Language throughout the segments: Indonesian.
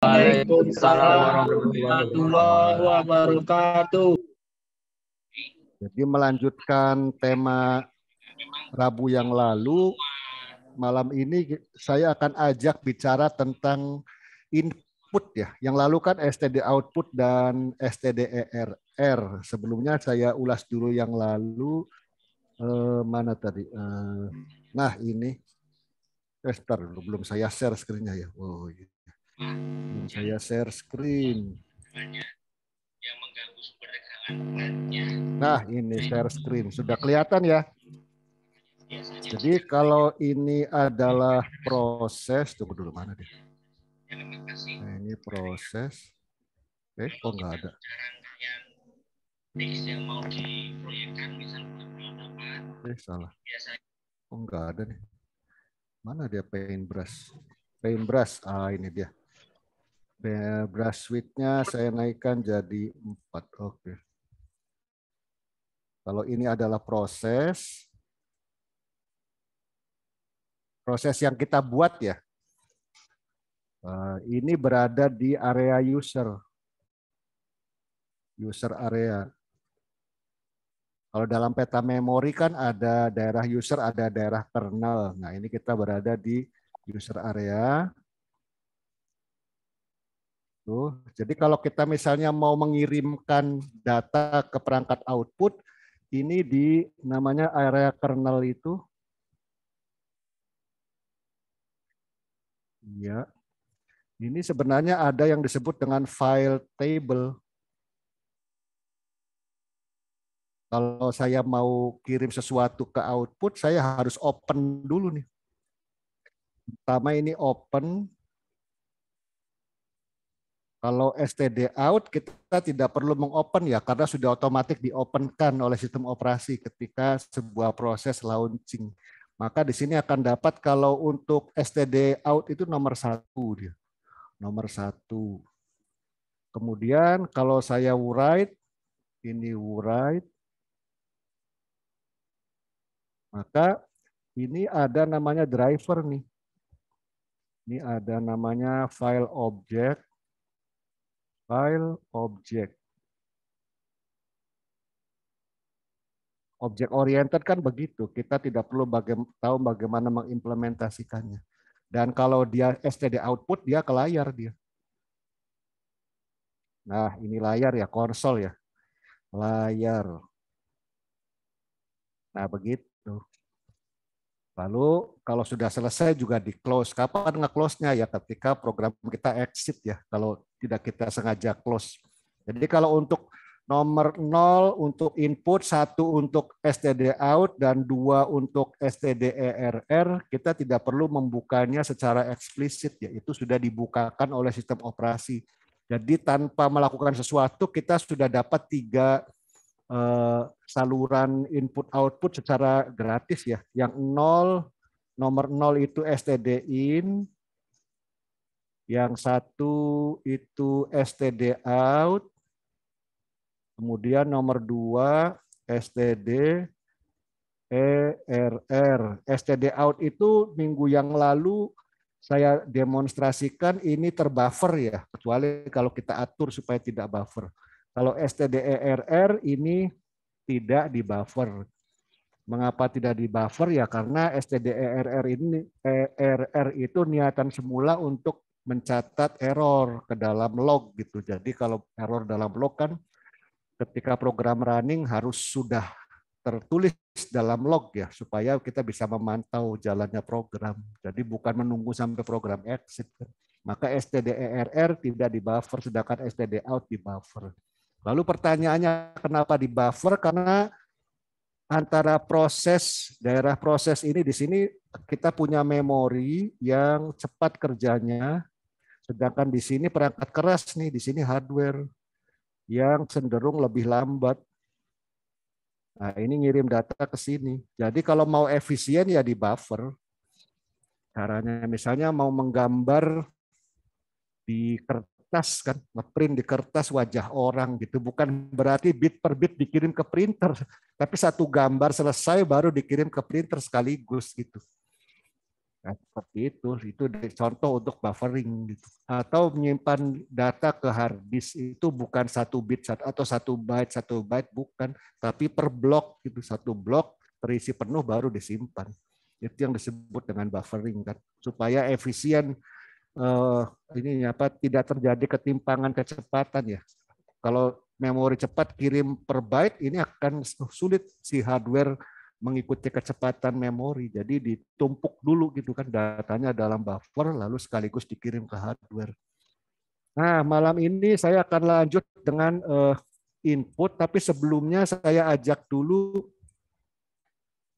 Waalaikumsalam warahmatullahi wabarakatuh. Jadi melanjutkan tema Rabu yang lalu, malam ini saya akan ajak bicara tentang input ya. Yang lalu kan STD output dan STD ERR. Sebelumnya saya ulas dulu yang lalu eh, mana tadi? Eh, nah ini. Eh, sebentar, belum saya share screen-nya ya. Oh, iya. Saya share screen. Nah, ini share screen. Sudah kelihatan ya? Jadi kalau ini adalah proses, tunggu dulu mana deh. Ya, nah, ini proses. Eh, kok nggak ada? Eh, salah. Kok nggak ada nih? Mana dia paintbrush? Paintbrush, ah ini dia. Brush width-nya saya naikkan jadi 4. Oke. Kalau ini adalah proses. Proses yang kita buat ya. Eh, ini berada di area user. User area. Kalau dalam peta memori kan ada daerah user, ada daerah kernel. Nah ini kita berada di user area gitu. Jadi kalau kita misalnya mau mengirimkan data ke perangkat output, ini di namanya area kernel itu. Ya. Ini sebenarnya ada yang disebut dengan file table. Kalau saya mau kirim sesuatu ke output, saya harus open dulu nih. Pertama ini open, kalau STD out kita tidak perlu mengopen ya karena sudah otomatis diopenkan oleh sistem operasi ketika sebuah proses launching. Maka di sini akan dapat kalau untuk STD out itu nomor satu dia. Nomor satu. Kemudian kalau saya write, ini write, maka ini ada namanya driver nih. Ini ada namanya file object file object. Objek oriented kan begitu, kita tidak perlu baga tahu bagaimana mengimplementasikannya. Dan kalau dia STD output, dia ke layar dia. Nah, ini layar ya, konsol ya. Layar. Nah, begitu. Lalu kalau sudah selesai juga di close. Kapan nge-close-nya ya ketika program kita exit ya. Kalau tidak kita sengaja close. Jadi kalau untuk nomor 0 untuk input, satu untuk STD out dan dua untuk STD ERR, kita tidak perlu membukanya secara eksplisit ya, itu sudah dibukakan oleh sistem operasi. Jadi tanpa melakukan sesuatu kita sudah dapat tiga eh, saluran input output secara gratis ya. Yang nol nomor nol itu STD in, yang satu itu STD out. Kemudian nomor dua STD ERR. STD out itu minggu yang lalu saya demonstrasikan ini terbuffer ya, kecuali kalau kita atur supaya tidak buffer. Kalau STD ERR ini tidak di buffer. Mengapa tidak di buffer ya karena STD ERR ini ERR itu niatan semula untuk mencatat error ke dalam log gitu. Jadi kalau error dalam log kan ketika program running harus sudah tertulis dalam log ya supaya kita bisa memantau jalannya program. Jadi bukan menunggu sampai program exit. Maka STDERR tidak di buffer sedangkan stdout di buffer. Lalu pertanyaannya kenapa di buffer? Karena antara proses daerah proses ini di sini kita punya memori yang cepat kerjanya Sedangkan di sini perangkat keras nih, di sini hardware yang cenderung lebih lambat. Nah, ini ngirim data ke sini. Jadi kalau mau efisien ya di buffer. Caranya misalnya mau menggambar di kertas kan, ngeprint di kertas wajah orang gitu. Bukan berarti bit per bit dikirim ke printer, tapi satu gambar selesai baru dikirim ke printer sekaligus gitu. Nah, seperti itu, itu contoh untuk buffering gitu. Atau menyimpan data ke hard disk itu bukan satu bit atau satu byte satu byte bukan, tapi per blok itu satu blok terisi penuh baru disimpan. Itu yang disebut dengan buffering kan, supaya efisien eh, ini apa tidak terjadi ketimpangan kecepatan ya. Kalau memori cepat kirim per byte ini akan sulit si hardware mengikuti kecepatan memori. Jadi ditumpuk dulu gitu kan datanya dalam buffer lalu sekaligus dikirim ke hardware. Nah, malam ini saya akan lanjut dengan uh, input tapi sebelumnya saya ajak dulu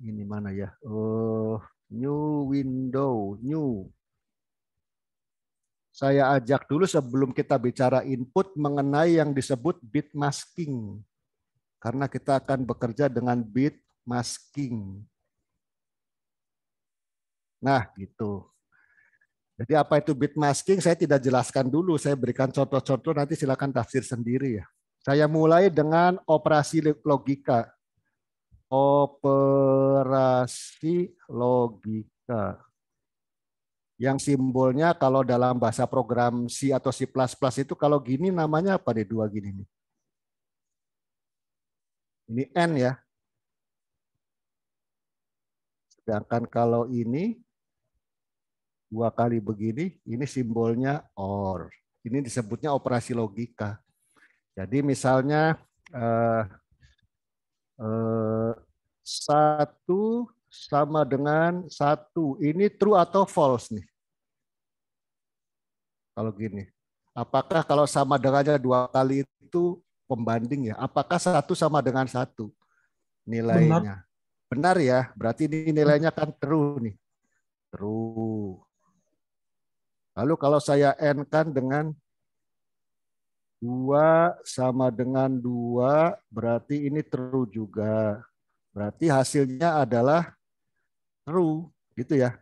ini mana ya? Uh, new window, new. Saya ajak dulu sebelum kita bicara input mengenai yang disebut bit masking. Karena kita akan bekerja dengan bit masking. Nah, gitu. Jadi apa itu bit masking saya tidak jelaskan dulu, saya berikan contoh-contoh nanti silakan tafsir sendiri ya. Saya mulai dengan operasi logika. Operasi logika. Yang simbolnya kalau dalam bahasa program C atau C++ itu kalau gini namanya apa di dua gini nih. Ini N ya. Sedangkan kalau ini dua kali begini, ini simbolnya OR. Ini disebutnya operasi logika. Jadi misalnya eh, eh, satu sama dengan satu. Ini true atau false nih? Kalau gini, apakah kalau sama dengannya dua kali itu pembanding ya? Apakah satu sama dengan satu nilainya? Benar. Benar ya, berarti ini nilainya kan true nih. True. Lalu kalau saya N kan dengan 2 sama dengan 2, berarti ini true juga. Berarti hasilnya adalah true, gitu ya.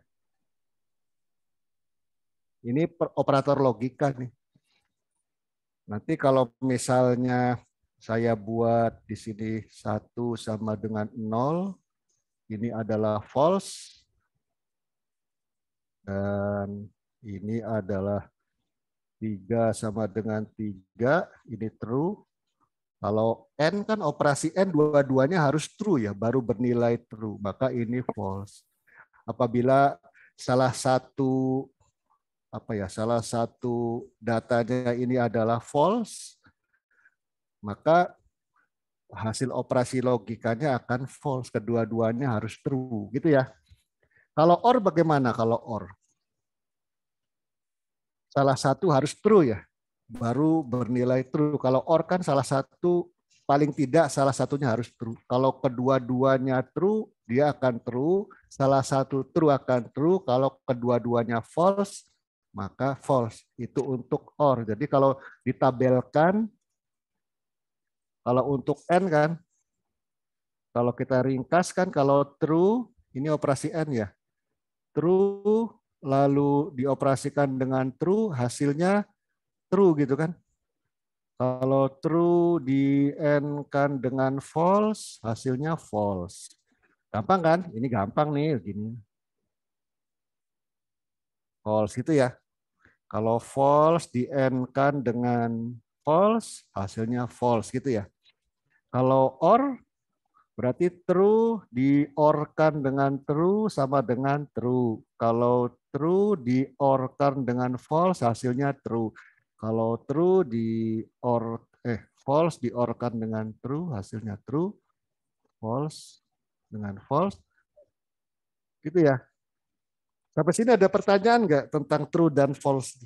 Ini operator logika nih. Nanti kalau misalnya saya buat di sini 1 sama dengan 0, ini adalah false dan ini adalah tiga sama dengan tiga. ini true. Kalau N kan operasi N dua-duanya harus true ya, baru bernilai true. Maka ini false. Apabila salah satu apa ya salah satu datanya ini adalah false maka hasil operasi logikanya akan false, kedua-duanya harus true, gitu ya. Kalau or bagaimana kalau or? Salah satu harus true ya, baru bernilai true. Kalau or kan salah satu paling tidak salah satunya harus true. Kalau kedua-duanya true, dia akan true. Salah satu true akan true. Kalau kedua-duanya false, maka false. Itu untuk or. Jadi kalau ditabelkan kalau untuk n kan, kalau kita ringkas kan, kalau true, ini operasi n ya. True lalu dioperasikan dengan true, hasilnya true gitu kan. Kalau true di n kan dengan false, hasilnya false. Gampang kan? Ini gampang nih gini. False gitu ya. Kalau false di n kan dengan false, hasilnya false gitu ya. Kalau or berarti true diorkan dengan true sama dengan true. Kalau true diorkan dengan false hasilnya true. Kalau true di or eh false diorkan dengan true hasilnya true. False dengan false. Gitu ya. Sampai sini ada pertanyaan nggak tentang true dan false?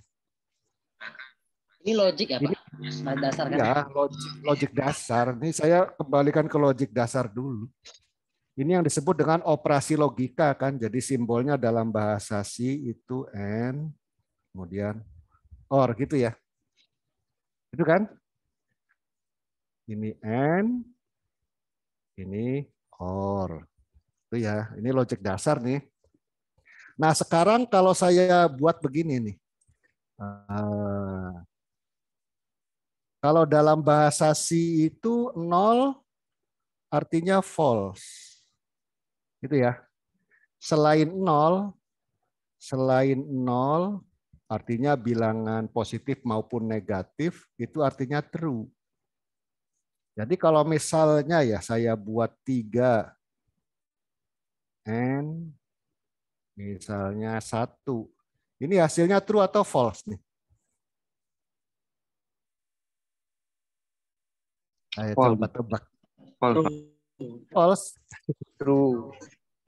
Ini logik ya, Pak? Ini, dasar kan? Ya, logik, logik dasar. Ini saya kembalikan ke logik dasar dulu. Ini yang disebut dengan operasi logika kan. Jadi simbolnya dalam bahasa si itu n, kemudian or gitu ya. Itu kan? Ini n, ini or. Itu ya. Ini logik dasar nih. Nah sekarang kalau saya buat begini nih. Ah, kalau dalam bahasa si itu nol artinya false. Gitu ya. Selain nol, selain nol artinya bilangan positif maupun negatif itu artinya true. Jadi kalau misalnya ya saya buat tiga n misalnya satu, ini hasilnya true atau false nih? Ayo Paul. coba tebak. False. True.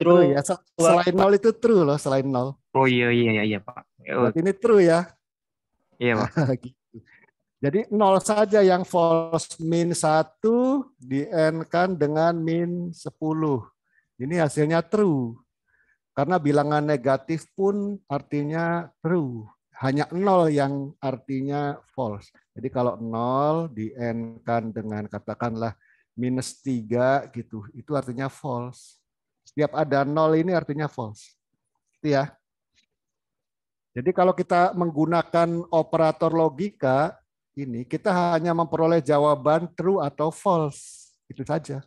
True. true ya. Selain nol itu true loh, selain nol. Oh iya iya iya, iya Pak. Berarti Ini true ya. Iya Pak. Gitu. Jadi nol saja yang false min 1 di n kan dengan min 10. Ini hasilnya true. Karena bilangan negatif pun artinya true. Hanya nol yang artinya false. Jadi kalau 0 di n kan dengan katakanlah minus 3 gitu, itu artinya false. Setiap ada 0 ini artinya false. Gitu ya. Jadi kalau kita menggunakan operator logika ini, kita hanya memperoleh jawaban true atau false. Itu saja.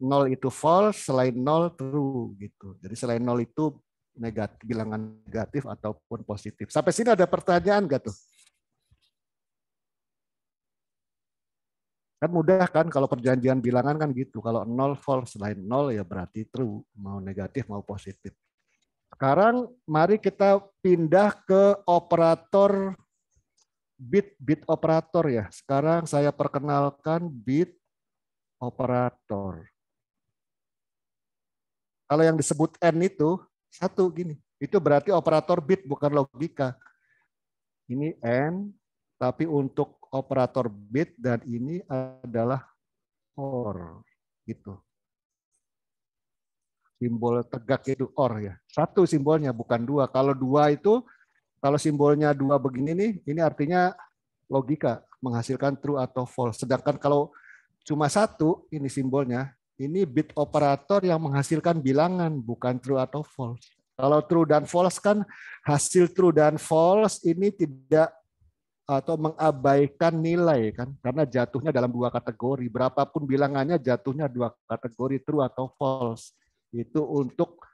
0 itu false, selain 0 true gitu. Jadi selain 0 itu negatif, bilangan negatif ataupun positif. Sampai sini ada pertanyaan nggak tuh? Kan mudah kan kalau perjanjian bilangan kan gitu. Kalau nol false, selain nol ya berarti true. Mau negatif mau positif. Sekarang mari kita pindah ke operator bit bit operator ya. Sekarang saya perkenalkan bit operator. Kalau yang disebut n itu satu gini. Itu berarti operator bit bukan logika. Ini n tapi untuk operator bit dan ini adalah or gitu. Simbol tegak itu or ya. Satu simbolnya bukan dua. Kalau dua itu kalau simbolnya dua begini nih, ini artinya logika menghasilkan true atau false. Sedangkan kalau cuma satu ini simbolnya, ini bit operator yang menghasilkan bilangan bukan true atau false. Kalau true dan false kan hasil true dan false ini tidak atau mengabaikan nilai kan karena jatuhnya dalam dua kategori berapapun bilangannya jatuhnya dua kategori true atau false itu untuk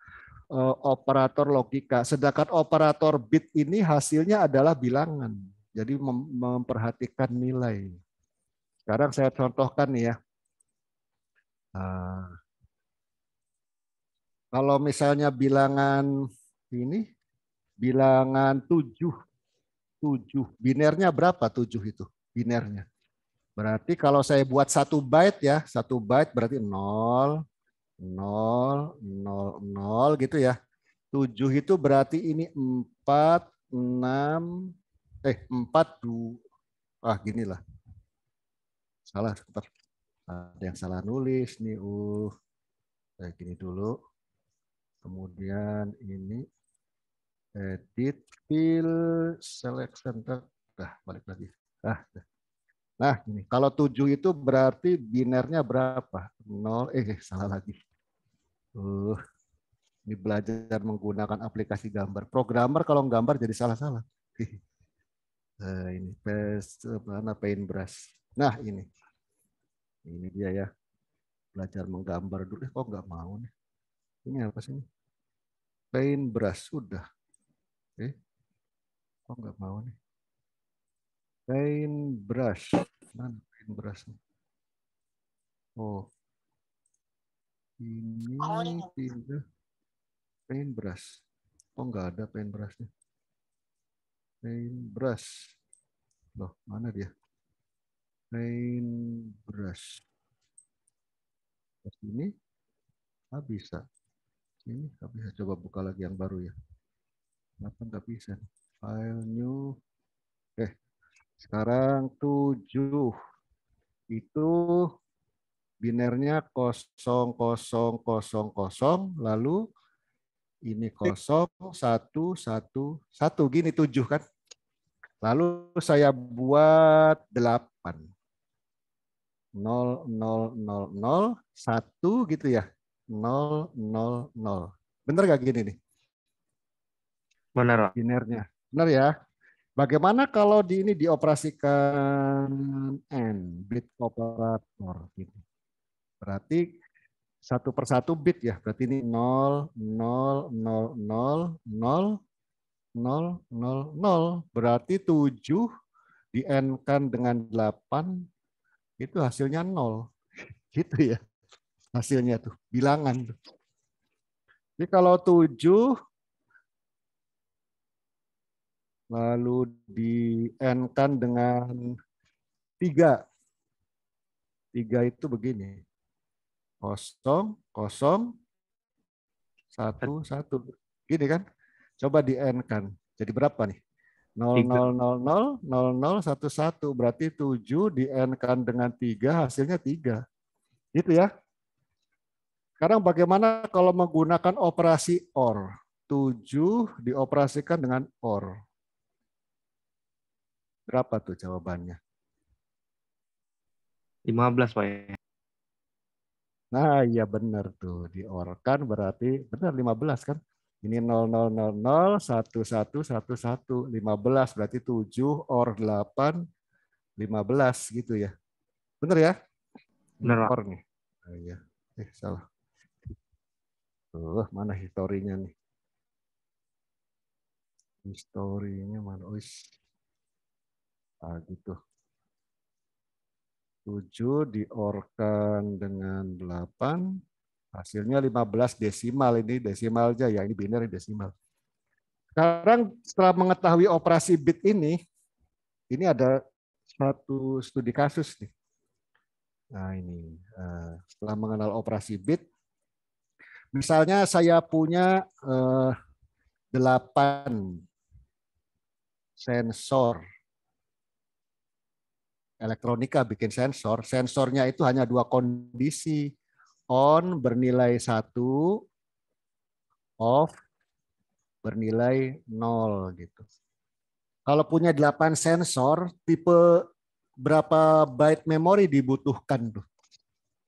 uh, operator logika sedangkan operator bit ini hasilnya adalah bilangan jadi mem memperhatikan nilai sekarang saya contohkan ya uh, kalau misalnya bilangan ini bilangan 7 7. Binernya berapa 7 itu? Binernya. Berarti kalau saya buat satu byte ya, satu byte berarti 0, 0, 0, 0 gitu ya. 7 itu berarti ini 4, 6, eh 4, 2, ah ginilah. Salah, sebentar. Ada yang salah nulis nih, uh. Kayak gini dulu. Kemudian ini edit fill selection dah balik lagi ah nah ini kalau tujuh itu berarti binernya berapa nol, eh salah lagi uh ini belajar menggunakan aplikasi gambar programmer kalau gambar jadi salah-salah nah, ini paint, mana paintbrush nah ini ini dia ya belajar menggambar dulu eh, kok nggak mau nih ini apa sih ini paintbrush sudah Eh, kok nggak mau nih? Paint brush. Mana paint brushnya? Oh. Ini pindah paint brush. Kok nggak ada paint brushnya? Paint brush. Loh, mana dia? Paint brush. ini, ah bisa. Ini, tapi saya coba buka lagi yang baru ya. Kenapa nggak bisa? File new. Eh, sekarang tujuh Itu binernya 0000 lalu ini kosong satu satu satu gini tujuh kan. Lalu saya buat delapan 0 0 0 0 1 gitu ya. 0 0 0. Bener gak gini nih? Benar. Binernya. Benar ya. Bagaimana kalau di ini dioperasikan n bit operator gitu. Berarti satu persatu bit ya. Berarti ini 0 0 0 0 0 0 0 0 berarti 7 di n kan dengan 8 itu hasilnya 0. Gitu ya. Hasilnya tuh bilangan. Jadi kalau 7 lalu di n kan dengan tiga tiga itu begini kosong kosong satu satu gini kan coba di n kan jadi berapa nih 0 0 0 0 0 0 1 1 berarti tujuh di n kan dengan tiga hasilnya tiga gitu ya sekarang bagaimana kalau menggunakan operasi OR 7 dioperasikan dengan OR Berapa tuh jawabannya? 15 Pak ya. Nah iya benar tuh. Di Diorkan berarti benar 15 kan? Ini 0, 0, 0, 0, 1, 1, 1, 1, 15. Berarti 7 or 8, 15 gitu ya. Benar ya? Benar Or nih. Nah, iya. Eh salah. Tuh, mana historinya nih? Historinya mana? Oh, Nah, gitu. 7 diorkan dengan delapan Hasilnya 15 desimal. Ini desimal aja ya. Ini binary desimal. Sekarang setelah mengetahui operasi bit ini, ini ada satu studi kasus nih. Nah ini, eh, setelah mengenal operasi bit, misalnya saya punya eh, 8 sensor elektronika bikin sensor, sensornya itu hanya dua kondisi. On bernilai satu, off bernilai nol gitu. Kalau punya delapan sensor, tipe berapa byte memori dibutuhkan tuh?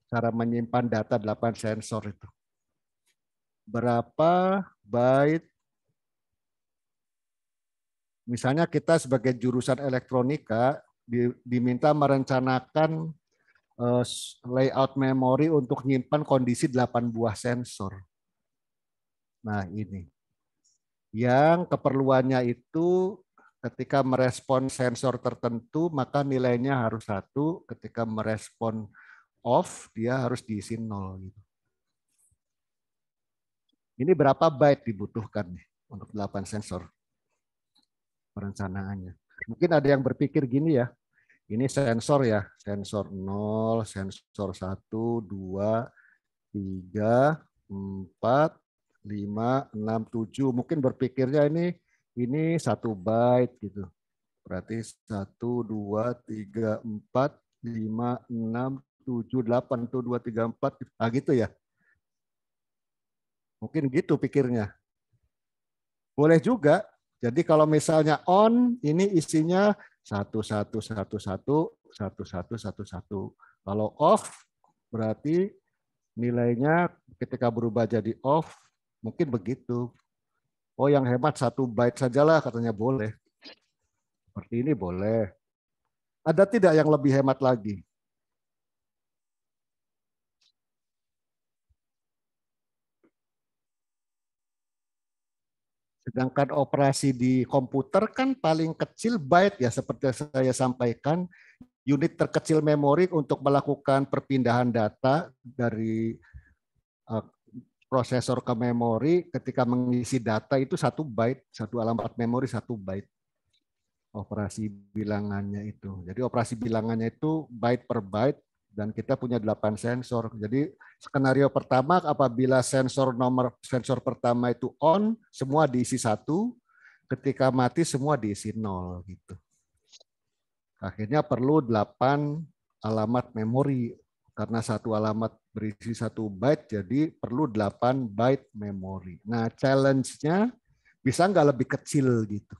Cara menyimpan data delapan sensor itu. Berapa byte Misalnya kita sebagai jurusan elektronika di, diminta merencanakan uh, layout memori untuk nyimpan kondisi 8 buah sensor. Nah ini. Yang keperluannya itu ketika merespon sensor tertentu maka nilainya harus satu ketika merespon off dia harus diisi nol gitu. Ini berapa byte dibutuhkan nih untuk 8 sensor perencanaannya? Mungkin ada yang berpikir gini ya, ini sensor ya, sensor 0, sensor 1, 2, 3, 4, 5, 6, 7. Mungkin berpikirnya ini ini satu byte gitu. Berarti 1, 2, 3, 4, 5, 6, 7, 8, 1, 2, 3, 4. Ah gitu ya. Mungkin gitu pikirnya. Boleh juga jadi kalau misalnya on, ini isinya satu satu satu satu satu satu satu satu. Kalau off, berarti nilainya ketika berubah jadi off, mungkin begitu. Oh yang hemat satu byte sajalah katanya boleh. Seperti ini boleh. Ada tidak yang lebih hemat lagi? Sedangkan operasi di komputer kan paling kecil byte ya seperti saya sampaikan unit terkecil memori untuk melakukan perpindahan data dari uh, prosesor ke memori ketika mengisi data itu satu byte satu alamat memori satu byte operasi bilangannya itu jadi operasi bilangannya itu byte per byte dan kita punya 8 sensor. Jadi skenario pertama apabila sensor nomor sensor pertama itu on, semua diisi satu. Ketika mati semua diisi nol gitu. Akhirnya perlu 8 alamat memori karena satu alamat berisi satu byte jadi perlu 8 byte memori. Nah, challenge-nya bisa nggak lebih kecil gitu.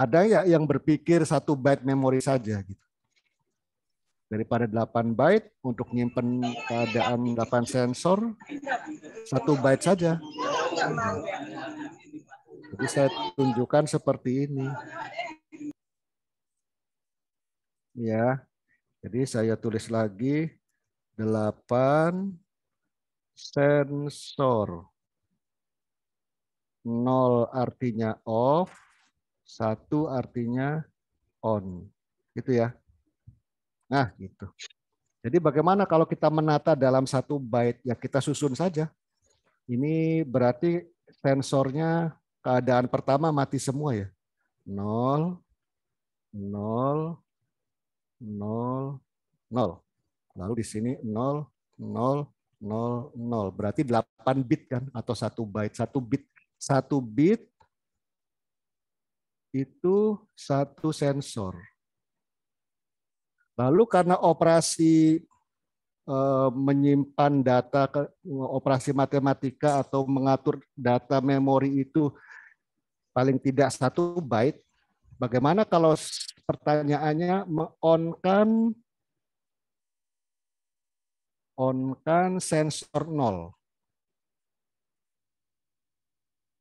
Ada ya yang berpikir satu byte memori saja gitu daripada 8 byte untuk nyimpen keadaan 8 sensor satu byte saja. Jadi saya tunjukkan seperti ini. Ya. Jadi saya tulis lagi 8 sensor. 0 artinya off, satu artinya on. Itu ya. Nah, gitu. Jadi bagaimana kalau kita menata dalam satu bait ya kita susun saja. Ini berarti sensornya keadaan pertama mati semua ya. 0 0 0 0. Lalu di sini 0 0 0 0. Berarti 8 bit kan atau satu byte, satu bit. Satu bit itu satu sensor. Lalu karena operasi eh, menyimpan data operasi matematika atau mengatur data memori itu paling tidak satu byte. Bagaimana kalau pertanyaannya mengonkan onkan sensor nol?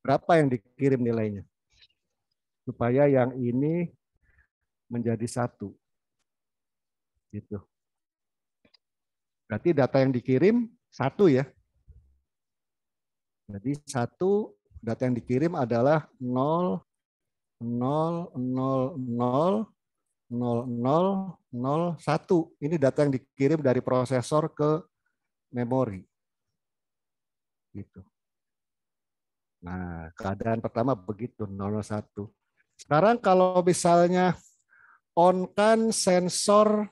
Berapa yang dikirim nilainya? Supaya yang ini menjadi satu. Gitu. Berarti data yang dikirim satu ya. Jadi satu data yang dikirim adalah 0, 0, 0, 0, 0 0 0 1. Ini data yang dikirim dari prosesor ke memori. Gitu. Nah, keadaan pertama begitu 001. Sekarang kalau misalnya on kan sensor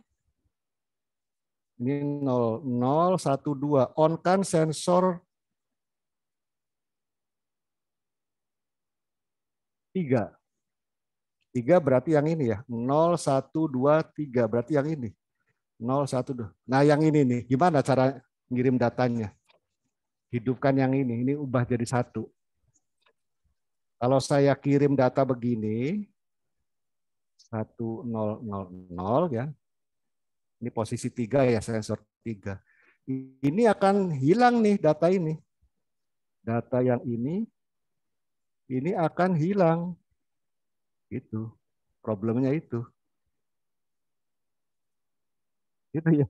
ini 0012 On kan sensor 3. 3 berarti yang ini ya. 0123 Berarti yang ini. 012 Nah yang ini nih. Gimana cara ngirim datanya? Hidupkan yang ini. Ini ubah jadi satu. Kalau saya kirim data begini, 1000 ya, ini posisi tiga ya sensor tiga. Ini akan hilang nih data ini. Data yang ini, ini akan hilang. Itu problemnya itu. Itu ya.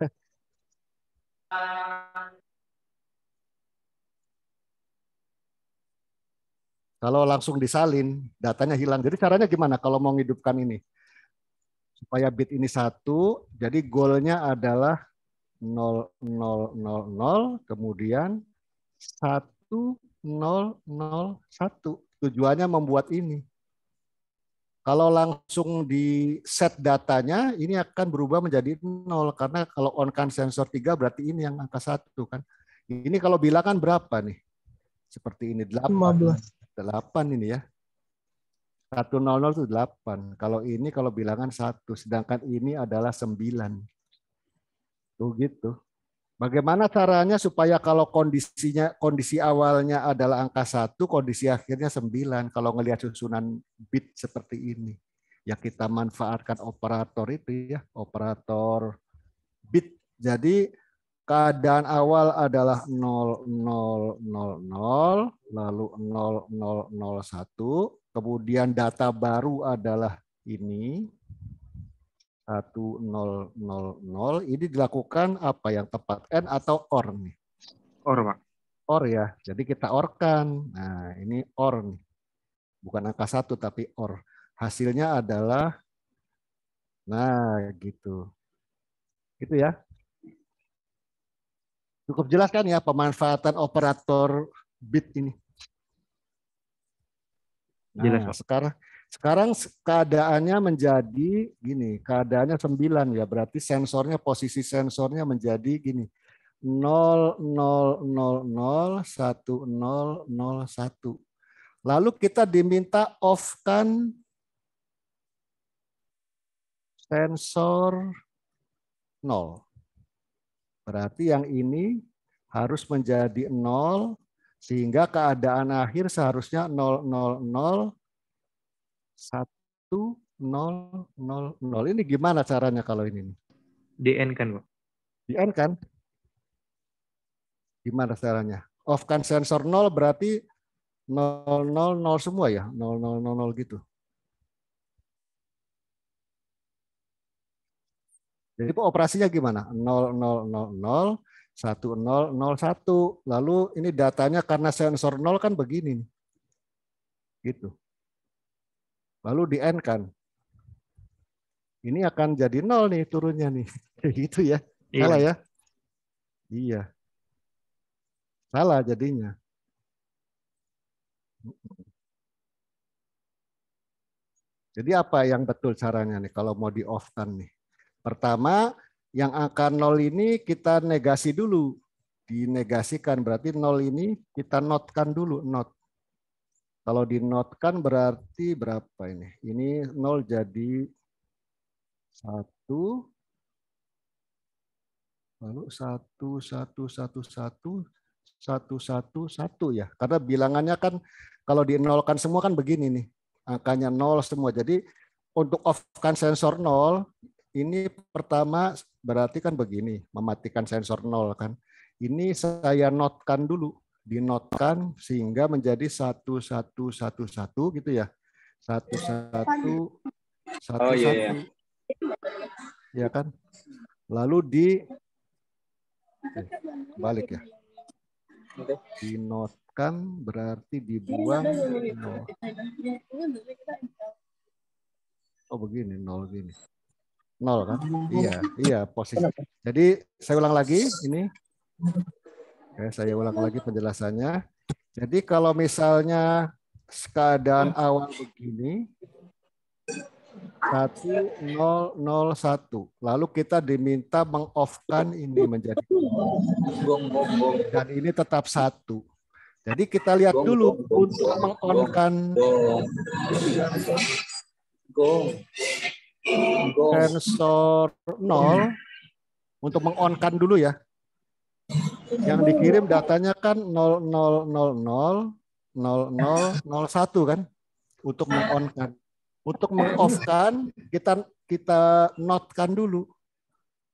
Kalau langsung disalin, datanya hilang. Jadi caranya gimana kalau mau menghidupkan ini? supaya bit ini satu. Jadi goalnya adalah 0, 0, 0, 0, kemudian 1, 0, 0, 1. Tujuannya membuat ini. Kalau langsung di set datanya, ini akan berubah menjadi 0. Karena kalau on kan sensor 3, berarti ini yang angka 1. Kan? Ini kalau bilang kan berapa nih? Seperti ini, 8. 15. 8 ini ya satu nol itu delapan Kalau ini kalau bilangan satu sedangkan ini adalah sembilan Tuh gitu. Bagaimana caranya supaya kalau kondisinya kondisi awalnya adalah angka satu kondisi akhirnya sembilan kalau ngelihat susunan bit seperti ini. Ya kita manfaatkan operator itu ya, operator bit. Jadi keadaan awal adalah nol nol nol nol lalu nol nol nol satu Kemudian data baru adalah ini 1000. Ini dilakukan apa yang tepat n atau or nih? Or, Pak. Or ya. Jadi kita orkan. Nah, ini or nih. Bukan angka satu tapi or. Hasilnya adalah nah gitu. Gitu ya. Cukup jelas kan ya pemanfaatan operator bit ini. Jelas. Nah, sekarang sekarang keadaannya menjadi gini, keadaannya 9 ya, berarti sensornya posisi sensornya menjadi gini. 0 0 0 0 1 0 0 1. Lalu kita diminta off kan sensor 0. Berarti yang ini harus menjadi 0 sehingga keadaan akhir seharusnya 0, 0, 0, 1, 0, 0, 0. Ini gimana caranya kalau ini? DN kan, Pak? DN kan? Gimana caranya? Off kan sensor 0 berarti 0, 0, 0 semua ya? 0, 0, 0, 0 gitu. Jadi operasinya gimana? 0, 0, 0, 0, 1001. Lalu ini datanya karena sensor nol kan begini nih. Gitu. Lalu di N kan. Ini akan jadi nol nih turunnya nih. gitu ya. Iya. Salah ya? Iya. Salah jadinya. Jadi apa yang betul caranya nih kalau mau di off-kan nih? Pertama, yang akan nol ini kita negasi dulu. Dinegasikan berarti nol ini kita notkan dulu, not. Kalau dinotkan berarti berapa ini? Ini nol jadi satu lalu satu satu satu satu satu satu satu ya karena bilangannya kan kalau dinolkan semua kan begini nih angkanya nol semua jadi untuk off kan sensor nol ini pertama berarti kan begini, mematikan sensor nol kan. Ini saya notkan dulu, dinotkan sehingga menjadi satu satu satu satu gitu ya. Satu satu satu oh, iya, satu. yeah. Ya kan? Lalu di eh, balik ya. Dinotkan berarti dibuang. Oh begini nol gini nol kan? Iya, iya posisi. Jadi saya ulang lagi ini. Oke, saya ulang lagi penjelasannya. Jadi kalau misalnya keadaan awal begini satu lalu kita diminta mengoffkan ini menjadi dan ini tetap satu jadi kita lihat dulu untuk mengonkan sensor 0 untuk mengonkan dulu ya. Yang dikirim datanya kan 0000 kan untuk mengonkan. Untuk mengoffkan kita kita notkan dulu.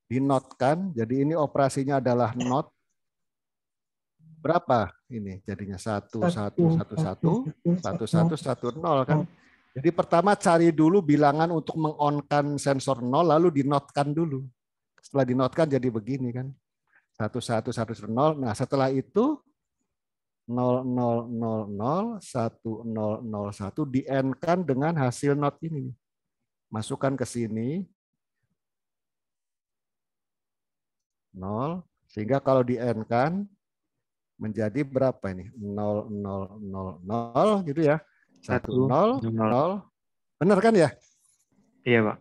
Di notkan. Jadi ini operasinya adalah not. Berapa ini jadinya satu satu satu satu satu satu satu nol kan? Jadi pertama cari dulu bilangan untuk mengonkan sensor 0 lalu dinotkan dulu. Setelah dinotkan jadi begini kan. 1 1 1 0. Nah, setelah itu 0 0 0 0 1 0 0 1 di-end-kan dengan hasil not ini. Masukkan ke sini. 0 sehingga kalau di-end-kan menjadi berapa ini? 0 0 0 0 gitu ya. Satu, nol, nol. Benar kan ya? Iya, Pak.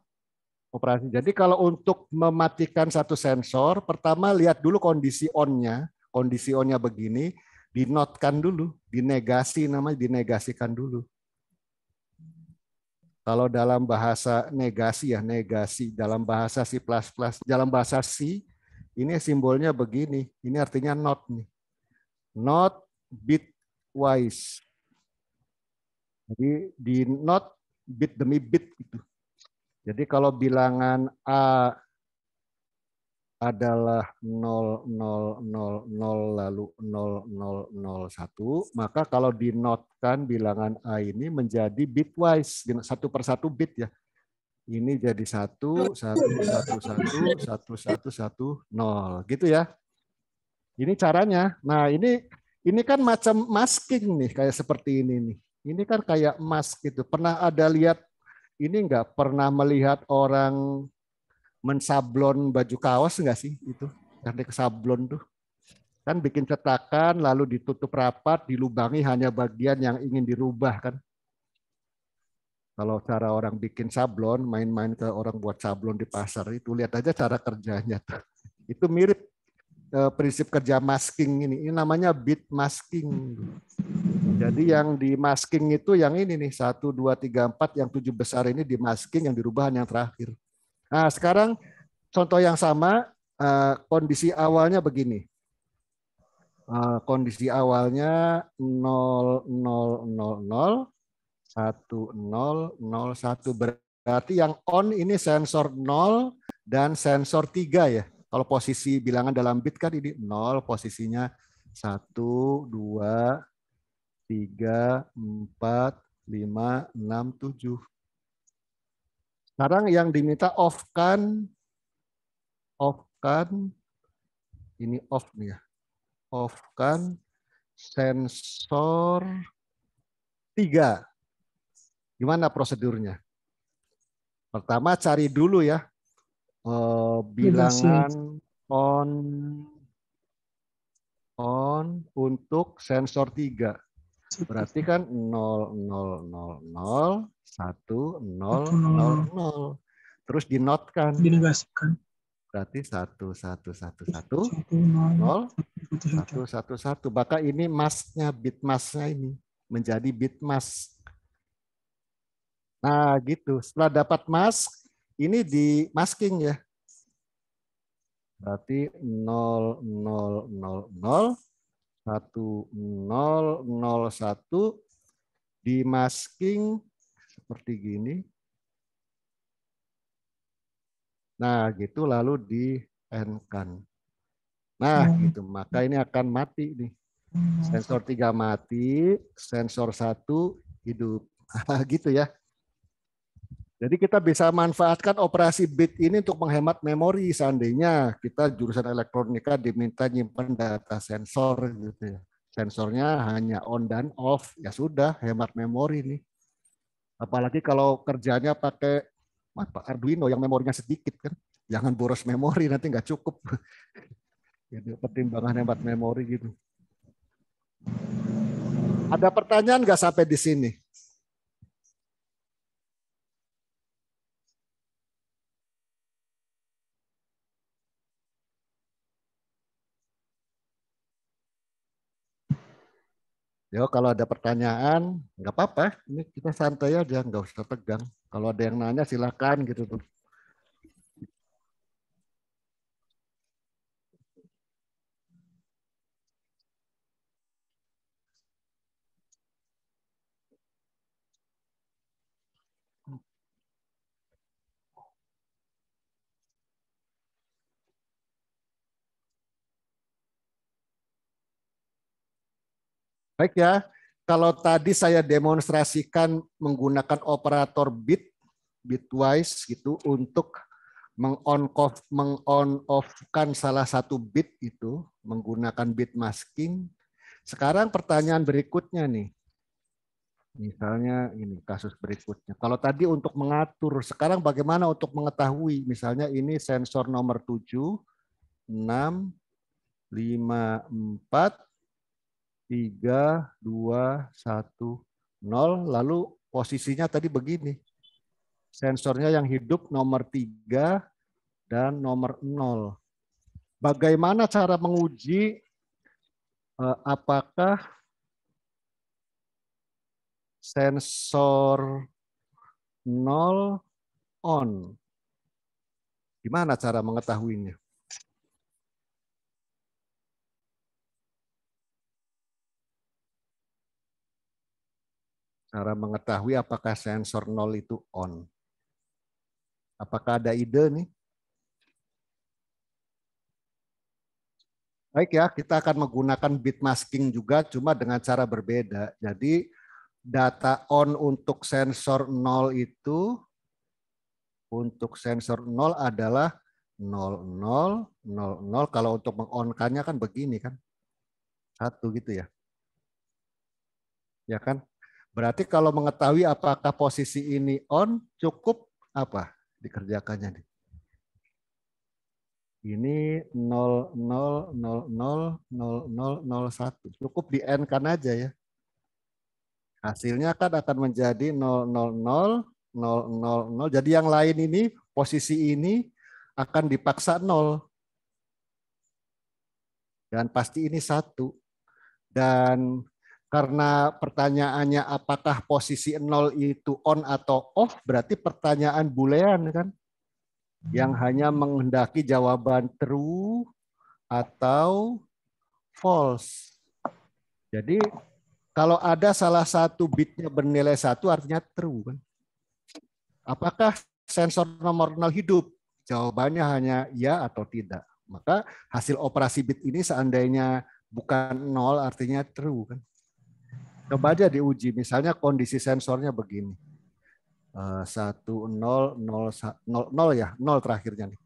Operasi. Jadi kalau untuk mematikan satu sensor, pertama lihat dulu kondisi on-nya. Kondisi on-nya begini, dinotkan dulu, dinegasi namanya, dinegasikan dulu. Kalau dalam bahasa negasi ya, negasi. Dalam bahasa C++, dalam bahasa C, ini simbolnya begini. Ini artinya not nih. Not bitwise. Jadi di not bit demi bit gitu. Jadi kalau bilangan A adalah 0, 0, 0, 0, lalu 0, 0, 0, 1, maka kalau dinotkan bilangan A ini menjadi bitwise, satu per satu bit ya. Ini jadi 1, 1, 1, 1, 1, 1, 1, 0. Gitu ya. Ini caranya. Nah ini ini kan macam masking nih, kayak seperti ini nih ini kan kayak emas gitu. Pernah ada lihat ini nggak? Pernah melihat orang mensablon baju kaos nggak sih itu? Karena kesablon tuh kan bikin cetakan lalu ditutup rapat dilubangi hanya bagian yang ingin dirubah kan kalau cara orang bikin sablon main-main ke orang buat sablon di pasar itu lihat aja cara kerjanya itu mirip eh, prinsip kerja masking ini ini namanya bit masking jadi hmm. yang di masking itu yang ini nih satu dua tiga empat yang tujuh besar ini di masking yang dirubahan yang terakhir. Nah sekarang contoh yang sama eh, kondisi awalnya begini. Eh, kondisi awalnya 0, 0, 0, 0, 1, 0, 0, 1. Berarti yang on ini sensor 0 dan sensor 3 ya. Kalau posisi bilangan dalam bit kan ini 0, posisinya 1, 2, 3, 4, 5, 6, 7. Sekarang yang diminta off kan, off kan, ini off nih ya, off kan sensor 3. Gimana prosedurnya? Pertama cari dulu ya, eh, bilangan on on untuk sensor 3. Berarti kan 0, 0, 0, 0, 1, 0, 0, 0. Terus dinotkan. Dinegasikan. Berarti 1, 1, 1, 1, 0, 1, 1, 1. Maka ini masnya, bit masnya ini menjadi bit mas. Nah gitu, setelah dapat mas, ini di masking ya. Berarti 0, 0, 0, 0, 1001 di masking seperti gini. Nah, gitu lalu di n-kan. Nah, hmm. gitu. Maka ini akan mati nih. Hmm. Sensor 3 mati, sensor 1 hidup. gitu ya. Jadi kita bisa manfaatkan operasi bit ini untuk menghemat memori seandainya kita jurusan elektronika diminta nyimpan data sensor gitu ya. Sensornya hanya on dan off, ya sudah hemat memori nih. Apalagi kalau kerjanya pakai apa, Arduino yang memorinya sedikit kan. Jangan boros memori nanti nggak cukup. Jadi pertimbangan hemat memori gitu. Ada pertanyaan nggak sampai di sini? Yo, ya, kalau ada pertanyaan nggak apa-apa, ini kita santai aja, nggak usah tegang. Kalau ada yang nanya silakan gitu tuh. Baik ya, kalau tadi saya demonstrasikan menggunakan operator bit, bitwise gitu untuk mengon off meng offkan salah satu bit itu menggunakan bit masking. Sekarang pertanyaan berikutnya nih. Misalnya ini kasus berikutnya. Kalau tadi untuk mengatur, sekarang bagaimana untuk mengetahui? Misalnya ini sensor nomor 7 6 5 4 3, 2, 1, 0. Lalu posisinya tadi begini. Sensornya yang hidup nomor 3 dan nomor 0. Bagaimana cara menguji eh, apakah sensor 0 on? Gimana cara mengetahuinya? cara mengetahui apakah sensor nol itu on. Apakah ada ide nih? Baik ya, kita akan menggunakan bit masking juga, cuma dengan cara berbeda. Jadi data on untuk sensor nol itu, untuk sensor nol adalah nol nol nol nol. Kalau untuk mengonkannya kan begini kan. Satu gitu ya. Ya kan? Berarti kalau mengetahui apakah posisi ini on, cukup apa dikerjakannya nih? Ini 0000001. Cukup di n kan aja ya. Hasilnya kan akan menjadi nol 0 0 0. Jadi yang lain ini posisi ini akan dipaksa 0. Dan pasti ini satu. Dan karena pertanyaannya apakah posisi nol itu on atau off, berarti pertanyaan boolean kan? Hmm. Yang hanya menghendaki jawaban true atau false. Jadi kalau ada salah satu bitnya bernilai satu artinya true kan? Apakah sensor nomor nol hidup? Jawabannya hanya ya atau tidak. Maka hasil operasi bit ini seandainya bukan nol artinya true kan? Coba aja diuji, misalnya kondisi sensornya begini. Eh, satu nol nol nol ya, nol terakhirnya nih.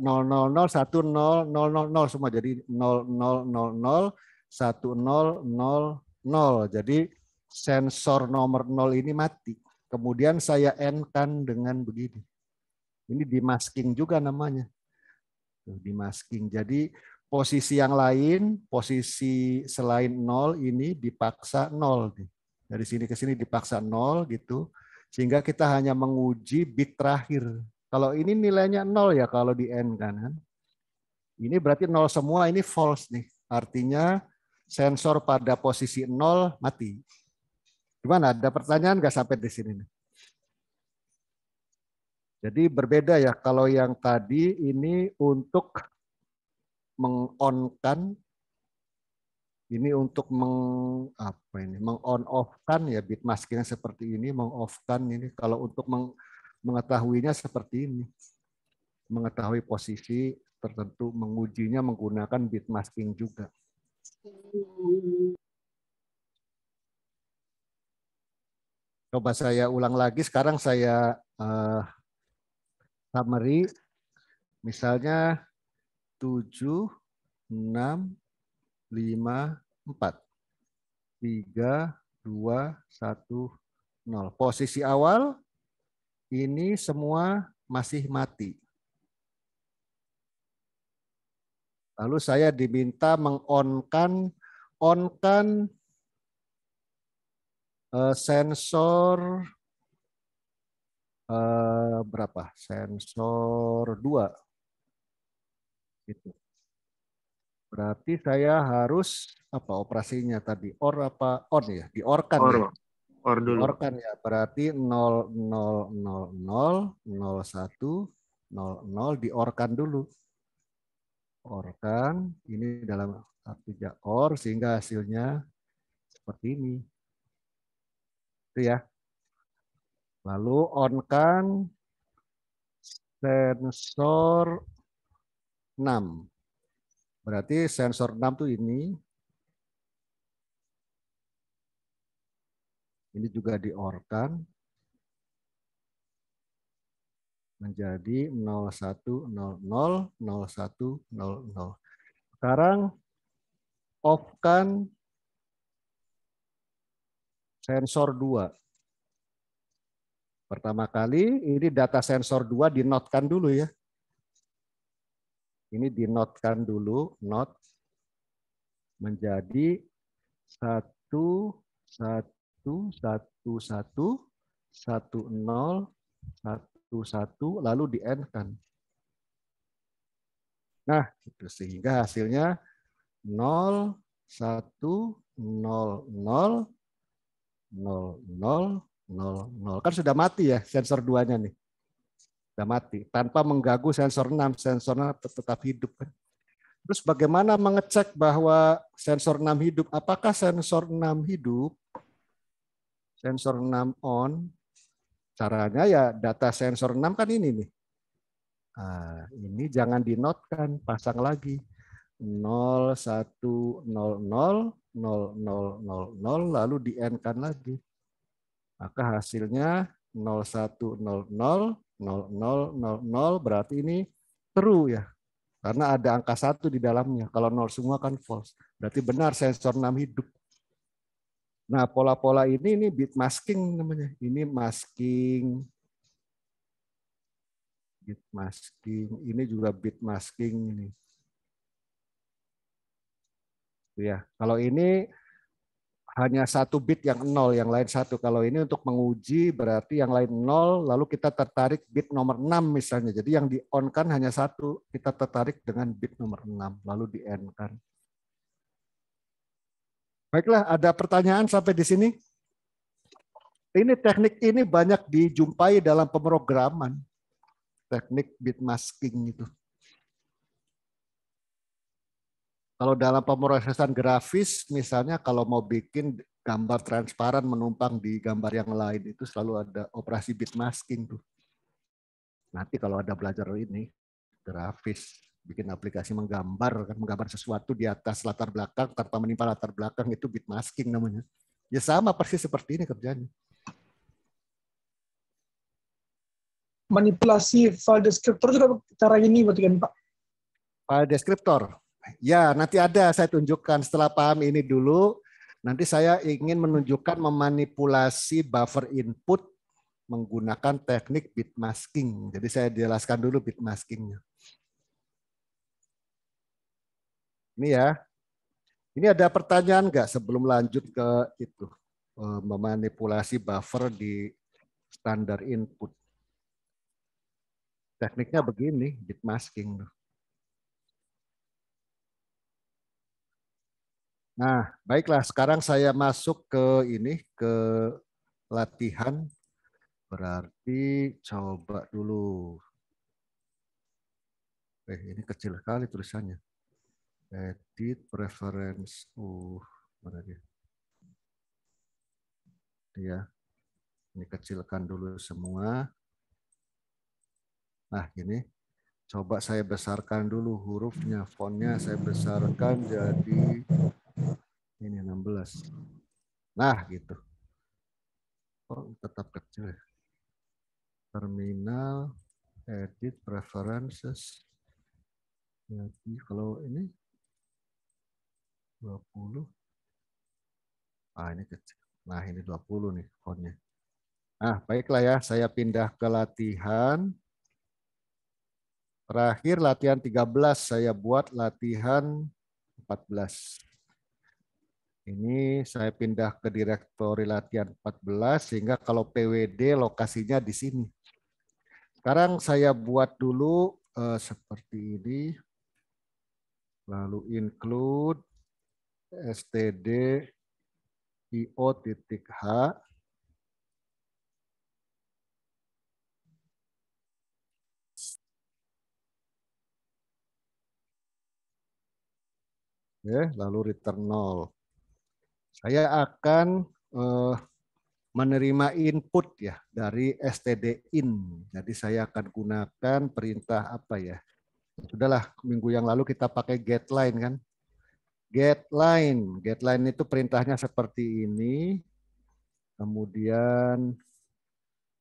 nol nol nol satu nol nol nol nol semua jadi nol nol nol nol satu nol nol nol. Jadi sensor nomor nol ini mati. Kemudian saya end-kan dengan begini. Ini dimasking juga namanya. dimasking Jadi posisi yang lain, posisi selain nol ini dipaksa nol. Dari sini ke sini dipaksa nol gitu. Sehingga kita hanya menguji bit terakhir. Kalau ini nilainya nol ya kalau di N kan, kan? Ini berarti nol semua, ini false nih. Artinya sensor pada posisi nol mati. Gimana? Ada pertanyaan nggak sampai di sini? Nih? Jadi berbeda ya kalau yang tadi ini untuk mengonkan ini untuk meng apa ini mengon offkan ya bit maskingnya seperti ini meng mengoffkan ini kalau untuk meng, mengetahuinya seperti ini mengetahui posisi tertentu mengujinya menggunakan bit masking juga coba saya ulang lagi sekarang saya uh, summary misalnya 7, 6, 5, 4. 3, 2, 1, 0. Posisi awal ini semua masih mati. Lalu saya diminta mengonkan onkan uh, sensor uh, berapa? Sensor 2. Gitu. Berarti saya harus apa operasinya tadi or apa on ya di orkan or, ya. or dulu. Orkan ya berarti 0 0 0 0 0 1 0 0 di orkan dulu. Orkan ini dalam artinya or sehingga hasilnya seperti ini. Itu ya. Lalu on kan sensor 6. Berarti sensor 6 tuh ini. Ini juga diorkan menjadi 0100 0100. Sekarang offkan sensor 2. Pertama kali ini data sensor 2 dinotkan dulu ya ini dinotkan dulu not menjadi satu satu satu satu satu nol satu satu lalu di kan nah itu sehingga hasilnya nol satu nol nol nol nol nol nol kan sudah mati ya sensor duanya nih sudah mati tanpa mengganggu sensor 6 sensor 6 tetap hidup kan terus bagaimana mengecek bahwa sensor 6 hidup apakah sensor 6 hidup sensor 6 on caranya ya data sensor 6 kan ini nih Nah, ini jangan dinotkan, pasang lagi. 0, 1, 0, 0, 0, 0, 0, 0, lalu di-N-kan lagi. Maka hasilnya 0100 0, 0, 0, 0 berarti ini true ya. Karena ada angka satu di dalamnya. Kalau nol semua kan false. Berarti benar sensor 6 hidup. Nah, pola-pola ini ini bit masking namanya. Ini masking bit masking. Ini juga bit masking ini. Ya, kalau ini hanya satu bit yang nol, yang lain satu. Kalau ini untuk menguji berarti yang lain nol, lalu kita tertarik bit nomor enam misalnya. Jadi yang di on kan hanya satu, kita tertarik dengan bit nomor enam. lalu di end kan. Baiklah, ada pertanyaan sampai di sini? Ini teknik ini banyak dijumpai dalam pemrograman. Teknik bit masking itu. Kalau dalam pemrosesan grafis, misalnya kalau mau bikin gambar transparan menumpang di gambar yang lain itu selalu ada operasi bit masking tuh. Nanti kalau ada belajar ini grafis, bikin aplikasi menggambar kan menggambar sesuatu di atas latar belakang tanpa menimpa latar belakang itu bit masking namanya. Ya sama persis seperti ini kerjanya. Manipulasi file descriptor juga cara ini berarti kan Pak? File descriptor. Ya, nanti ada saya tunjukkan setelah paham ini dulu. Nanti saya ingin menunjukkan memanipulasi buffer input menggunakan teknik bit masking. Jadi saya jelaskan dulu bit maskingnya. Ini ya. Ini ada pertanyaan nggak sebelum lanjut ke itu e, memanipulasi buffer di standar input. Tekniknya begini, bit masking. Tuh. Nah, baiklah. Sekarang saya masuk ke ini, ke latihan. Berarti coba dulu. Eh, ini kecil sekali tulisannya. Edit preference. Uh, mana dia? Ya, ini kecilkan dulu semua. Nah, ini coba saya besarkan dulu hurufnya, fontnya saya besarkan jadi ini 16. Nah, gitu. Oh, tetap kecil ya. Terminal, edit, preferences. Jadi ya, kalau ini 20. Ah, ini kecil. Nah, ini 20 nih fontnya. Nah, baiklah ya. Saya pindah ke latihan. Terakhir latihan 13. Saya buat latihan 14. Ini saya pindah ke direktori latihan 14 sehingga kalau PWD lokasinya di sini. Sekarang saya buat dulu eh, seperti ini. Lalu include std io titik h Oke, lalu return 0 saya akan eh, menerima input ya dari STD STDIN. Jadi saya akan gunakan perintah apa ya? Sudahlah minggu yang lalu kita pakai getline kan. Getline, getline itu perintahnya seperti ini. Kemudian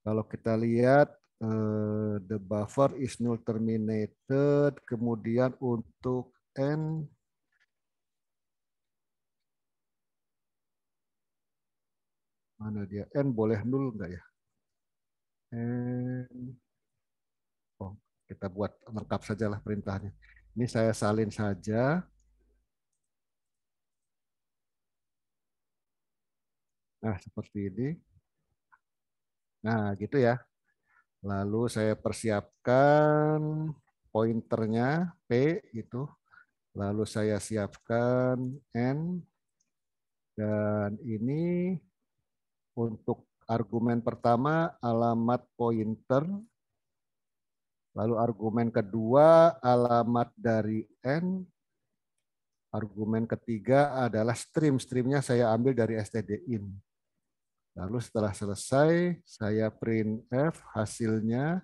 kalau kita lihat eh, the buffer is null terminated. Kemudian untuk n Mana dia? N boleh nul nggak ya? N. Oh, kita buat lengkap sajalah perintahnya. Ini saya salin saja. Nah, seperti ini. Nah, gitu ya. Lalu saya persiapkan pointernya P gitu. Lalu saya siapkan N. Dan ini untuk argumen pertama alamat pointer. Lalu argumen kedua alamat dari N. Argumen ketiga adalah stream. Streamnya saya ambil dari stdin. Lalu setelah selesai saya print F hasilnya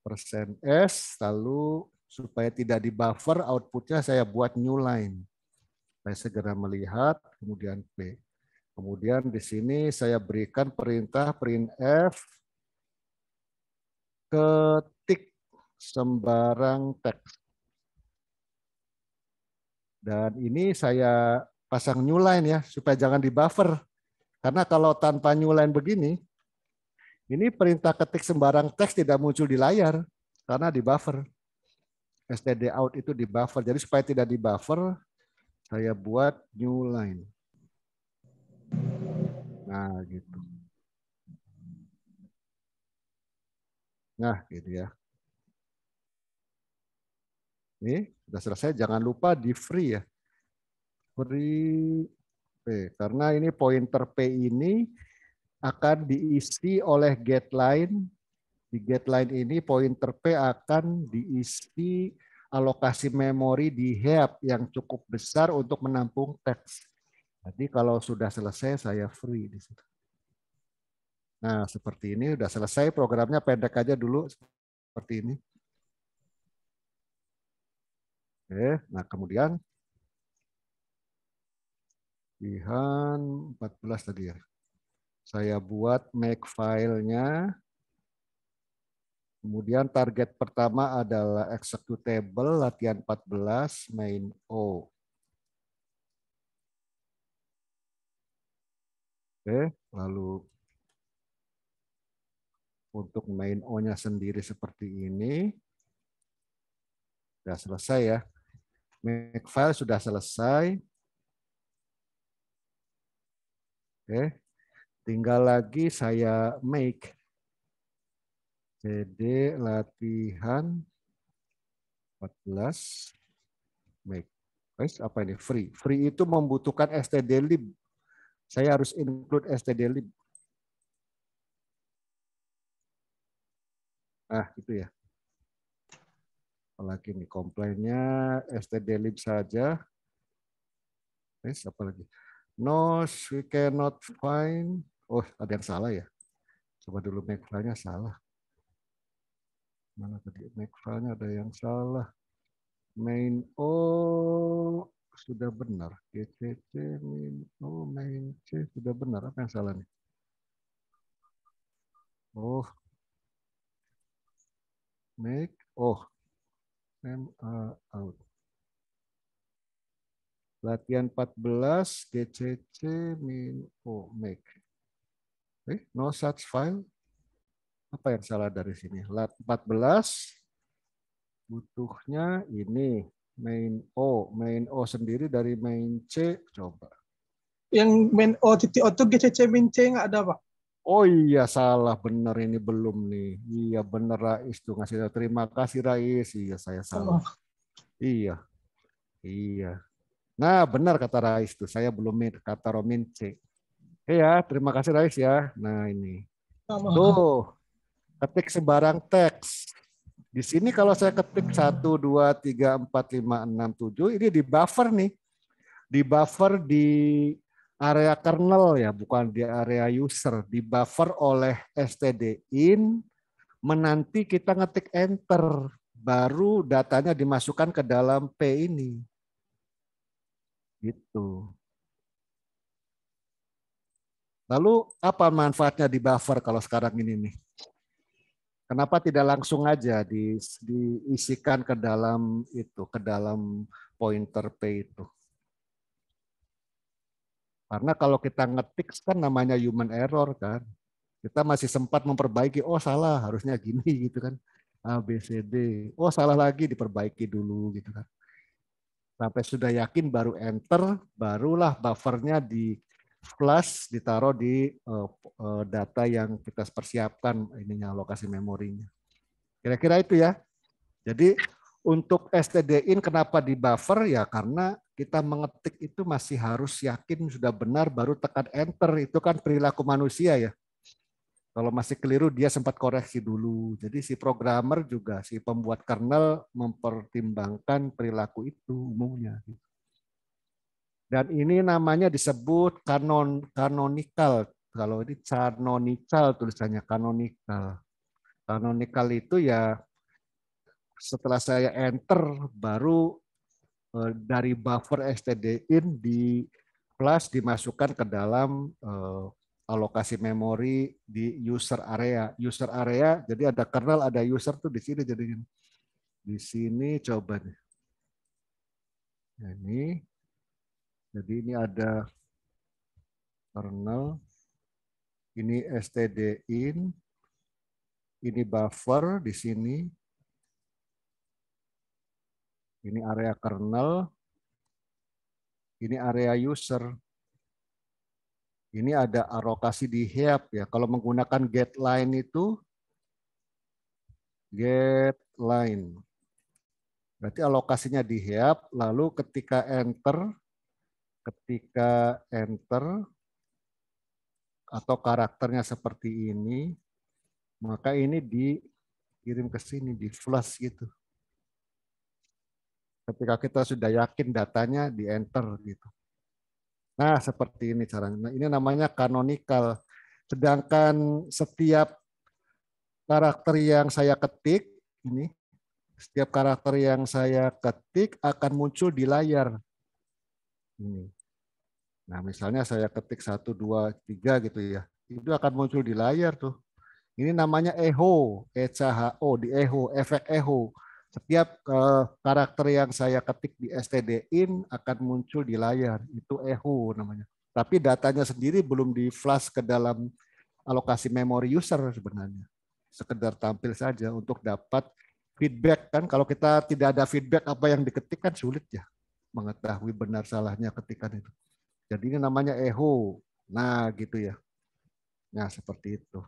persen S. Lalu supaya tidak di buffer outputnya saya buat new line. Saya segera melihat kemudian P. Kemudian di sini saya berikan perintah print F ketik sembarang teks. Dan ini saya pasang new line ya supaya jangan di buffer. Karena kalau tanpa new line begini, ini perintah ketik sembarang teks tidak muncul di layar karena di buffer. STD out itu di buffer. Jadi supaya tidak di buffer, saya buat new line. Nah, gitu. Nah, gitu ya. Ini sudah selesai. Jangan lupa di free ya. Free P. Karena ini pointer P ini akan diisi oleh get line. Di get line ini pointer P akan diisi alokasi memori di heap yang cukup besar untuk menampung teks. Jadi kalau sudah selesai saya free di situ. Nah, seperti ini sudah selesai programnya pendek aja dulu seperti ini. Oke, nah kemudian pilihan 14 tadi ya. Saya buat make filenya. Kemudian target pertama adalah executable latihan 14 main O. Oke, lalu untuk main O-nya sendiri seperti ini. Sudah selesai ya. Make file sudah selesai. Oke. Tinggal lagi saya make CD latihan 14 make. Guys, apa ini? Free. Free itu membutuhkan STD lib saya harus include STD lib. Ah, gitu ya. Apalagi nih komplainnya STD lib saja. Yes, apa lagi? No, we cannot find. Oh, ada yang salah ya. Coba dulu make file-nya salah. Mana tadi make file-nya ada yang salah. Main O oh, sudah benar. GCC min O main C sudah benar. Apa yang salah nih? Oh. Make oh. M A uh, out. Latihan 14 GCC min O oh, make. eh no such file. Apa yang salah dari sini? Lat 14 butuhnya ini main O. Main O sendiri dari main C, coba. Yang main O titik O tuh GCC main C nggak ada, Pak. Oh iya, salah. Benar ini belum nih. Iya, benar Rais. Tuh, ngasih Terima kasih, Rais. Iya, saya salah. Oh. Iya. Iya. Nah, benar kata Rais tuh. Saya belum kata Romin C. Iya, terima kasih Rais ya. Nah, ini. Sama. Tuh, ketik sebarang teks di sini kalau saya ketik 1, 2, 3, 4, 5, 6, 7, ini di buffer nih. Di buffer di area kernel ya, bukan di area user. Di buffer oleh stdin, menanti kita ngetik enter. Baru datanya dimasukkan ke dalam P ini. Gitu. Lalu apa manfaatnya di buffer kalau sekarang ini nih? Kenapa tidak langsung aja di, diisikan ke dalam itu, ke dalam pointer P itu? Karena kalau kita ngetik kan namanya human error kan. Kita masih sempat memperbaiki, oh salah harusnya gini gitu kan. A, B, C, D. Oh salah lagi diperbaiki dulu gitu kan. Sampai sudah yakin baru enter, barulah buffernya di plus ditaruh di eh, eh, data yang kita persiapkan ininya lokasi memorinya. Kira-kira itu ya. Jadi untuk STDIN kenapa di buffer ya karena kita mengetik itu masih harus yakin sudah benar baru tekan enter itu kan perilaku manusia ya. Kalau masih keliru dia sempat koreksi dulu. Jadi si programmer juga si pembuat kernel mempertimbangkan perilaku itu umumnya gitu. Dan ini namanya disebut kanon canonical. Kalau ini canonical tulisannya kanonikal kanonikal itu ya setelah saya enter baru eh, dari buffer std in di plus dimasukkan ke dalam eh, alokasi memori di user area. User area jadi ada kernel, ada user tuh di sini jadi di sini coba nih. Nah, ini jadi ini ada kernel, ini std in, ini buffer di sini, ini area kernel, ini area user. Ini ada alokasi di heap ya. Kalau menggunakan get line itu get line. Berarti alokasinya di heap lalu ketika enter ketika enter atau karakternya seperti ini, maka ini dikirim ke sini, di flash gitu. Ketika kita sudah yakin datanya, di enter gitu. Nah, seperti ini caranya. Nah, ini namanya canonical. Sedangkan setiap karakter yang saya ketik, ini setiap karakter yang saya ketik akan muncul di layar. Ini. Nah, misalnya saya ketik 1, 2, 3 gitu ya. Itu akan muncul di layar tuh. Ini namanya echo, e c h o di echo, efek echo. Setiap eh, karakter yang saya ketik di std-in akan muncul di layar. Itu echo namanya. Tapi datanya sendiri belum di-flash ke dalam alokasi memori user sebenarnya. Sekedar tampil saja untuk dapat feedback kan kalau kita tidak ada feedback apa yang diketik kan sulit ya mengetahui benar salahnya ketikan itu. Jadi ini namanya eho. Nah, gitu ya. Nah, seperti itu.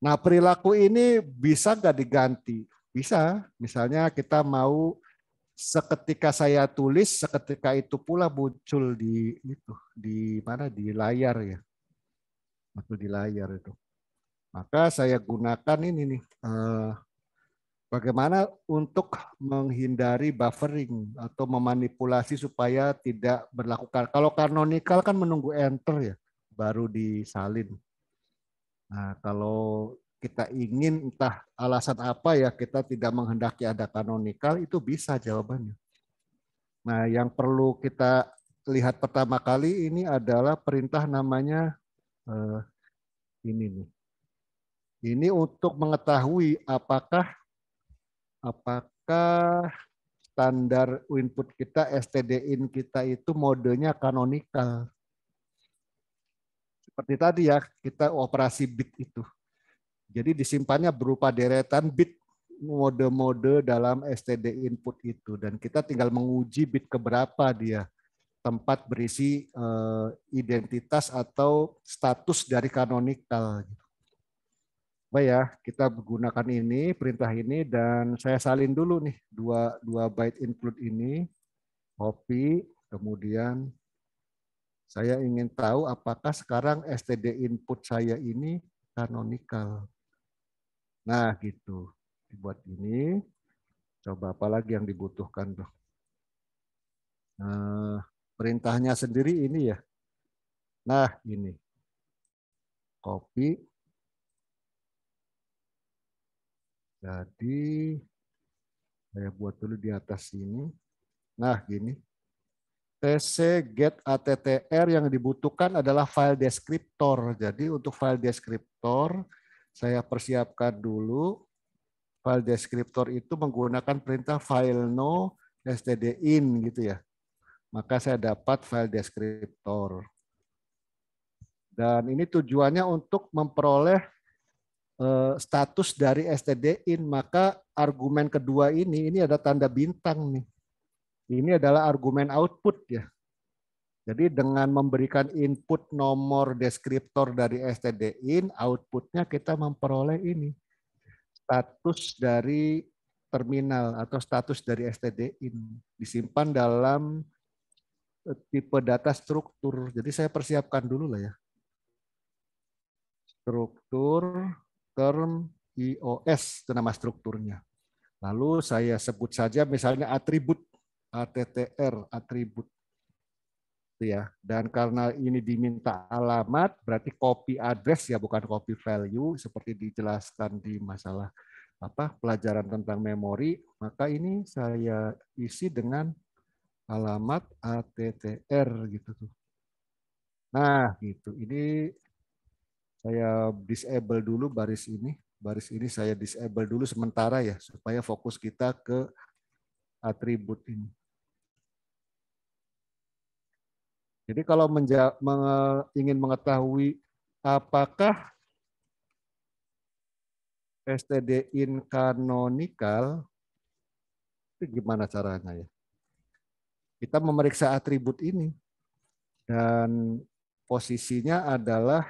Nah, perilaku ini bisa nggak diganti? Bisa. Misalnya kita mau seketika saya tulis, seketika itu pula muncul di itu di mana di layar ya. atau di layar itu. Maka saya gunakan ini nih. Uh, Bagaimana untuk menghindari buffering atau memanipulasi supaya tidak berlaku kalau canonical kan menunggu enter ya baru disalin. Nah, kalau kita ingin entah alasan apa ya kita tidak menghendaki ada canonical itu bisa jawabannya. Nah, yang perlu kita lihat pertama kali ini adalah perintah namanya eh, ini nih. Ini untuk mengetahui apakah apakah standar input kita std STDIN kita itu modenya kanonikal. Seperti tadi ya, kita operasi bit itu. Jadi disimpannya berupa deretan bit mode-mode dalam STD input itu dan kita tinggal menguji bit keberapa dia tempat berisi eh, identitas atau status dari kanonikal. Gitu apa ya kita menggunakan ini perintah ini dan saya salin dulu nih dua dua byte include ini copy kemudian saya ingin tahu apakah sekarang std input saya ini canonical. Nah, gitu. Buat ini, coba apa lagi yang dibutuhkan tuh? Eh, nah, perintahnya sendiri ini ya. Nah, ini. Copy, Jadi saya buat dulu di atas ini. Nah, gini. TC get ATTR yang dibutuhkan adalah file deskriptor. Jadi untuk file deskriptor saya persiapkan dulu file deskriptor itu menggunakan perintah file no stdin gitu ya. Maka saya dapat file deskriptor. Dan ini tujuannya untuk memperoleh Eh, status dari STDIN, maka argumen kedua ini ini ada tanda bintang nih. Ini adalah argumen output ya. Jadi dengan memberikan input nomor deskriptor dari STDIN, outputnya kita memperoleh ini status dari terminal atau status dari STDIN disimpan dalam eh, tipe data struktur. Jadi saya persiapkan dulu lah ya. Struktur term IOS itu nama strukturnya. Lalu saya sebut saja misalnya atribut ATTR atribut ya. Dan karena ini diminta alamat berarti copy address ya bukan copy value seperti dijelaskan di masalah apa pelajaran tentang memori, maka ini saya isi dengan alamat ATTR gitu tuh. Nah, gitu. Ini saya disable dulu baris ini. Baris ini saya disable dulu sementara ya, supaya fokus kita ke atribut ini. Jadi kalau ingin mengetahui apakah STD in canonical, itu gimana caranya ya? Kita memeriksa atribut ini dan posisinya adalah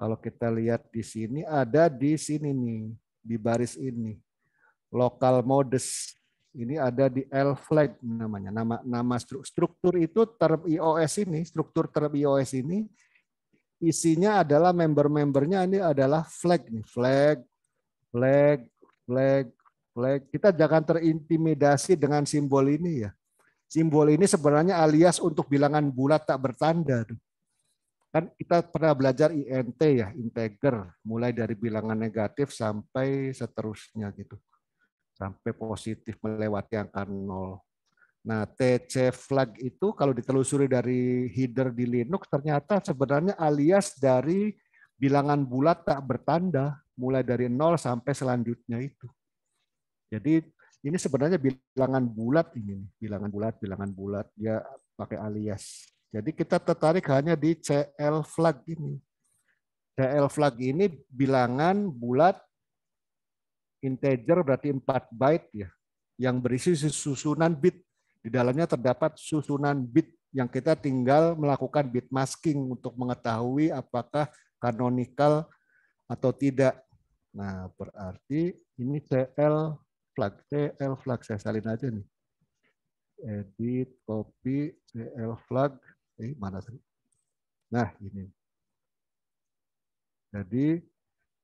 kalau kita lihat di sini, ada di sini nih, di baris ini. Lokal modes. Ini ada di L flag namanya. Nama nama struktur itu term IOS ini, struktur term IOS ini isinya adalah member-membernya ini adalah flag nih, flag, flag, flag, flag. Kita jangan terintimidasi dengan simbol ini ya. Simbol ini sebenarnya alias untuk bilangan bulat tak bertanda. Tuh kan kita pernah belajar INT ya, integer, mulai dari bilangan negatif sampai seterusnya gitu. Sampai positif melewati angka nol. Nah, TC flag itu kalau ditelusuri dari header di Linux ternyata sebenarnya alias dari bilangan bulat tak bertanda mulai dari nol sampai selanjutnya itu. Jadi ini sebenarnya bilangan bulat ini, bilangan bulat, bilangan bulat dia pakai alias. Jadi kita tertarik hanya di CL flag ini. CL flag ini bilangan bulat integer berarti 4 byte ya. Yang berisi susunan bit. Di dalamnya terdapat susunan bit yang kita tinggal melakukan bit masking untuk mengetahui apakah kanonikal atau tidak. Nah, berarti ini CL flag, CL flag saya salin aja nih edit, copy, CL flag eh mana sih? Nah ini. Jadi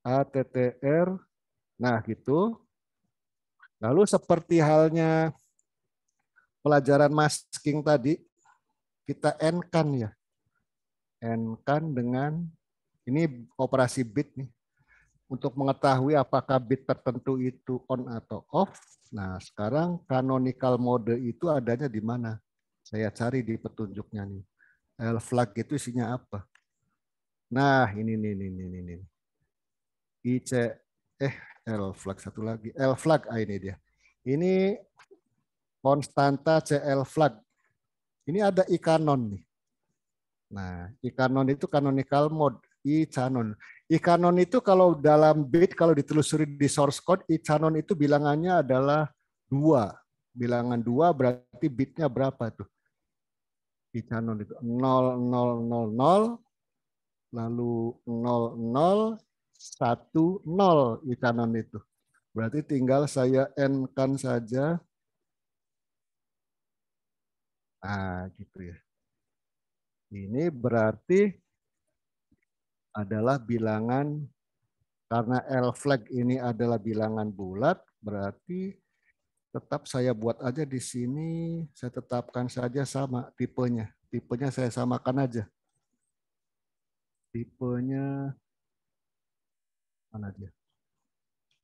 ATTR, nah gitu. Lalu seperti halnya pelajaran masking tadi, kita n-kan ya. N-kan dengan, ini operasi bit nih. Untuk mengetahui apakah bit tertentu itu on atau off. Nah sekarang canonical mode itu adanya di mana? Saya cari di petunjuknya nih. L flag itu isinya apa? Nah, ini nih nih nih nih. IC eh L flag satu lagi. L flag ah, ini dia. Ini konstanta CL flag. Ini ada I kanon nih. Nah, I kanon itu canonical mode I canon. I canon itu kalau dalam bit kalau ditelusuri di source code I canon itu bilangannya adalah dua. Bilangan dua berarti bitnya berapa tuh? di Canon itu 0000 lalu 0010 di Canon itu. Berarti tinggal saya n-kan saja. Nah, gitu ya. Ini berarti adalah bilangan karena L flag ini adalah bilangan bulat, berarti tetap saya buat aja di sini, saya tetapkan saja sama tipenya. Tipenya saya samakan aja. Tipenya mana dia?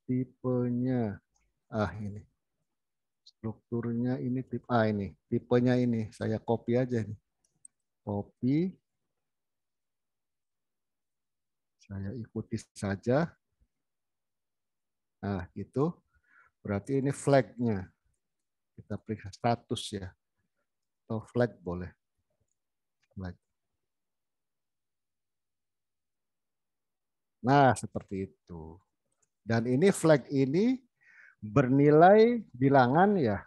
Tipenya ah ini. Strukturnya ini tipe ah ini, tipenya ini saya copy aja nih. Copy saya ikuti saja. Nah, gitu. Berarti ini flagnya. Kita periksa status ya. Atau flag boleh. Flag. Nah, seperti itu. Dan ini flag ini bernilai bilangan ya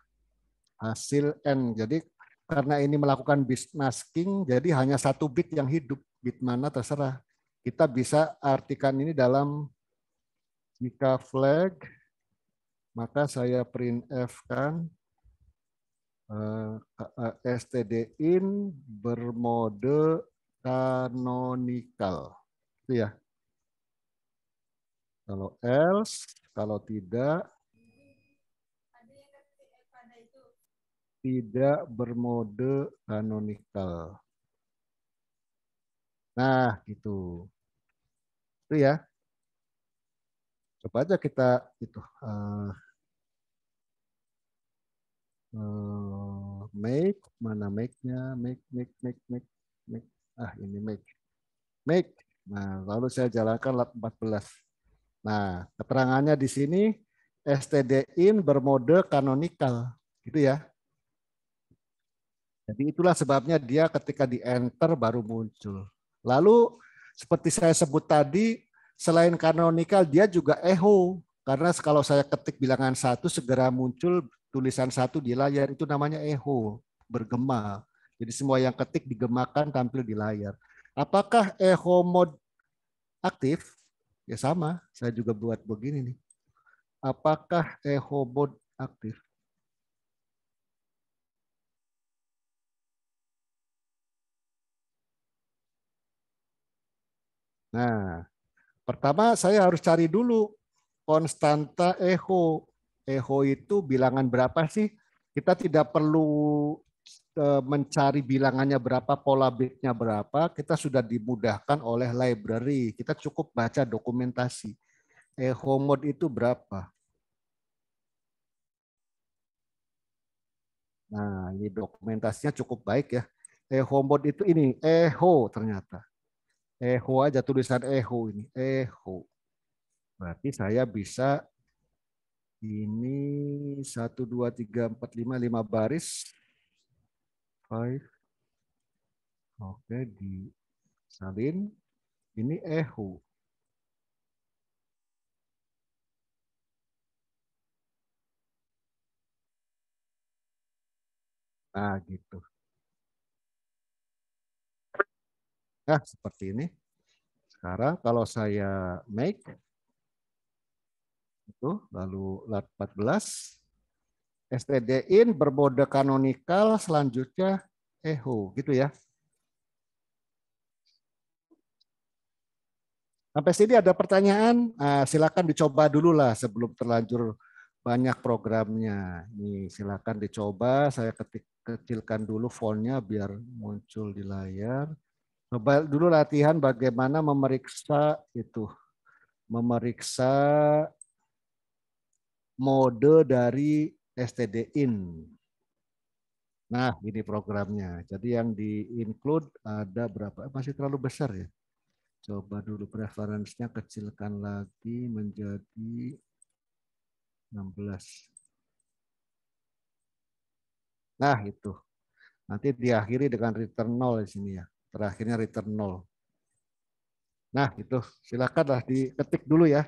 hasil n. Jadi karena ini melakukan bit masking, jadi hanya satu bit yang hidup. Bit mana terserah. Kita bisa artikan ini dalam jika flag maka saya print F kan eh, STD in bermode canonical. Itu ya. Kalau else, kalau tidak, tidak bermode canonical. Nah, gitu. Itu ya. Coba aja kita itu. Uh, Eh, make mana make-nya make make make make make ah ini make make nah lalu saya jalankan 14 nah keterangannya di sini STD in bermode kanonikal gitu ya jadi itulah sebabnya dia ketika di enter baru muncul lalu seperti saya sebut tadi selain kanonikal dia juga echo karena kalau saya ketik bilangan satu segera muncul tulisan satu di layar itu namanya echo, bergema. Jadi semua yang ketik digemakan tampil di layar. Apakah echo mode aktif? Ya sama, saya juga buat begini nih. Apakah echo mode aktif? Nah, pertama saya harus cari dulu konstanta echo. EHO itu bilangan berapa sih? Kita tidak perlu e, mencari bilangannya berapa, pola bitnya berapa, kita sudah dimudahkan oleh library. Kita cukup baca dokumentasi. EHO mode itu berapa? Nah, ini dokumentasinya cukup baik ya. EHO mode itu ini, EHO ternyata. EHO aja tulisan EHO ini, EHO. Berarti saya bisa ini satu dua tiga empat lima lima baris five oke di salin ini ehu nah gitu nah seperti ini sekarang kalau saya make itu lalu lat 14 STD in berbode kanonikal selanjutnya eho gitu ya. Sampai sini ada pertanyaan, nah, silakan dicoba dulu lah sebelum terlanjur banyak programnya. Nih silakan dicoba, saya ketik kecilkan dulu fontnya biar muncul di layar. Coba dulu latihan bagaimana memeriksa itu, memeriksa mode dari STD in. Nah, ini programnya. Jadi yang di-include ada berapa? Masih terlalu besar ya. Coba dulu preferensinya kecilkan lagi menjadi 16. Nah, itu. Nanti diakhiri dengan return 0 di sini ya. Terakhirnya return 0. Nah, itu. Silakanlah diketik dulu ya.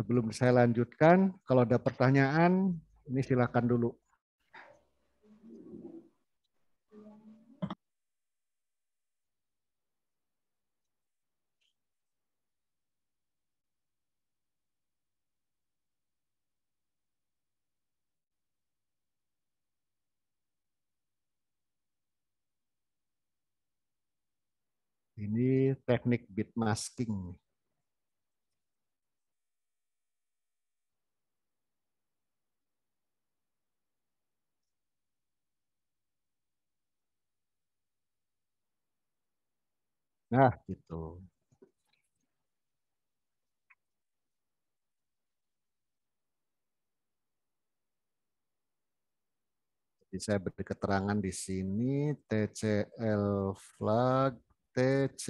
Sebelum saya lanjutkan, kalau ada pertanyaan, ini silakan dulu. Ini teknik beat masking. Nah, gitu. Jadi saya beri keterangan di sini TCL flag TC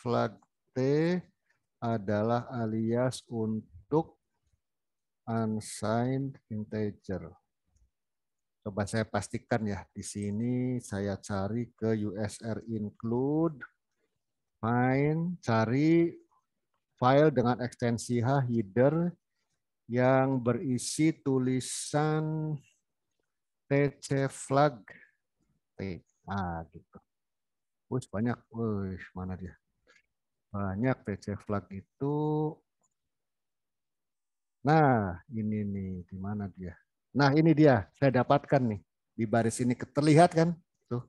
flag T adalah alias untuk unsigned integer. Coba saya pastikan ya di sini saya cari ke USR include Find, cari file dengan ekstensi H header yang berisi tulisan TC flag ah gitu. Wih, banyak. Wih, mana dia? Banyak TC flag itu. Nah, ini nih, di mana dia? Nah, ini dia. Saya dapatkan nih di baris ini terlihat kan? Tuh.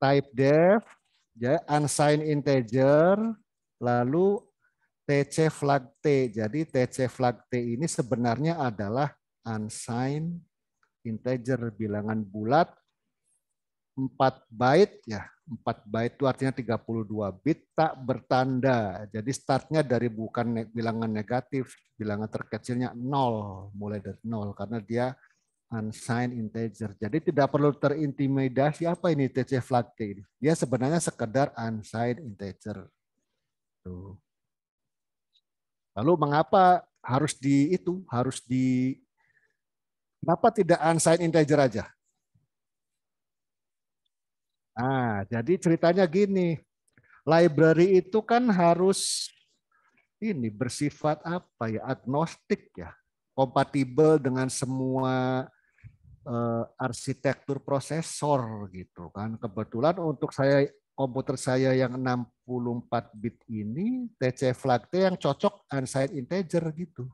Type dev ya unsigned integer lalu TC flag T. Jadi TC flag T ini sebenarnya adalah unsigned integer bilangan bulat 4 byte ya. 4 byte itu artinya 32 bit tak bertanda. Jadi startnya dari bukan bilangan negatif, bilangan terkecilnya nol mulai dari nol karena dia unsigned integer. Jadi tidak perlu terintimidasi apa ini TC Flat ini. Dia sebenarnya sekedar unsigned integer. Tuh. Lalu mengapa harus di itu, harus di kenapa tidak unsigned integer aja? ah jadi ceritanya gini. Library itu kan harus ini bersifat apa ya? Agnostik ya. Kompatibel dengan semua uh, arsitektur prosesor gitu kan. Kebetulan untuk saya komputer saya yang 64 bit ini TC Flagte yang cocok unsigned integer gitu.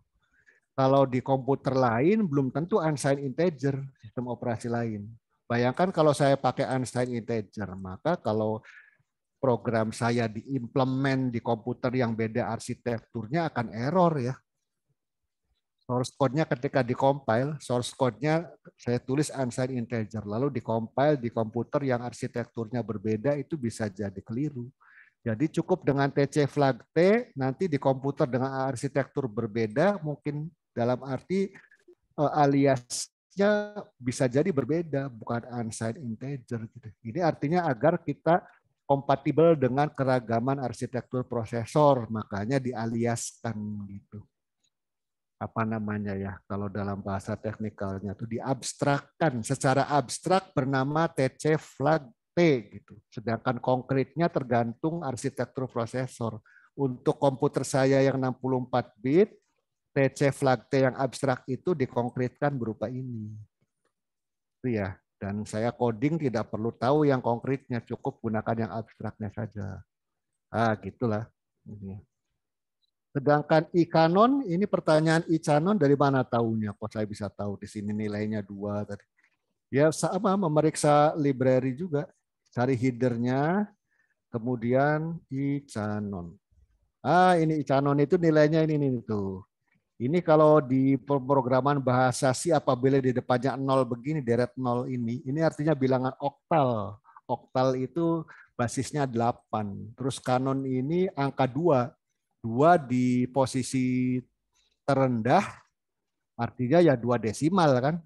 Kalau di komputer lain belum tentu unsigned integer sistem operasi lain. Bayangkan kalau saya pakai unsigned integer, maka kalau program saya diimplement di komputer yang beda arsitekturnya akan error ya source code-nya ketika dikompile, source code-nya saya tulis unsigned integer, lalu dikompile di komputer yang arsitekturnya berbeda itu bisa jadi keliru. Jadi cukup dengan TC flag T, nanti di komputer dengan arsitektur berbeda, mungkin dalam arti uh, aliasnya bisa jadi berbeda, bukan unsigned integer. Gitu. Ini artinya agar kita kompatibel dengan keragaman arsitektur prosesor, makanya dialiaskan gitu apa namanya ya kalau dalam bahasa teknikalnya itu diabstrakkan secara abstrak bernama TC flag T gitu. Sedangkan konkretnya tergantung arsitektur prosesor. Untuk komputer saya yang 64 bit, TC flag T yang abstrak itu dikonkretkan berupa ini. Itu ya. Dan saya coding tidak perlu tahu yang konkretnya, cukup gunakan yang abstraknya saja. Ah, gitulah. Ini. Sedangkan ikanon ini pertanyaan ikanon dari mana tahunya? Kok saya bisa tahu di sini nilainya dua tadi? Ya sama memeriksa library juga, cari headernya, kemudian ikanon. Ah ini ikanon itu nilainya ini nih tuh. Ini kalau di pemrograman bahasa si apabila di depannya nol begini deret nol ini, ini artinya bilangan oktal. Oktal itu basisnya 8. Terus kanon ini angka 2 dua di posisi terendah artinya ya dua desimal kan.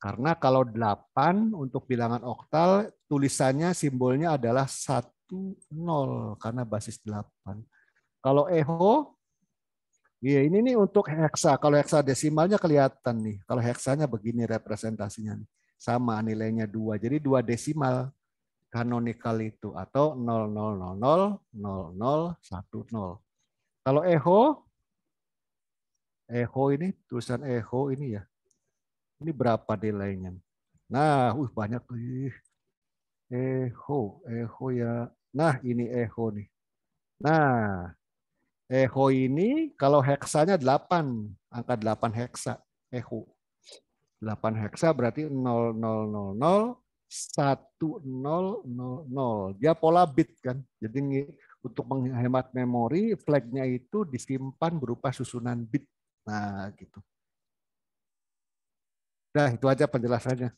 Karena kalau 8 untuk bilangan oktal tulisannya simbolnya adalah satu nol karena basis 8. Kalau eho ya ini nih untuk heksa. Kalau heksa desimalnya kelihatan nih. Kalau heksanya begini representasinya nih. Sama nilainya dua. Jadi dua desimal kanonikal itu atau nol nol nol nol nol nol satu nol kalau echo, echo ini tulisan echo ini ya. Ini berapa nilainya? Nah, uh banyak tuh. Echo, echo ya. Nah, ini echo nih. Nah, echo ini kalau heksanya 8, angka 8 heksa, echo. 8 heksa berarti 0 0 0 0 0 0. Dia pola bit kan. Jadi untuk menghemat memori, flagnya itu disimpan berupa susunan bit. Nah, gitu. Nah, itu aja penjelasannya.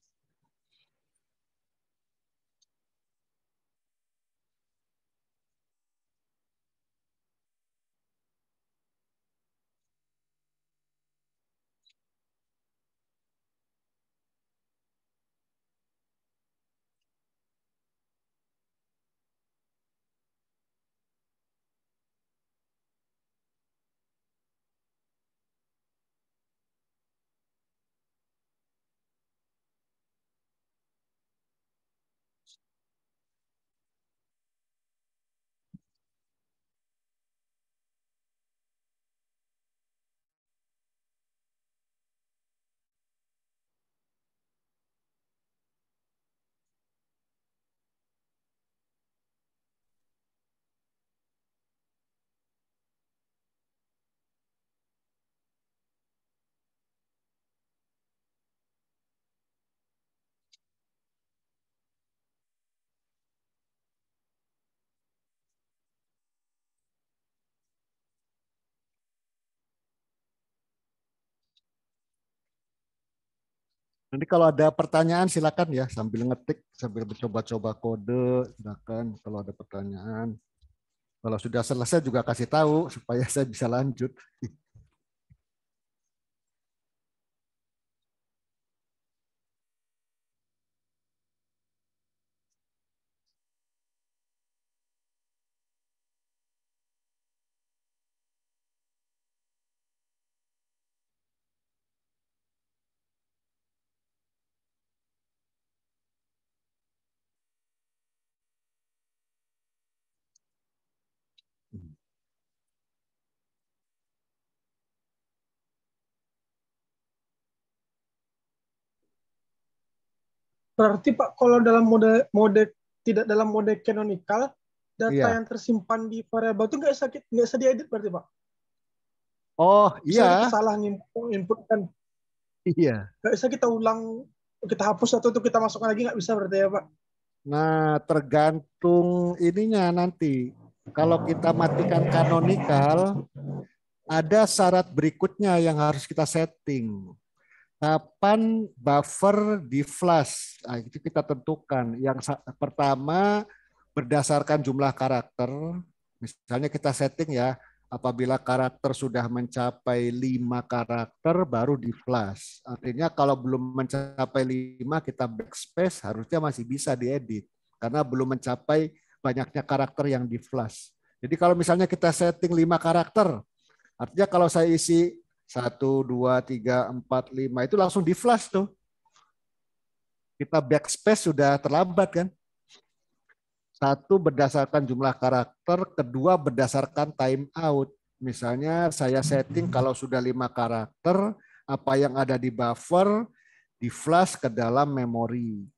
Nanti kalau ada pertanyaan silakan ya sambil ngetik, sambil mencoba-coba kode, silakan kalau ada pertanyaan. Kalau sudah selesai juga kasih tahu supaya saya bisa lanjut. Berarti Pak, kalau dalam mode mode tidak dalam mode canonical data iya. yang tersimpan di variabel itu nggak sakit nggak bisa diedit berarti Pak? Oh bisa iya. Salah input kan? Iya. Nggak bisa kita ulang, kita hapus atau itu kita masukkan lagi nggak bisa berarti ya Pak? Nah tergantung ininya nanti. Kalau kita matikan canonical ada syarat berikutnya yang harus kita setting kapan buffer di flash nah, itu kita tentukan yang pertama berdasarkan jumlah karakter misalnya kita setting ya apabila karakter sudah mencapai lima karakter baru di flash. Artinya kalau belum mencapai lima kita backspace harusnya masih bisa diedit karena belum mencapai banyaknya karakter yang di flash. Jadi kalau misalnya kita setting lima karakter, artinya kalau saya isi satu, dua, tiga, empat, lima. Itu langsung di flash tuh. Kita backspace sudah terlambat kan. Satu berdasarkan jumlah karakter, kedua berdasarkan time out. Misalnya saya setting kalau sudah lima karakter, apa yang ada di buffer di flash ke dalam memori.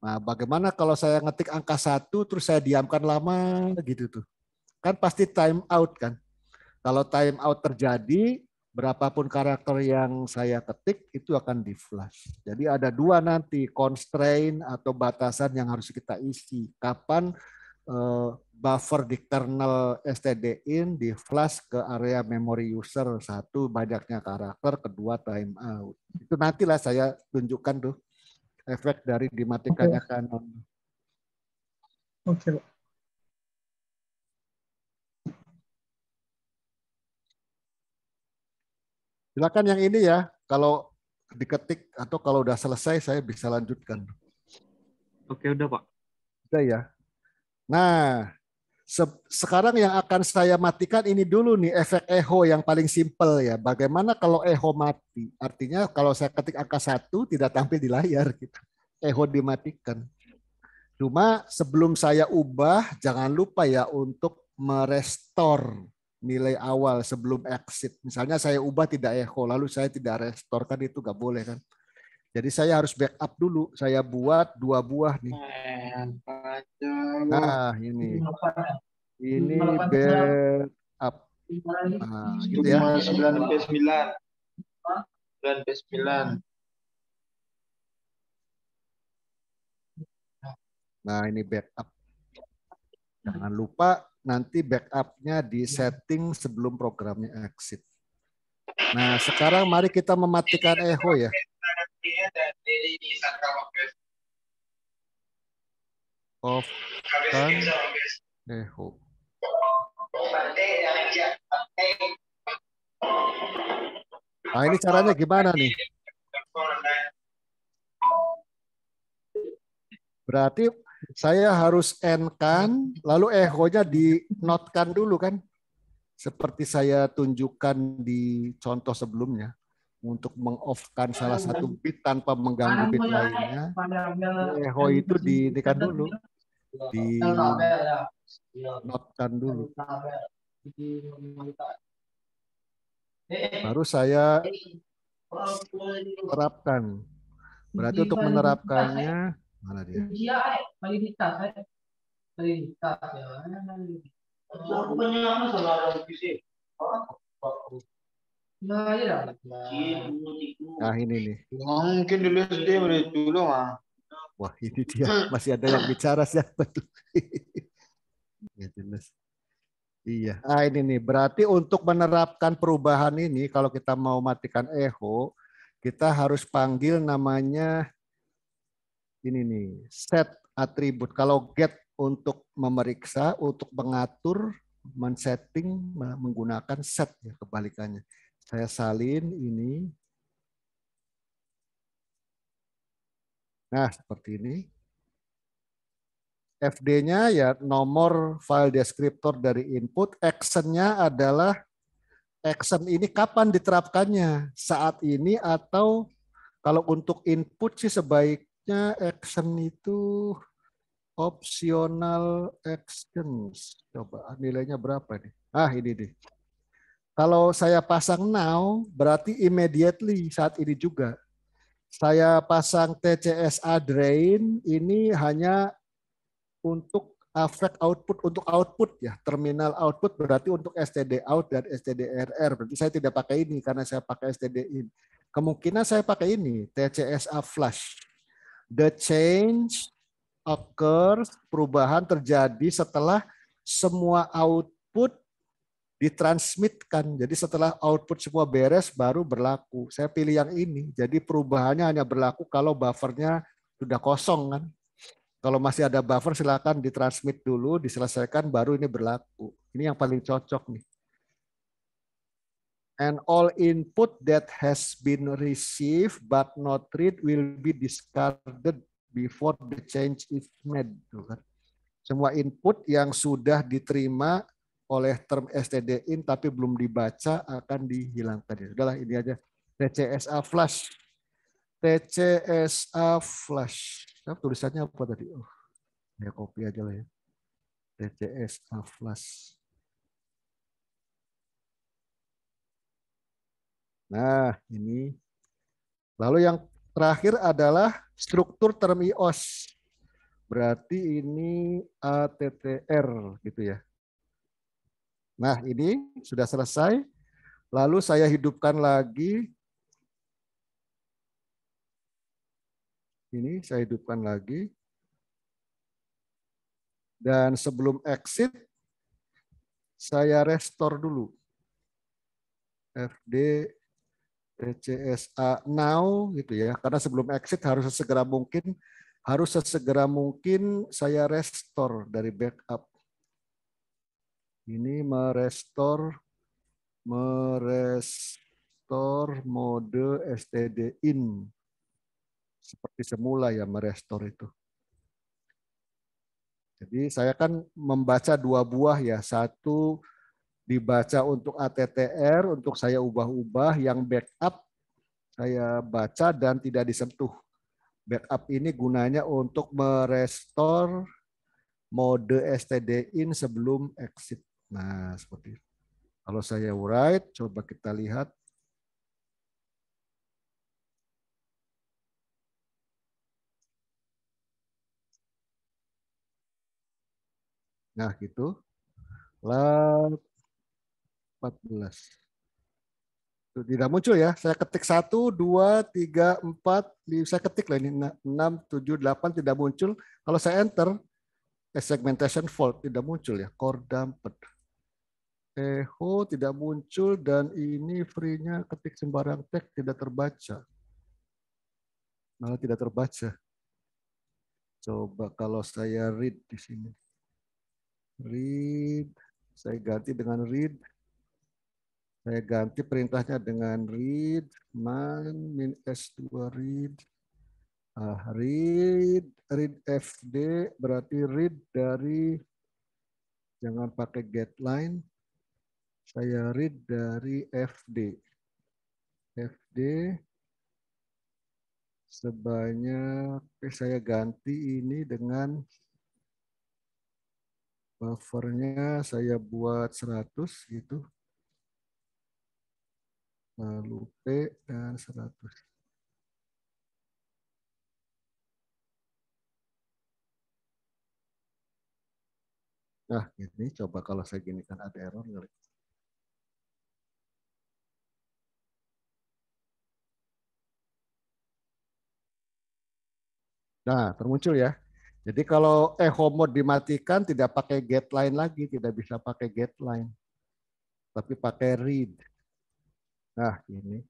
Nah, bagaimana kalau saya ngetik angka satu terus saya diamkan lama gitu tuh. Kan pasti time out kan. Kalau time out terjadi, berapapun karakter yang saya ketik itu akan di flash. Jadi ada dua nanti constraint atau batasan yang harus kita isi. Kapan eh, buffer di kernel stdin di flash ke area memory user satu banyaknya karakter, kedua time out. Itu nantilah saya tunjukkan tuh efek dari dimatikannya kanon. Oke, okay. Silakan yang ini ya, kalau diketik atau kalau udah selesai saya bisa lanjutkan. Oke, udah Pak. Udah ya. Nah, se sekarang yang akan saya matikan ini dulu nih efek echo yang paling simpel ya. Bagaimana kalau echo mati? Artinya kalau saya ketik angka satu tidak tampil di layar gitu. Echo dimatikan. Cuma sebelum saya ubah jangan lupa ya untuk merestore nilai awal sebelum exit. Misalnya saya ubah tidak echo, lalu saya tidak restore itu nggak boleh kan. Jadi saya harus backup dulu. Saya buat dua buah nih. Nah ini, ini backup. Nah, gitu ya. Nah ini backup. Jangan lupa nanti backupnya di iya. setting sebelum programnya exit. Nah, sekarang mari kita mematikan echo ya. Off kan echo. Nah, ini caranya gimana nih? Berarti saya harus n kan, lalu echo-nya di notkan dulu kan. Seperti saya tunjukkan di contoh sebelumnya untuk meng kan salah satu bit tanpa mengganggu bit lainnya. Echo itu di ini kan dulu di notkan dulu. Baru saya terapkan. Berarti untuk menerapkannya Mana dia? Dia eh? validitas eh? Validitas ya. Aku punya apa Nah, ya. Nah, ini nih. Mungkin dulu SD boleh dulu Wah, ini dia masih ada yang bicara siapa tuh? ya jelas. Iya. Ah ini nih. Berarti untuk menerapkan perubahan ini, kalau kita mau matikan echo, kita harus panggil namanya ini nih set atribut. Kalau get untuk memeriksa, untuk mengatur, men-setting menggunakan set ya kebalikannya. Saya salin ini. Nah, seperti ini. FD-nya ya nomor file descriptor dari input, action-nya adalah action ini kapan diterapkannya? Saat ini atau kalau untuk input sih sebaik Selanjutnya action itu opsional actions. Coba ah, nilainya berapa nih? Ah ini deh. Kalau saya pasang now berarti immediately saat ini juga. Saya pasang TCSA drain ini hanya untuk affect output untuk output ya terminal output berarti untuk STD out dan STDRR berarti saya tidak pakai ini karena saya pakai STD in kemungkinan saya pakai ini TCSA flush The change occurs, perubahan terjadi setelah semua output ditransmitkan. Jadi setelah output semua beres baru berlaku. Saya pilih yang ini. Jadi perubahannya hanya berlaku kalau buffernya sudah kosong kan. Kalau masih ada buffer silakan ditransmit dulu, diselesaikan baru ini berlaku. Ini yang paling cocok nih and all input that has been received but not read will be discarded before the change is made. Kan? Semua input yang sudah diterima oleh term STD in tapi belum dibaca akan dihilangkan. Sudahlah ini aja. TCSA flash. TCSA flash. Nah, tulisannya apa tadi? Oh, ya kopi aja lah ya. TCSA flash. Nah, ini. Lalu yang terakhir adalah struktur term IOS. Berarti ini ATTR gitu ya. Nah, ini sudah selesai. Lalu saya hidupkan lagi. Ini saya hidupkan lagi. Dan sebelum exit, saya restore dulu. FD PCSA now gitu ya. Karena sebelum exit harus sesegera mungkin harus sesegera mungkin saya restore dari backup. Ini merestore merestore mode std in seperti semula ya merestore itu. Jadi saya kan membaca dua buah ya, satu dibaca untuk ATTR, untuk saya ubah-ubah, yang backup saya baca dan tidak disentuh. Backup ini gunanya untuk merestore mode STD in sebelum exit. Nah, seperti itu. Kalau saya write, coba kita lihat. Nah, gitu. Lalu 14. Tuh, tidak muncul ya. Saya ketik 1, 2, 3, 4. Saya ketik lah ini 6, 7, 8 tidak muncul. Kalau saya enter, eh, segmentation fault tidak muncul ya. Core dumped. Echo eh, tidak muncul dan ini free-nya ketik sembarang tag tidak terbaca. Malah tidak terbaca. Coba kalau saya read di sini. Read. Saya ganti dengan read. Saya ganti perintahnya dengan read man min S2 read. Uh, ah, read read FD berarti read dari jangan pakai get line. Saya read dari FD. FD sebanyak eh, saya ganti ini dengan buffernya saya buat 100 gitu lalu P dan 100. Nah, ini coba kalau saya gini kan ada error kali. Nah, termuncul ya. Jadi kalau echo mode dimatikan tidak pakai get line lagi, tidak bisa pakai get line. Tapi pakai read. Nah, ini.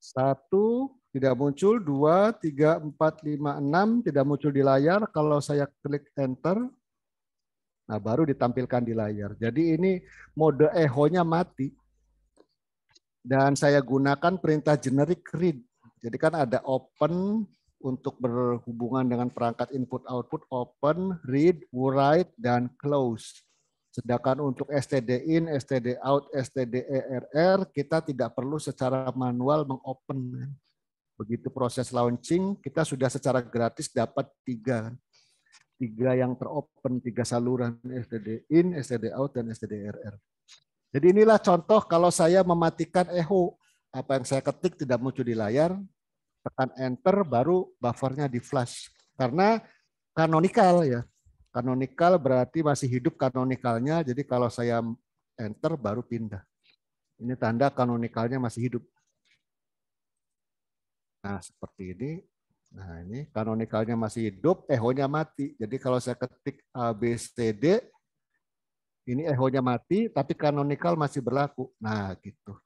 Satu, tidak muncul. Dua, tiga, empat, lima, enam, tidak muncul di layar. Kalau saya klik enter, nah baru ditampilkan di layar. Jadi ini mode echo-nya mati. Dan saya gunakan perintah generic read. Jadi kan ada open untuk berhubungan dengan perangkat input-output, open, read, write, dan close. Sedangkan untuk STD in, STD out, STD ERR kita tidak perlu secara manual mengopen. Begitu proses launching, kita sudah secara gratis dapat tiga tiga yang teropen, tiga saluran STD in, STD out, dan STD ERR. Jadi inilah contoh kalau saya mematikan echo, apa yang saya ketik tidak muncul di layar, tekan enter baru buffernya di flash. Karena kanonikal ya, Kanonikal berarti masih hidup kanonikalnya, jadi kalau saya enter baru pindah. Ini tanda kanonikalnya masih hidup. Nah, seperti ini. Nah, ini kanonikalnya masih hidup, ehonya mati. Jadi kalau saya ketik a b c d, ini ehonya mati, tapi kanonikal masih berlaku. Nah, gitu.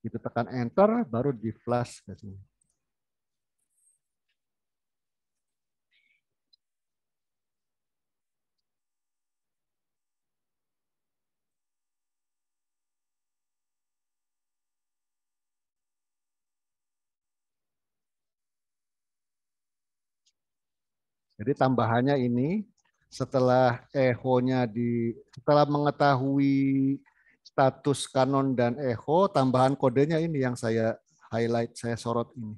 Kita gitu tekan enter, baru di flash ke sini. Jadi tambahannya ini setelah echo-nya di setelah mengetahui status kanon dan echo, tambahan kodenya ini yang saya highlight, saya sorot ini.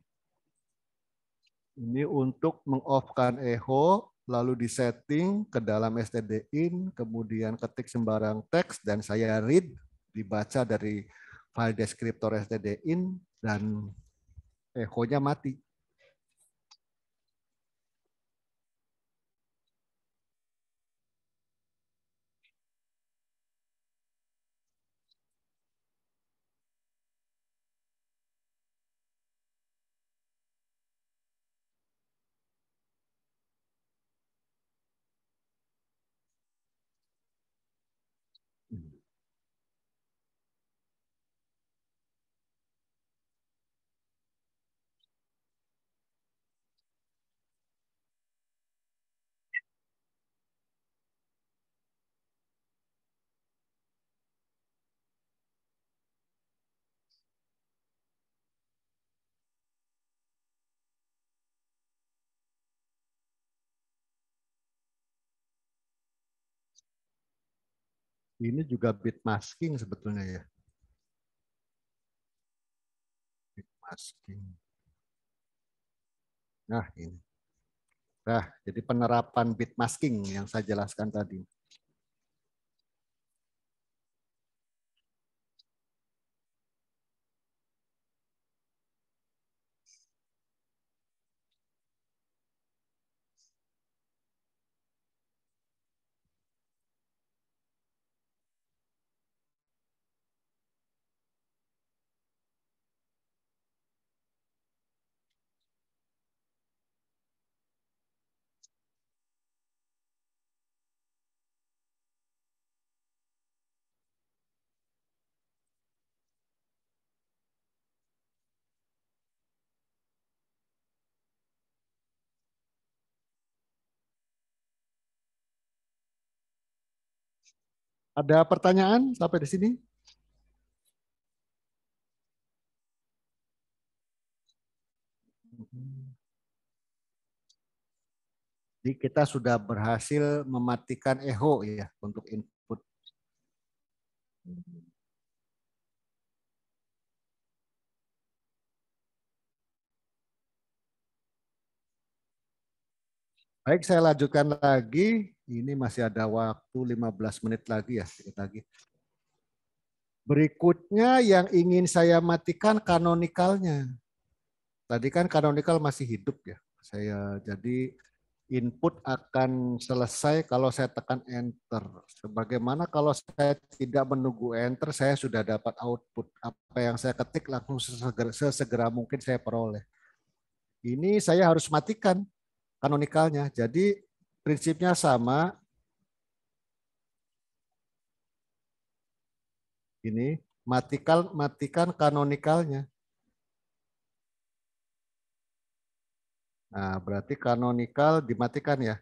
Ini untuk mengoffkan echo, lalu disetting ke dalam std in, kemudian ketik sembarang teks dan saya read dibaca dari file deskriptor in dan echo-nya mati. Ini juga bit masking sebetulnya ya. Bit masking. Nah, ini. Nah, jadi penerapan bit masking yang saya jelaskan tadi. Ada pertanyaan sampai di sini? Jadi kita sudah berhasil mematikan echo ya untuk input. Baik, saya lanjutkan lagi ini masih ada waktu 15 menit lagi ya, sedikit lagi. Berikutnya yang ingin saya matikan kanonikalnya. Tadi kan kanonikal masih hidup ya. Saya jadi input akan selesai kalau saya tekan enter. Sebagaimana kalau saya tidak menunggu enter, saya sudah dapat output. Apa yang saya ketik langsung sesegera, sesegera mungkin saya peroleh. Ini saya harus matikan kanonikalnya. Jadi prinsipnya sama. Ini matikan matikan kanonikalnya. Nah, berarti kanonikal dimatikan ya.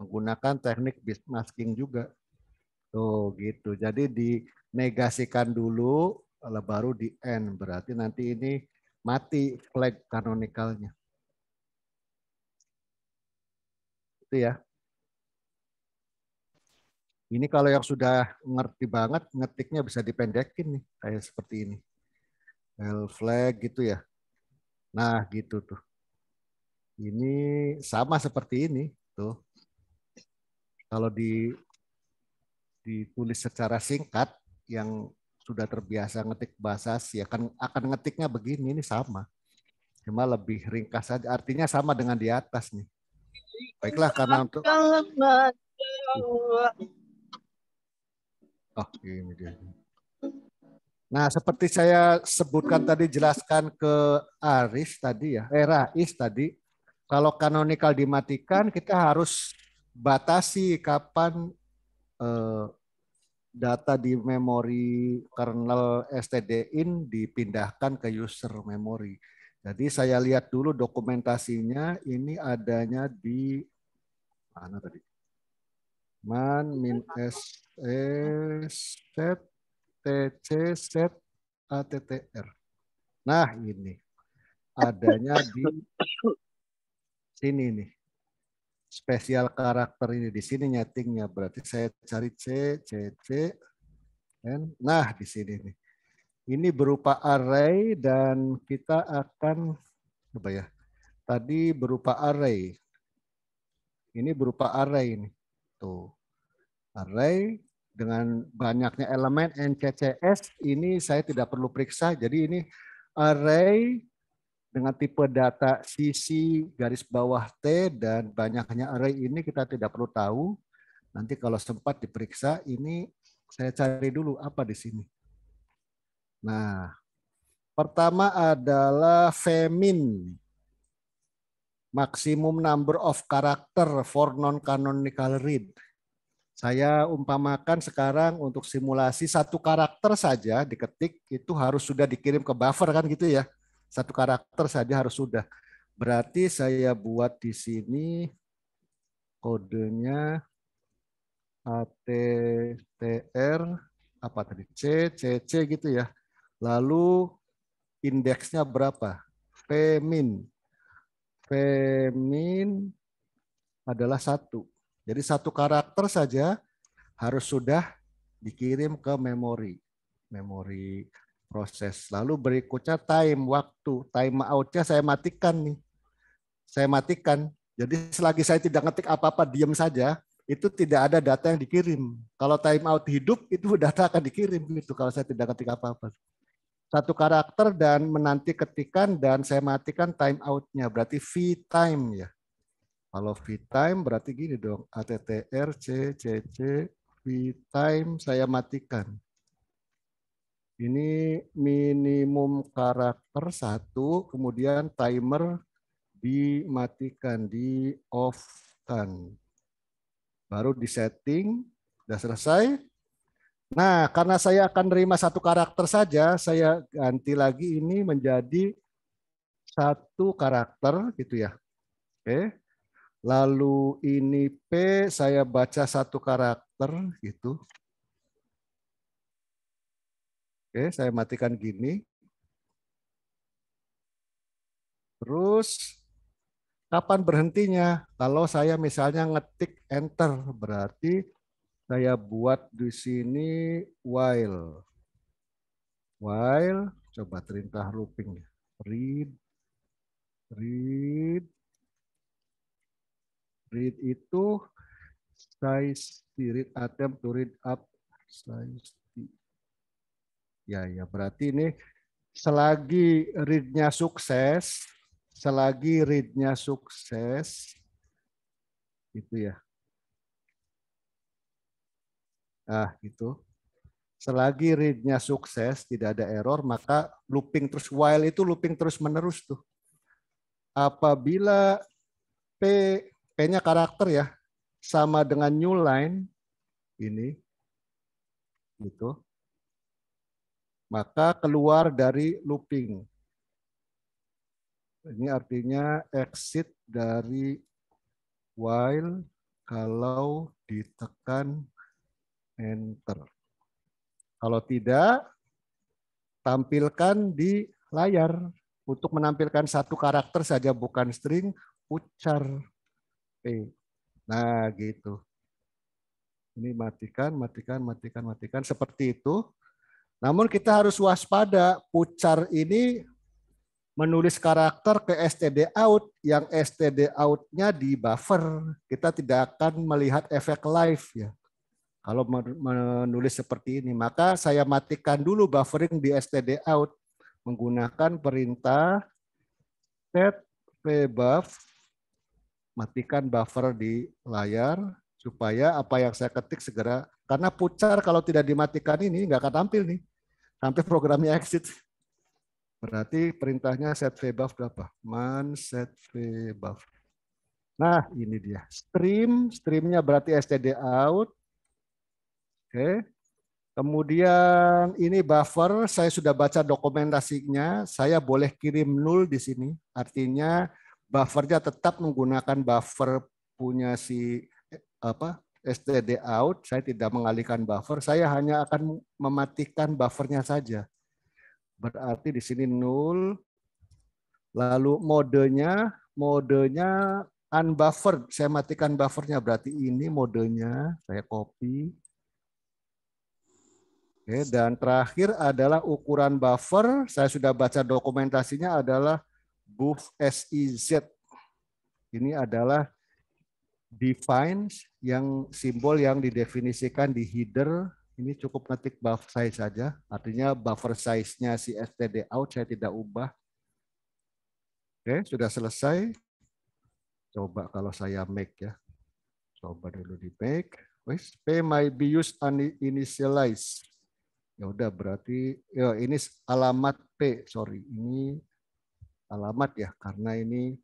Menggunakan teknik bis masking juga. Tuh gitu. Jadi dinegasikan dulu, baru di end. Berarti nanti ini mati flag kanonikalnya. Itu ya. Ini kalau yang sudah ngerti banget, ngetiknya bisa dipendekin nih, kayak seperti ini. L flag gitu ya. Nah, gitu tuh. Ini sama seperti ini, tuh. Kalau di ditulis secara singkat yang sudah terbiasa ngetik bahasa sih akan ya akan ngetiknya begini ini sama. Cuma lebih ringkas saja. Artinya sama dengan di atas nih. Baiklah karena untuk Oh, ini dia. Nah, seperti saya sebutkan tadi, jelaskan ke Aris tadi ya, eh, Rais tadi, kalau kanonikal dimatikan, kita harus batasi kapan eh, data di memori kernel stdin dipindahkan ke user memory. Jadi saya lihat dulu dokumentasinya ini adanya di mana tadi? Man min s e set t c set a t t r. Nah ini adanya di sini nih. Spesial karakter ini di sini nyetingnya berarti saya cari c c c n. Nah di sini nih ini berupa array dan kita akan apa ya? Tadi berupa array. Ini berupa array ini. Tuh. Array dengan banyaknya elemen NCCS ini saya tidak perlu periksa. Jadi ini array dengan tipe data sisi garis bawah T dan banyaknya array ini kita tidak perlu tahu. Nanti kalau sempat diperiksa ini saya cari dulu apa di sini. Nah, pertama adalah femin. Maximum number of character for non-canonical read. Saya umpamakan sekarang untuk simulasi satu karakter saja diketik itu harus sudah dikirim ke buffer kan gitu ya. Satu karakter saja harus sudah. Berarti saya buat di sini kodenya ATTR apa tadi C C C gitu ya. Lalu indeksnya berapa? Femin. Femin adalah satu. Jadi satu karakter saja harus sudah dikirim ke memori. Memori proses. Lalu berikutnya time, waktu. Time out-nya saya matikan nih. Saya matikan. Jadi selagi saya tidak ngetik apa-apa, diam saja, itu tidak ada data yang dikirim. Kalau time out hidup, itu data akan dikirim. Itu kalau saya tidak ngetik apa-apa satu karakter dan menanti ketikan dan saya matikan time out-nya. Berarti V time ya. Kalau V time berarti gini dong. ATTR c V time saya matikan. Ini minimum karakter satu, kemudian timer dimatikan, di off kan. Baru di setting sudah selesai. Nah, karena saya akan terima satu karakter saja, saya ganti lagi ini menjadi satu karakter gitu ya. Oke. Lalu ini P saya baca satu karakter gitu. Oke, saya matikan gini. Terus kapan berhentinya? Kalau saya misalnya ngetik enter berarti saya buat di sini while. While, coba perintah looping. Read, read, read itu size read attempt to read up size ya ya berarti ini selagi readnya sukses selagi readnya sukses itu ya Nah, gitu. Selagi readnya sukses, tidak ada error, maka looping terus while itu looping terus menerus tuh. Apabila P P-nya karakter ya, sama dengan new line ini gitu. Maka keluar dari looping. Ini artinya exit dari while kalau ditekan Enter. Kalau tidak, tampilkan di layar. Untuk menampilkan satu karakter saja bukan string, ucar P. Nah, gitu. Ini matikan, matikan, matikan, matikan. Seperti itu. Namun kita harus waspada, pucar ini menulis karakter ke std out yang std out-nya di buffer kita tidak akan melihat efek live ya kalau menulis seperti ini, maka saya matikan dulu buffering di std out menggunakan perintah set pbuff matikan buffer di layar supaya apa yang saya ketik segera karena pucar kalau tidak dimatikan ini nggak akan tampil nih sampai programnya exit. Berarti perintahnya set vbuff berapa? Man set vbuff. Nah, ini dia. Stream, streamnya berarti std out Oke. Kemudian ini buffer, saya sudah baca dokumentasinya, saya boleh kirim nul di sini. Artinya buffernya tetap menggunakan buffer punya si apa STD out, saya tidak mengalihkan buffer, saya hanya akan mematikan buffernya saja. Berarti di sini nul. Lalu modenya, modenya unbuffered, saya matikan buffernya, berarti ini modenya, saya copy. Oke, dan terakhir adalah ukuran buffer. Saya sudah baca dokumentasinya adalah buff SIZ. Ini adalah defines yang simbol yang didefinisikan di header. Ini cukup ngetik buffer size saja. Artinya buffer size-nya si STD out saya tidak ubah. Oke, sudah selesai. Coba kalau saya make ya. Coba dulu di make. P might be used uninitialized. Ya udah berarti ya ini alamat P, sorry. Ini alamat ya karena ini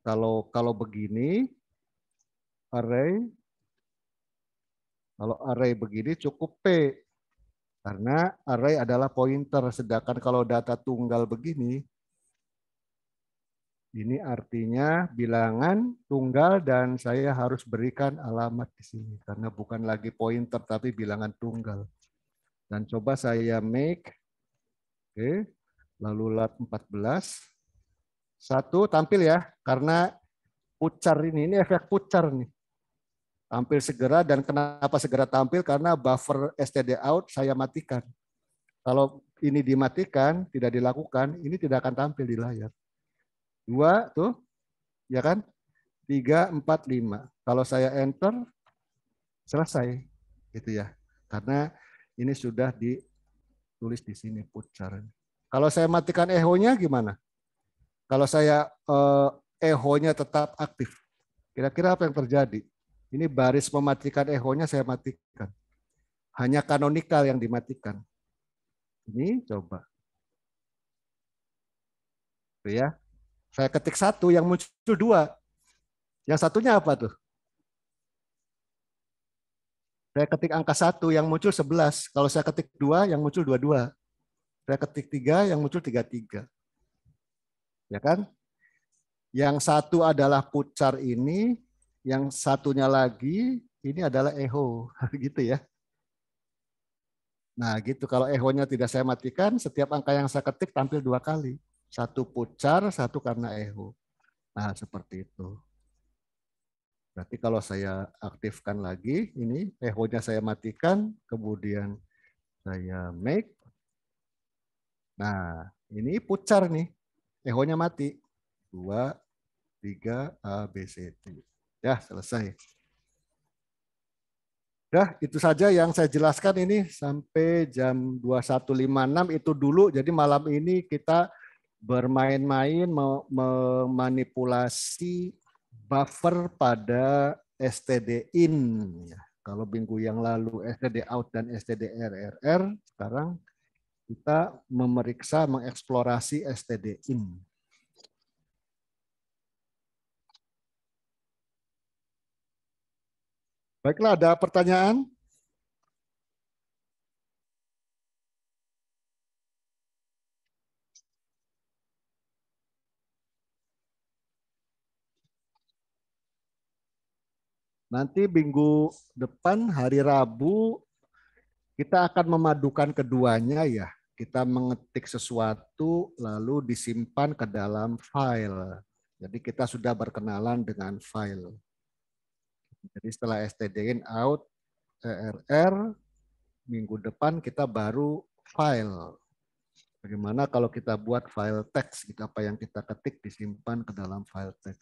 kalau kalau begini array kalau array begini cukup P karena array adalah pointer sedangkan kalau data tunggal begini ini artinya bilangan tunggal dan saya harus berikan alamat di sini karena bukan lagi pointer tapi bilangan tunggal. Dan coba saya make. Oke. Lalu lab 14. Satu tampil ya. Karena pucar ini. Ini efek pucar nih. Tampil segera dan kenapa segera tampil? Karena buffer STD out saya matikan. Kalau ini dimatikan, tidak dilakukan, ini tidak akan tampil di layar. Dua tuh, ya kan? Tiga, empat, lima. Kalau saya enter, selesai. Gitu ya. Karena ini sudah ditulis di sini pucar. Kalau saya matikan eho-nya gimana? Kalau saya eh, eho-nya tetap aktif, kira-kira apa yang terjadi? Ini baris mematikan eho-nya saya matikan. Hanya kanonikal yang dimatikan. Ini coba. Tuh ya. Saya ketik satu, yang muncul dua. Yang satunya apa tuh? Saya ketik angka satu yang muncul 11. Kalau saya ketik dua yang muncul dua-dua. Saya ketik tiga yang muncul tiga-tiga. Ya kan? Yang satu adalah pucar ini, yang satunya lagi ini adalah echo. gitu ya. Nah, gitu. Kalau echo-nya tidak saya matikan, setiap angka yang saya ketik tampil dua kali. Satu pucar, satu karena echo. Nah, seperti itu. Berarti kalau saya aktifkan lagi, ini echo-nya saya matikan, kemudian saya make. Nah, ini pucar nih. Echo-nya mati. 2, 3, A, B, C, D. Ya, selesai. Dah, itu saja yang saya jelaskan ini sampai jam 21.56 itu dulu. Jadi malam ini kita bermain-main memanipulasi buffer pada STD in. Ya. Kalau minggu yang lalu STD out dan STD RRR, sekarang kita memeriksa, mengeksplorasi STD in. Baiklah, ada pertanyaan? Nanti minggu depan hari Rabu kita akan memadukan keduanya ya. Kita mengetik sesuatu lalu disimpan ke dalam file. Jadi kita sudah berkenalan dengan file. Jadi setelah STD in out ERR minggu depan kita baru file. Bagaimana kalau kita buat file teks gitu, apa yang kita ketik disimpan ke dalam file teks.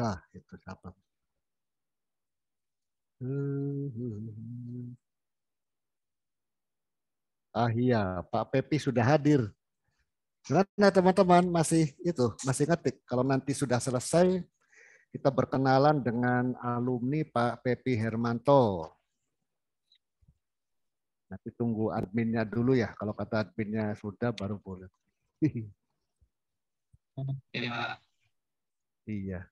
kita nah, itu siapa? Ah iya, Pak Pepi sudah hadir. Karena teman-teman masih itu masih ngetik. Kalau nanti sudah selesai, kita berkenalan dengan alumni Pak Pepi Hermanto. Nanti tunggu adminnya dulu ya. Kalau kata adminnya sudah, baru boleh. Iya.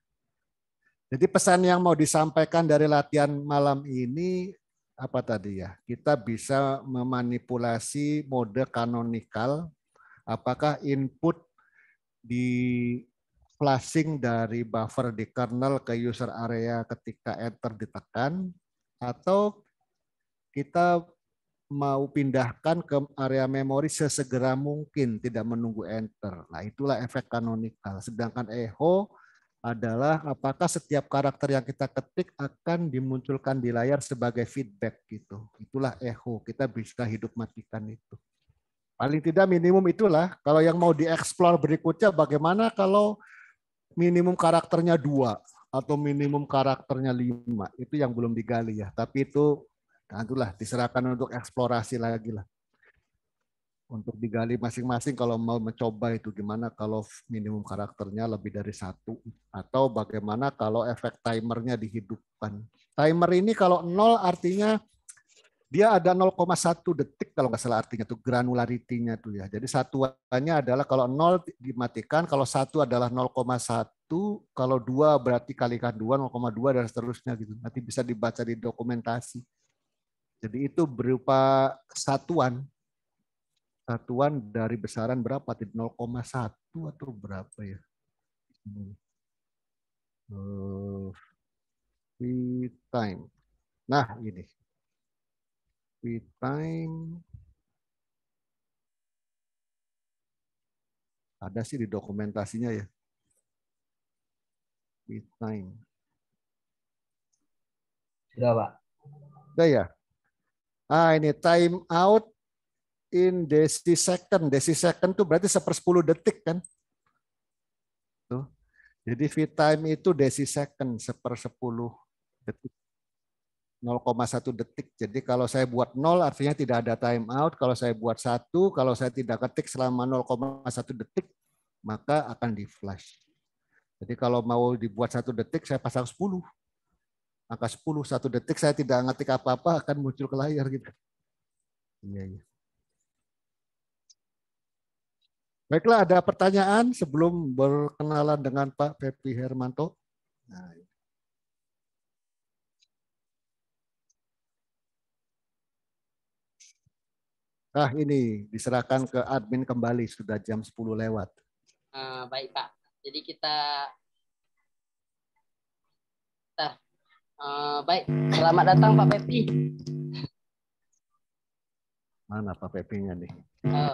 Jadi pesan yang mau disampaikan dari latihan malam ini apa tadi ya? Kita bisa memanipulasi mode kanonikal apakah input di flashing dari buffer di kernel ke user area ketika enter ditekan atau kita mau pindahkan ke area memori sesegera mungkin tidak menunggu enter. Nah, itulah efek kanonikal. Sedangkan echo adalah apakah setiap karakter yang kita ketik akan dimunculkan di layar sebagai feedback gitu. Itulah echo, kita bisa hidup matikan itu. Paling tidak minimum itulah. Kalau yang mau dieksplor berikutnya bagaimana kalau minimum karakternya dua atau minimum karakternya lima. Itu yang belum digali ya. Tapi itu nah itulah diserahkan untuk eksplorasi lagi lah untuk digali masing-masing kalau mau mencoba itu gimana kalau minimum karakternya lebih dari satu atau bagaimana kalau efek timernya dihidupkan. Timer ini kalau nol artinya dia ada 0,1 detik kalau nggak salah artinya tuh granularitinya tuh ya. Jadi satuannya adalah kalau nol dimatikan, kalau satu adalah 0,1, kalau dua berarti kalikan dua 0,2 dan seterusnya gitu. Nanti bisa dibaca di dokumentasi. Jadi itu berupa satuan satuan dari besaran berapa? 0,1 atau berapa ya? V hmm. eh, time. Nah, ini. V time. Ada sih di dokumentasinya ya. V time. Sudah, Pak. Sudah ya? Ah, ini time out in second. desi second itu berarti seper 10 detik kan? Tuh. Jadi V time itu desi second seper 10 detik. 0,1 detik. Jadi kalau saya buat 0 artinya tidak ada time out. Kalau saya buat 1, kalau saya tidak ketik selama 0,1 detik, maka akan di flash. Jadi kalau mau dibuat 1 detik, saya pasang 10. maka 10, satu detik saya tidak ngetik apa-apa akan muncul ke layar gitu. Iya, iya. Baiklah, ada pertanyaan sebelum berkenalan dengan Pak Pepi Hermanto? Nah, Nah, ini diserahkan ke admin kembali sudah jam 10 lewat. Uh, baik Pak. Jadi kita kita uh, baik. Selamat datang Pak Pepi. Mana Pak Pepinya nih? Uh.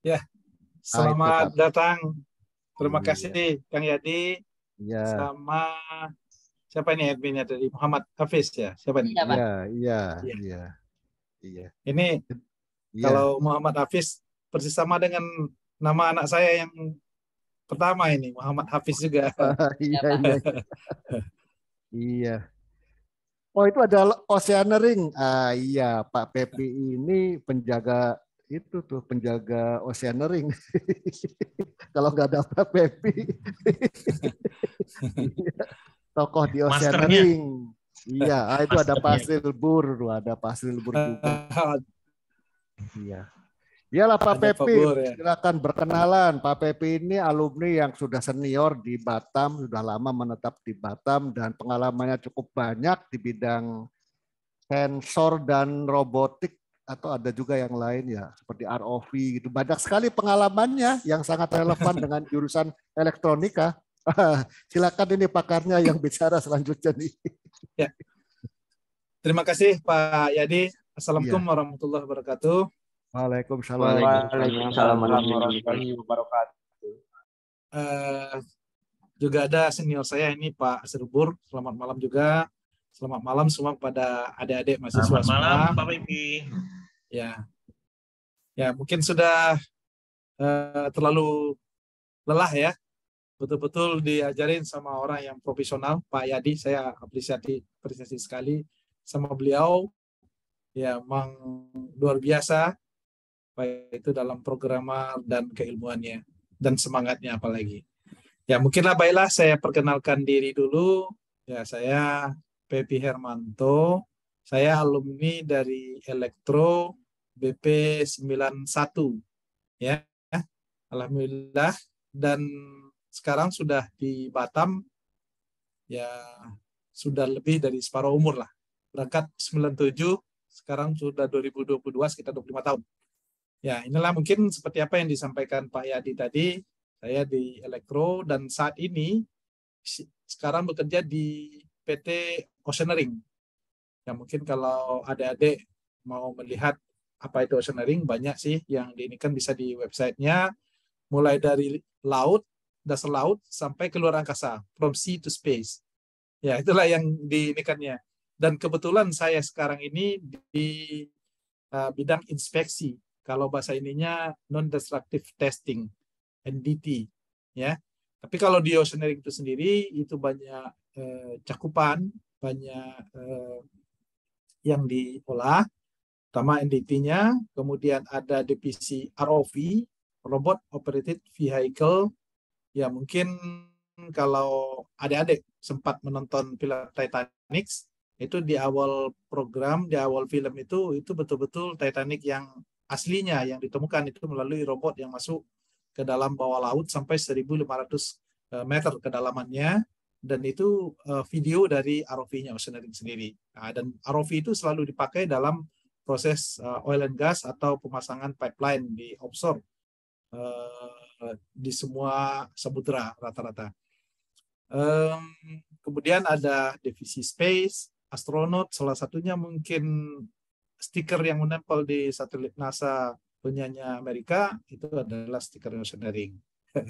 Ya, Ah, Selamat datang. Terima iya. kasih Kang Yadi. Iya. Sama siapa ini adminnya dari Muhammad Hafiz ya? Siapa ini? Iya, iya, iya, iya. Iya. iya. Ini iya. kalau Muhammad Hafiz persis sama dengan nama anak saya yang pertama ini Muhammad Hafiz juga. iya, iya iya, iya. iya. Oh itu ada Oceanering. Ah iya Pak Pepi ini penjaga itu tuh penjaga ocean ring Kalau nggak ada Pepi. Tokoh di ocean ring Iya, ah, itu ada pasir bur, ada pasir bur juga. Iya. Iyalah Pak Pepi, ya. silakan berkenalan. Pak Pepi ini alumni yang sudah senior di Batam, sudah lama menetap di Batam dan pengalamannya cukup banyak di bidang sensor dan robotik atau ada juga yang lain ya seperti ROV gitu. Banyak sekali pengalamannya yang sangat relevan dengan jurusan elektronika. Silakan ini pakarnya yang bicara selanjutnya nih. Ya. Terima kasih Pak Yadi. Assalamualaikum ya. warahmatullahi wabarakatuh. Waalaikumsalam. Waalaikumsalam warahmatullahi wabarakatuh. Eh, uh, juga ada senior saya ini Pak Serbur. Selamat malam juga. Selamat malam semua kepada adik-adik mahasiswa Selamat semua. malam Pak Mimpi. Ya. Ya, mungkin sudah uh, terlalu lelah ya. Betul-betul diajarin sama orang yang profesional, Pak Yadi. Saya apresiasi apresiasi sekali sama beliau. Ya, memang luar biasa baik itu dalam program dan keilmuannya dan semangatnya apalagi. Ya, mungkinlah baiklah saya perkenalkan diri dulu. Ya, saya Pepi Hermanto. Saya alumni dari Elektro BP 91 ya. Alhamdulillah dan sekarang sudah di Batam ya sudah lebih dari separuh umur lah. Berangkat 97, sekarang sudah 2022 sekitar 25 tahun. Ya, inilah mungkin seperti apa yang disampaikan Pak Yadi tadi. Saya di Elektro dan saat ini sekarang bekerja di PT oceanering. Ya mungkin kalau adik-adik mau melihat apa itu oceanering banyak sih yang ini kan bisa di websitenya mulai dari laut dasar laut sampai ke luar angkasa from sea to space ya itulah yang di ini kan ya. dan kebetulan saya sekarang ini di uh, bidang inspeksi kalau bahasa ininya non destructive testing NDT ya tapi kalau di oceanering itu sendiri itu banyak eh, cakupan banyak eh, yang diolah, utama NDT-nya, kemudian ada divisi ROV, Robot Operated Vehicle, ya mungkin kalau adik-adik sempat menonton film Titanic, itu di awal program, di awal film itu, itu betul-betul Titanic yang aslinya, yang ditemukan itu melalui robot yang masuk ke dalam bawah laut sampai 1.500 eh, meter kedalamannya dan itu uh, video dari ROV-nya Oceaneering sendiri. Nah, dan ROV itu selalu dipakai dalam proses uh, oil and gas atau pemasangan pipeline di offshore uh, di semua samudera rata-rata. Um, kemudian ada divisi space, astronot, salah satunya mungkin stiker yang menempel di satelit NASA punyanya Amerika itu adalah stiker Oceaneering.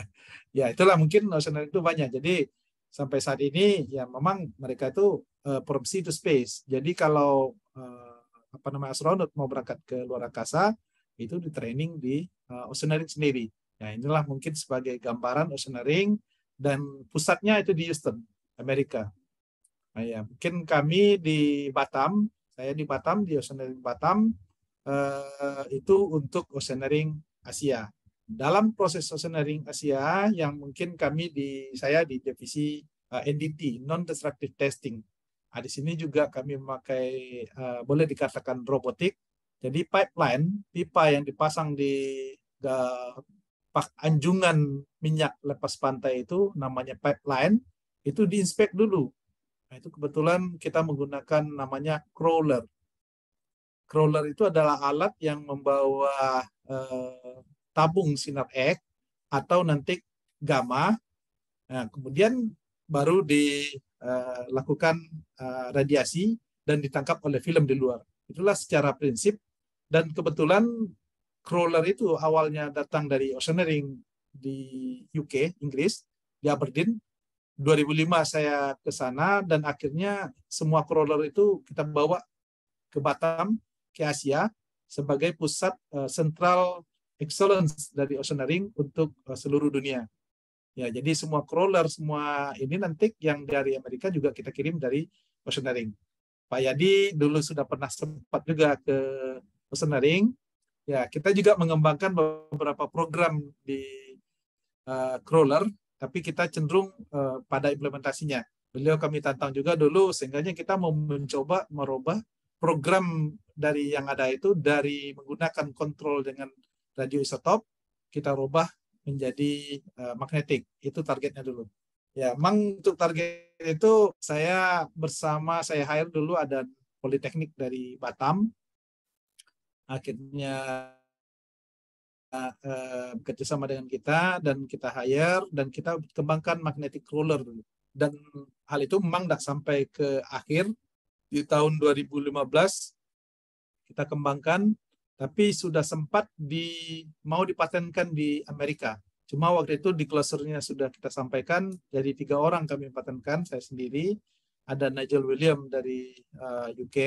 ya itulah mungkin Oceaneering itu banyak. Jadi sampai saat ini ya memang mereka itu uh, from sea to space. Jadi kalau uh, apa namanya astronot mau berangkat ke luar angkasa itu di training di uh, eh, Oceaneering sendiri. Nah inilah mungkin sebagai gambaran Oceaneering dan pusatnya itu di Houston, Amerika. Nah ya mungkin kami di Batam, saya di Batam di Oceaneering Batam uh, itu untuk Oceaneering Asia dalam proses sosioneering Asia yang mungkin kami di saya di divisi uh, eh, NDT non destructive testing. Nah, di sini juga kami memakai uh, boleh dikatakan robotik. Jadi pipeline pipa yang dipasang di uh, anjungan minyak lepas pantai itu namanya pipeline itu diinspek dulu. Nah, itu kebetulan kita menggunakan namanya crawler. Crawler itu adalah alat yang membawa uh, tabung sinar X atau nanti gamma. Nah, kemudian baru dilakukan eh, eh, radiasi dan ditangkap oleh film di luar. Itulah secara prinsip dan kebetulan crawler itu awalnya datang dari oceaneering di UK, Inggris, di Aberdeen. 2005 saya ke sana dan akhirnya semua crawler itu kita bawa ke Batam, ke Asia sebagai pusat eh, sentral excellence dari oceanering untuk eh, seluruh dunia. Ya, jadi semua crawler, semua ini nanti yang dari Amerika juga kita kirim dari oceanering. Pak Yadi dulu sudah pernah sempat juga ke oceanering. Ya, kita juga mengembangkan beberapa program di uh, crawler, tapi kita cenderung uh, pada implementasinya. Beliau kami tantang juga dulu, sehingga kita mau mencoba merubah program dari yang ada itu dari menggunakan kontrol dengan radioisotop kita rubah menjadi uh, magnetik. Itu targetnya dulu. Ya, memang untuk target itu saya bersama saya hire dulu ada Politeknik dari Batam. Akhirnya uh, uh, bekerja sama dengan kita dan kita hire dan kita kembangkan magnetic roller dulu. Dan hal itu memang tidak sampai ke akhir di tahun 2015 kita kembangkan tapi sudah sempat di mau dipatenkan di Amerika. Cuma waktu itu di clusternya sudah kita sampaikan, dari tiga orang kami patenkan, saya sendiri, ada Nigel William dari uh, eh, UK,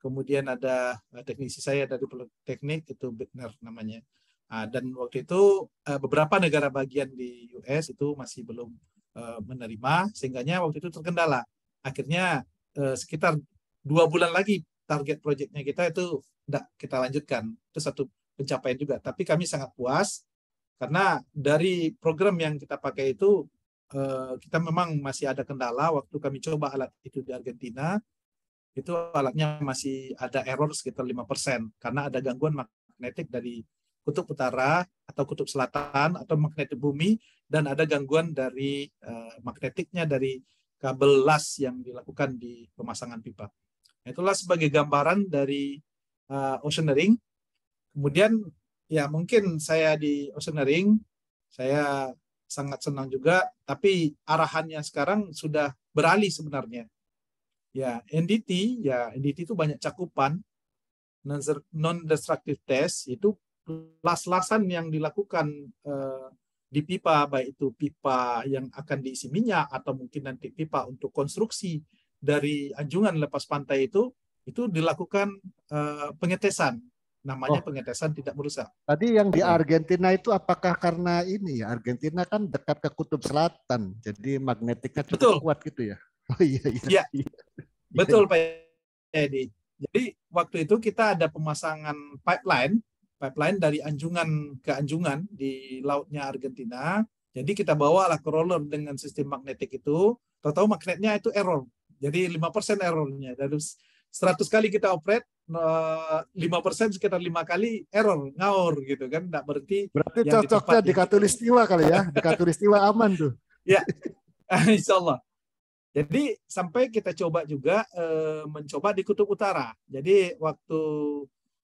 kemudian ada eh, teknisi saya dari teknik itu Bittner namanya. Uh, dan waktu itu uh, beberapa negara bagian di US itu masih belum uh, menerima, sehingganya waktu itu terkendala. Akhirnya uh, sekitar dua bulan lagi target proyeknya kita itu tidak kita lanjutkan. Itu satu pencapaian juga. Tapi kami sangat puas karena dari program yang kita pakai itu eh, kita memang masih ada kendala waktu kami coba alat itu di Argentina itu alatnya masih ada error sekitar 5% karena ada gangguan magnetik dari kutub utara atau kutub selatan atau magnetik bumi dan ada gangguan dari eh, magnetiknya dari kabel las yang dilakukan di pemasangan pipa. Itulah sebagai gambaran dari uh, eh, oceanering. Kemudian ya mungkin saya di oceanering, saya sangat senang juga, tapi arahannya sekarang sudah beralih sebenarnya. Ya, NDT, ya NDT itu banyak cakupan non-destructive test itu las-lasan yang dilakukan eh, di pipa baik itu pipa yang akan diisi minyak atau mungkin nanti pipa untuk konstruksi dari anjungan lepas pantai itu itu dilakukan uh, pengetesan namanya oh. pengetesan tidak merusak. Tadi yang di oh. Argentina itu apakah karena ini ya Argentina kan dekat ke kutub selatan jadi magnetiknya cukup Betul. kuat gitu ya. Oh iya iya. Ya. iya. Betul Pak Edi. Jadi waktu itu kita ada pemasangan pipeline pipeline dari anjungan ke anjungan di lautnya Argentina. Jadi kita bawa bawalah roller dengan sistem magnetik itu. Tahu-tahu magnetnya itu error. Jadi 5% errornya. Terus 100 kali kita operate eh, lima persen sekitar lima kali error ngaur gitu kan tidak berarti berarti cocoknya di katulistiwa kali ya di katulistiwa aman tuh ya insya Allah jadi sampai kita coba juga e, mencoba di kutub utara jadi waktu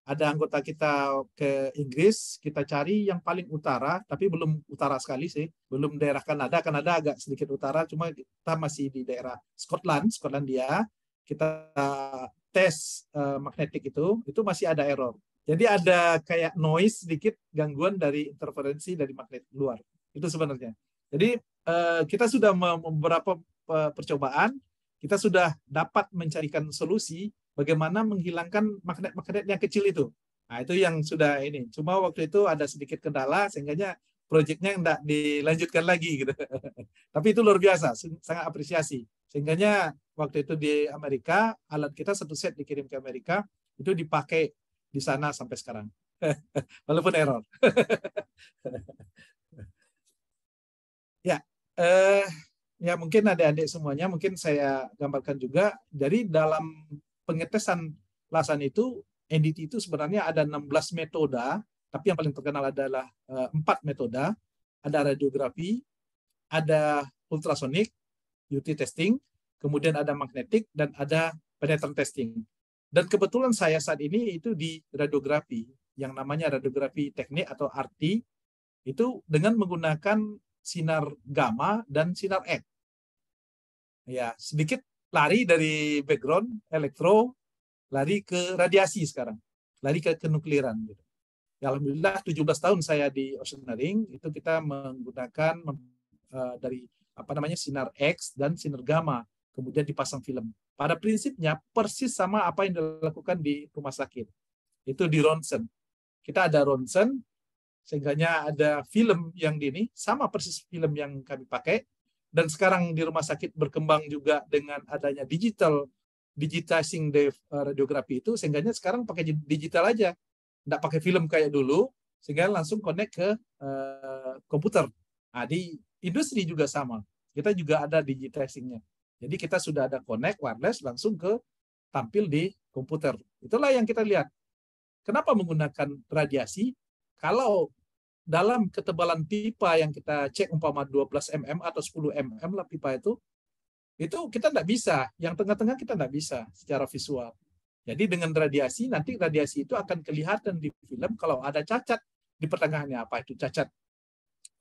ada anggota kita ke Inggris kita cari yang paling utara tapi belum utara sekali sih belum daerah Kanada Kanada agak sedikit utara cuma kita masih di daerah Scotland Skotlandia kita tes uh, magnetik itu itu masih ada error. Jadi ada kayak noise sedikit gangguan dari interferensi dari magnet luar. Itu sebenarnya. Jadi uh, kita sudah beberapa eh, percobaan, kita sudah dapat mencarikan solusi bagaimana menghilangkan magnet-magnet yang kecil itu. Nah, itu yang sudah ini. Cuma waktu itu ada sedikit kendala sehingga proyeknya tidak dilanjutkan lagi gitu. Tapi itu luar biasa, sangat apresiasi. Sehingga waktu itu di Amerika, alat kita satu set dikirim ke Amerika, itu dipakai di sana sampai sekarang. Walaupun error. ya, eh, ya mungkin ada adik semuanya, mungkin saya gambarkan juga, dari dalam pengetesan lasan itu, NDT itu sebenarnya ada 16 metode, tapi yang paling terkenal adalah eh, empat eh, metode. Ada radiografi, ada ultrasonik, UT testing, kemudian ada magnetik, dan ada penetrant testing. Dan kebetulan saya saat ini itu di radiografi, yang namanya radiografi teknik atau RT, itu dengan menggunakan sinar gamma dan sinar X. Ya, sedikit lari dari background elektro, lari ke radiasi sekarang, lari ke kenukliran. Gitu. Ya, Alhamdulillah 17 tahun saya di oceaneering, itu kita menggunakan uh, dari apa namanya sinar X dan sinar gamma kemudian dipasang film. Pada prinsipnya persis sama apa yang dilakukan di rumah sakit. Itu di ronsen. Kita ada ronsen, sehingga ada film yang di ini, sama persis film yang kami pakai. Dan sekarang di rumah sakit berkembang juga dengan adanya digital, digitizing eh, radiografi itu, sehingga sekarang pakai digital aja. tidak pakai film kayak dulu, sehingga langsung connect ke uh, komputer. Nah, di industri juga sama. Kita juga ada digitizingnya jadi kita sudah ada connect wireless langsung ke tampil di komputer. Itulah yang kita lihat. Kenapa menggunakan radiasi? Kalau dalam ketebalan pipa yang kita cek umpama 12 mm atau 10 mm lah pipa itu, itu kita tidak bisa. Yang tengah-tengah kita tidak bisa secara visual. Jadi dengan radiasi, nanti radiasi itu akan kelihatan di film kalau ada cacat di pertengahannya. Apa itu cacat?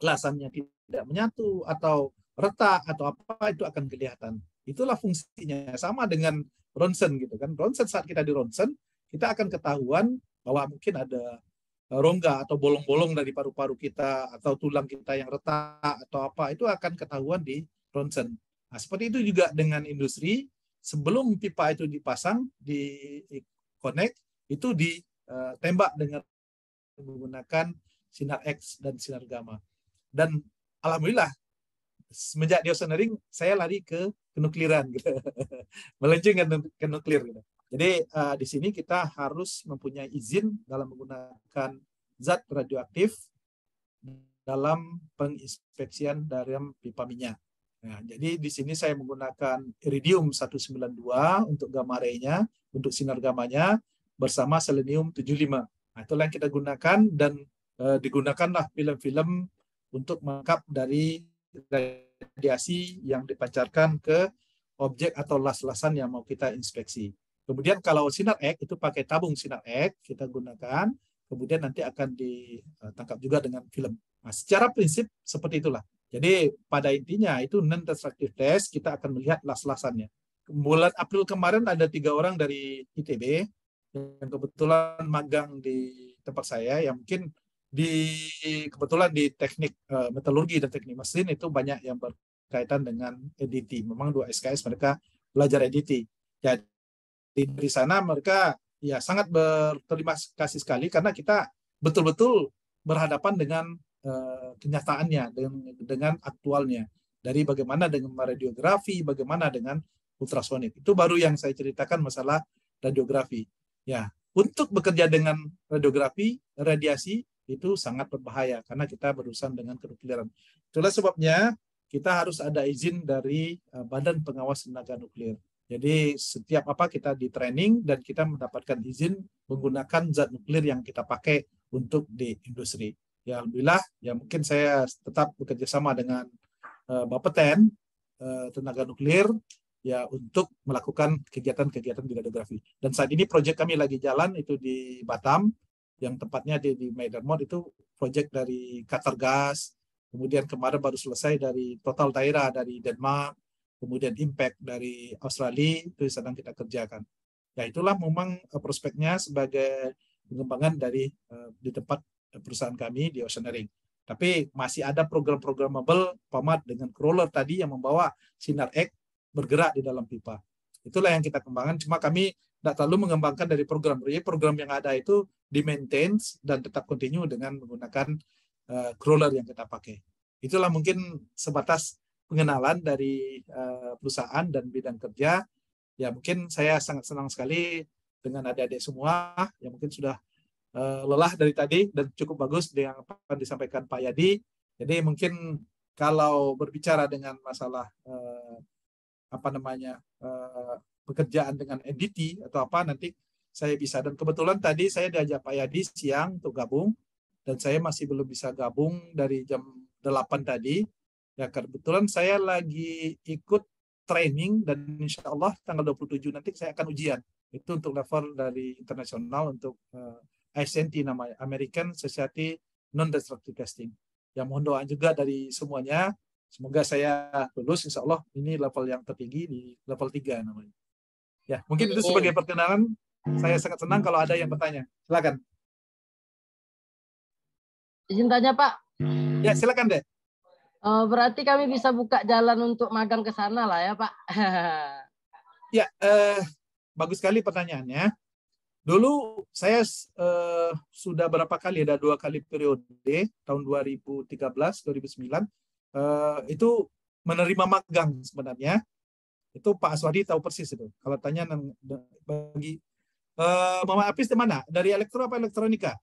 Lasannya tidak menyatu atau retak atau apa itu akan kelihatan. Itulah fungsinya. Sama dengan ronsen gitu kan. Ronsen saat kita di ronsen, kita akan ketahuan bahwa mungkin ada eh, rongga atau bolong-bolong dari paru-paru kita atau tulang kita yang retak atau apa itu akan ketahuan di ronsen. Nah, seperti itu juga dengan industri sebelum pipa itu dipasang di connect itu ditembak eh, dengan menggunakan sinar X dan sinar gamma. Dan alhamdulillah semenjak geosenering saya lari ke kenukliran gitu. Melenceng ke nuklir gitu. Jadi uh, di sini kita harus mempunyai izin dalam menggunakan zat radioaktif dalam penginspeksian dari pipa minyak. Nah, jadi di sini saya menggunakan iridium 192 untuk gamma ray-nya, untuk sinar gamanya bersama selenium 75. Nah, itulah yang kita gunakan dan uh, digunakanlah film-film untuk mengkap dari radiasi yang dipancarkan ke objek atau las-lasan yang mau kita inspeksi. Kemudian kalau sinar X itu pakai tabung sinar X kita gunakan, kemudian nanti akan ditangkap juga dengan film. Nah, secara prinsip seperti itulah. Jadi pada intinya itu non-destructive test kita akan melihat las-lasannya. Bulan April kemarin ada tiga orang dari ITB yang kebetulan magang di tempat saya yang mungkin di kebetulan di teknik e, metalurgi dan teknik mesin itu banyak yang berkaitan dengan EDT. Memang dua SKS mereka belajar EDT. Jadi di sana mereka ya sangat berterima kasih sekali karena kita betul-betul berhadapan dengan e, kenyataannya dengan, dengan aktualnya dari bagaimana dengan radiografi, bagaimana dengan ultrasonik. Itu baru yang saya ceritakan masalah radiografi. Ya, untuk bekerja dengan radiografi, radiasi itu sangat berbahaya karena kita berurusan dengan kenukliran. Itulah sebabnya kita harus ada izin dari eh, Badan Pengawas Tenaga Nuklir. Jadi setiap apa kita di training dan kita mendapatkan izin menggunakan zat nuklir yang kita pakai untuk di industri. Ya alhamdulillah ya mungkin saya tetap bekerja sama dengan uh, eh, Bapeten uh, eh, tenaga nuklir ya untuk melakukan kegiatan-kegiatan di radiografi. Dan saat ini proyek kami lagi jalan itu di Batam yang tempatnya di, di Medan itu proyek dari Qatar Gas, kemudian kemarin baru selesai dari total daerah dari Denmark, kemudian Impact dari Australia itu sedang kita kerjakan. Ya itulah memang eh, prospeknya sebagai pengembangan dari eh, di tempat perusahaan kami di Oceanering. Tapi masih ada program programable PAMAT dengan crawler tadi yang membawa sinar X bergerak di dalam pipa. Itulah yang kita kembangkan. Cuma kami tidak terlalu mengembangkan dari program. Jadi program yang ada itu di maintain dan tetap continue dengan menggunakan uh, crawler yang kita pakai. Itulah mungkin sebatas pengenalan dari uh, perusahaan dan bidang kerja. Ya mungkin saya sangat senang sekali dengan adik-adik semua yang mungkin sudah uh, lelah dari tadi dan cukup bagus yang disampaikan Pak Yadi. Jadi mungkin kalau berbicara dengan masalah uh, apa namanya uh, pekerjaan dengan NDT atau apa nanti saya bisa. Dan kebetulan tadi saya diajak Pak Yadi siang untuk gabung dan saya masih belum bisa gabung dari jam 8 tadi. Ya kebetulan saya lagi ikut training dan insya Allah tanggal 27 nanti saya akan ujian. Itu untuk level dari internasional untuk uh, eh, ASNT namanya, American Society Non-Destructive Testing. yang mohon doa juga dari semuanya. Semoga saya lulus insya Allah ini level yang tertinggi di level 3 namanya. Ya, mungkin itu sebagai perkenalan. Saya sangat senang kalau ada yang bertanya. Silakan. Izin tanya Pak. Ya, silakan deh. Oh, berarti kami bisa buka jalan untuk magang ke sana lah ya Pak. ya, eh, bagus sekali pertanyaannya. Dulu saya eh, sudah berapa kali, ada dua kali periode, tahun 2013, 2009, eh, itu menerima magang sebenarnya. Itu Pak Aswadi tahu persis itu. Kalau tanya bagi uh, Mama Apis di mana? Dari elektro apa elektronika?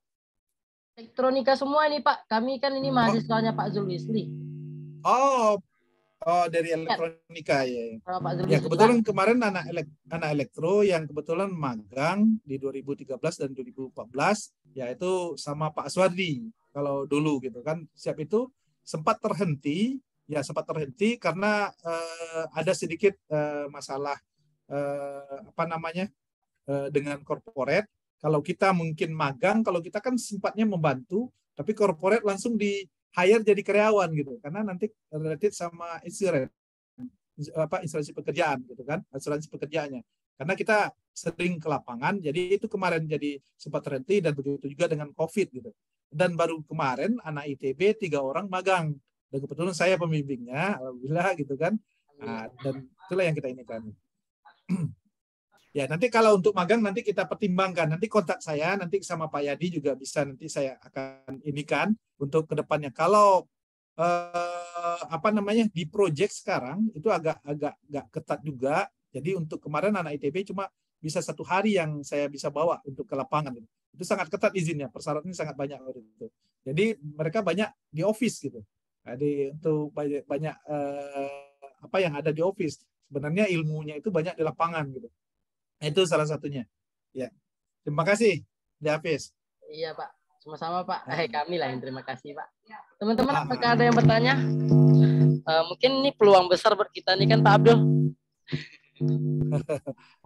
Elektronika semua ini Pak. Kami kan ini hmm. mahasiswanya Pak Zulwisli. Oh, oh dari elektronika ya. Iya. Ya, Ya kebetulan kemarin anak elek, anak elektro yang kebetulan magang di 2013 dan 2014 yaitu sama Pak Aswadi kalau dulu gitu kan. Siap itu sempat terhenti ya sempat terhenti karena uh, ada sedikit uh, masalah uh, apa namanya uh, dengan korporat. Kalau kita mungkin magang, kalau kita kan sempatnya membantu, tapi korporat langsung di hire jadi karyawan gitu, karena nanti related sama insurance apa insuransi pekerjaan gitu kan asuransi pekerjaannya karena kita sering ke lapangan jadi itu kemarin jadi sempat terhenti dan begitu juga dengan covid gitu dan baru kemarin anak ITB tiga orang magang dan kebetulan saya pembimbingnya alhamdulillah gitu kan nah, dan itulah yang kita inginkan. ya nanti kalau untuk magang nanti kita pertimbangkan nanti kontak saya nanti sama Pak Yadi juga bisa nanti saya akan ini untuk kedepannya kalau eh, apa namanya di project sekarang itu agak agak agak ketat juga jadi untuk kemarin anak ITB cuma bisa satu hari yang saya bisa bawa untuk ke lapangan. Itu sangat ketat izinnya, persyaratannya sangat banyak waktu itu. Jadi mereka banyak di office gitu. Jadi untuk banyak, banyak eh, apa yang ada di office sebenarnya ilmunya itu banyak di lapangan gitu. Itu salah satunya. Ya. Terima kasih, Davis. Iya, Pak. Sama-sama, Pak. Nah. Eh, kami lah yang terima kasih, Pak. Teman-teman, ah. apakah ada yang bertanya? Uh, mungkin ini peluang besar buat kita nih kan, Pak Abdul.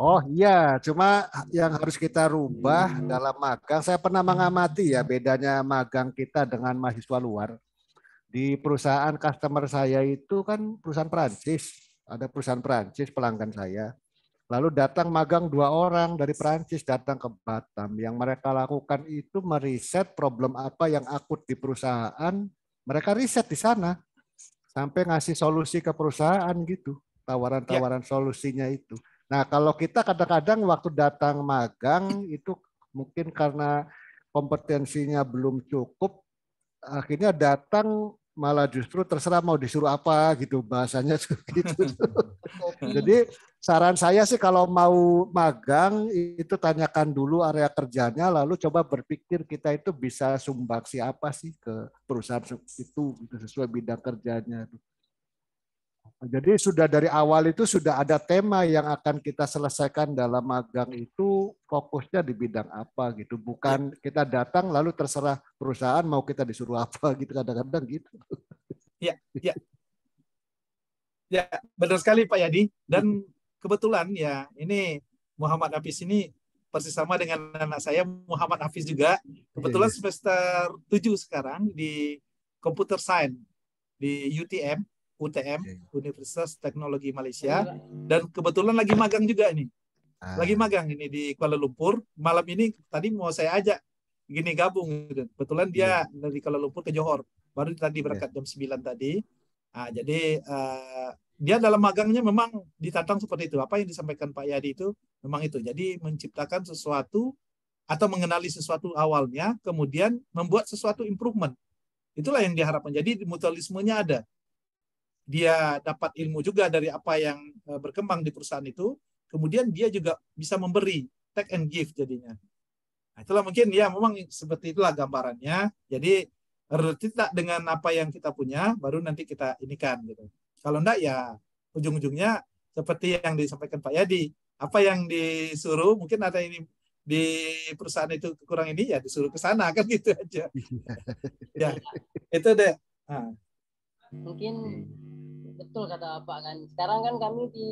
Oh iya, cuma yang harus kita rubah dalam magang. Saya pernah mengamati ya bedanya magang kita dengan mahasiswa luar di perusahaan customer saya itu kan perusahaan Perancis. Ada perusahaan Perancis pelanggan saya. Lalu datang magang dua orang dari Perancis datang ke Batam. Yang mereka lakukan itu meriset problem apa yang akut di perusahaan. Mereka riset di sana sampai ngasih solusi ke perusahaan gitu. Tawaran-tawaran ya. solusinya itu. Nah kalau kita kadang-kadang waktu datang magang itu mungkin karena kompetensinya belum cukup akhirnya datang malah justru terserah mau disuruh apa gitu bahasanya gitu. Jadi saran saya sih kalau mau magang itu tanyakan dulu area kerjanya lalu coba berpikir kita itu bisa sumbang apa sih ke perusahaan itu sesuai bidang kerjanya. Jadi sudah dari awal itu sudah ada tema yang akan kita selesaikan dalam magang itu fokusnya di bidang apa gitu. Bukan kita datang lalu terserah perusahaan mau kita disuruh apa gitu kadang-kadang gitu. Ya, ya. Ya, benar sekali Pak Yadi dan kebetulan ya ini Muhammad Hafiz ini persis sama dengan anak saya Muhammad Hafiz juga. Kebetulan iya, iya. semester 7 sekarang di Computer Science di UTM UTM iya, iya. Universitas Teknologi Malaysia iya. dan kebetulan lagi magang juga ini ah. lagi magang ini di Kuala Lumpur malam ini tadi mau saya ajak gini gabung gitu. kebetulan dia dari Kuala Lumpur ke Johor baru tadi berangkat jam 9 tadi nah, jadi uh, dia dalam magangnya memang ditantang seperti itu apa yang disampaikan Pak Yadi itu memang itu jadi menciptakan sesuatu atau mengenali sesuatu awalnya kemudian membuat sesuatu improvement itulah yang diharapkan jadi mutualismenya ada dia dapat ilmu juga dari apa yang eh, berkembang di perusahaan itu, kemudian dia juga bisa memberi take and give jadinya. Nah, itulah mungkin ya memang seperti itulah gambarannya. Jadi tidak dengan apa yang kita punya, baru nanti kita inikan gitu. Kalau enggak ya ujung-ujungnya seperti yang disampaikan Pak Yadi, apa yang disuruh mungkin ada ini di perusahaan itu kurang ini ya disuruh ke sana kan gitu aja. Iya. ya itu deh. Nah. Mungkin hmm betul kata Bapak kan. Sekarang kan kami di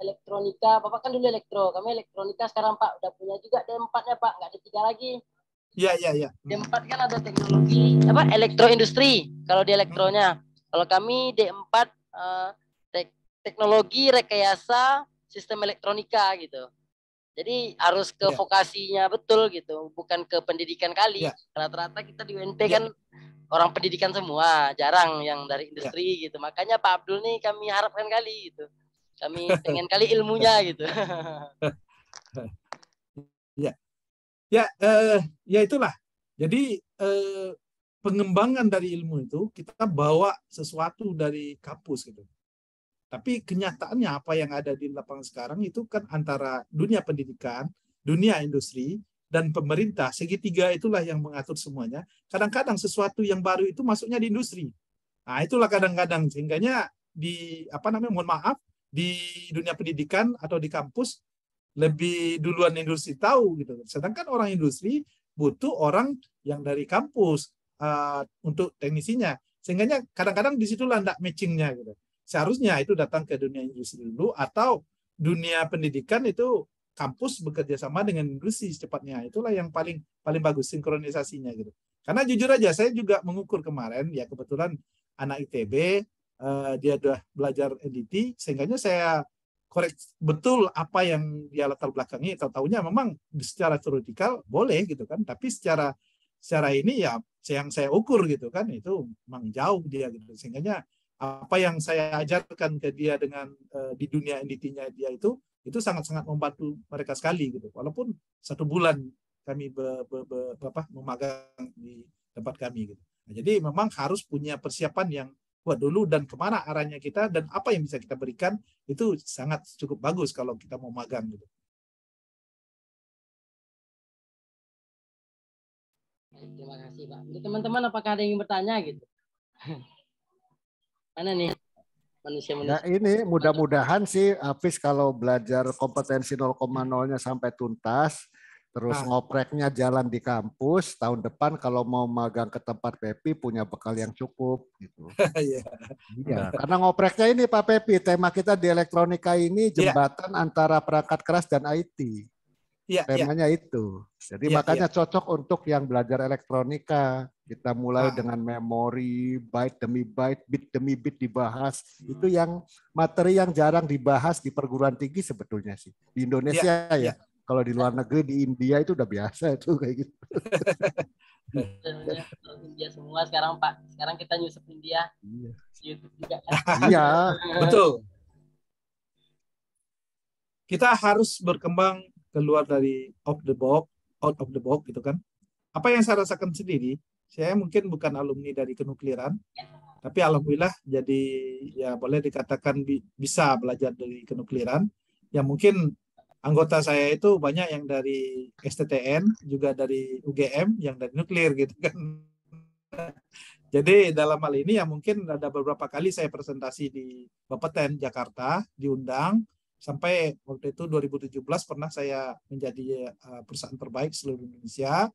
elektronika, Bapak kan dulu elektro, kami elektronika sekarang Pak udah punya juga D4 ya Pak, nggak ada tiga lagi. Iya, iya, iya. Hmm. D4 kan ada teknologi apa elektro industri kalau di elektronya. Kalau kami D4 eh, tek teknologi rekayasa sistem elektronika gitu. Jadi harus ke ya. vokasinya betul gitu, bukan ke pendidikan kali. Iya. Rata-rata ya. kita di UNP ya. kan orang pendidikan semua, jarang yang dari ya. industri ya. gitu. Makanya Pak Abdul nih kami harapkan kali gitu. Kami pengen kali ilmunya gitu. ya. Ya, eh, ya itulah. Jadi eh, pengembangan dari ilmu itu kita bawa sesuatu dari kampus gitu. Tapi kenyataannya apa yang ada di lapangan sekarang itu kan antara dunia pendidikan, dunia industri, dan pemerintah. Segitiga itulah yang mengatur semuanya. Kadang-kadang sesuatu yang baru itu masuknya di industri. Nah, itulah kadang-kadang sehingganya di apa namanya mohon maaf di dunia pendidikan atau di kampus lebih duluan industri tahu gitu. Sedangkan orang industri butuh orang yang dari kampus uh, untuk teknisinya. Sehingganya kadang-kadang disitulah tidak matchingnya gitu. Seharusnya itu datang ke dunia industri dulu atau dunia pendidikan itu kampus bekerja sama dengan industri secepatnya. Itulah yang paling paling bagus sinkronisasinya gitu. Karena jujur aja saya juga mengukur kemarin ya kebetulan anak ITB uh, eh, dia sudah belajar NDT sehingga saya korek betul apa yang dia latar belakangnya atau tahunya memang secara teoretikal boleh gitu kan tapi secara secara ini ya yang saya ukur gitu kan itu memang jauh dia gitu sehingga apa yang saya ajarkan ke dia dengan uh, di dunia NDT-nya dia itu itu sangat-sangat membantu mereka sekali gitu. Walaupun satu bulan kami be, be, be, apa, memagang di tempat kami gitu. Nah, jadi memang harus punya persiapan yang buat dulu dan kemana arahnya kita dan apa yang bisa kita berikan itu sangat cukup bagus kalau kita mau magang gitu. Terima kasih Pak. Teman-teman apakah ada yang ingin bertanya gitu? Mana nih? manusia ya, manusia. Nah, ini mudah-mudahan sih Hafiz kalau belajar kompetensi 0,0-nya sampai tuntas, terus nah. ngopreknya jalan di kampus, tahun depan kalau mau magang ke tempat Pepi punya bekal yang cukup gitu. Iya. iya karena ngopreknya ini Pak Pepi, tema kita di elektronika ini iya. jembatan yeah. antara perangkat keras dan IT ya, temanya ya. itu. Jadi ya, makanya ya. cocok untuk yang belajar elektronika. Kita mulai ah. dengan memori, byte demi byte, bit demi bit dibahas. Hmm. Itu yang materi yang jarang dibahas di perguruan tinggi sebetulnya sih. Di Indonesia iya, ya. ya. ya. Kalau di luar negeri, di India itu udah biasa itu kayak gitu. India semua sekarang Pak. Sekarang kita nyusup India. Iya. YouTube juga. Kan. Iya. Betul. Kita harus berkembang keluar dari of the box, out of the box gitu kan. Apa yang saya rasakan sendiri, saya mungkin bukan alumni dari kenukliran, tapi alhamdulillah jadi ya boleh dikatakan bi bisa belajar dari kenukliran. Ya mungkin anggota saya itu banyak yang dari STTN, juga dari UGM, yang dari nuklir gitu kan. Jadi dalam hal ini ya mungkin ada beberapa kali saya presentasi di Bapeten Jakarta diundang sampai waktu itu 2017 pernah saya menjadi eh, perusahaan terbaik seluruh Indonesia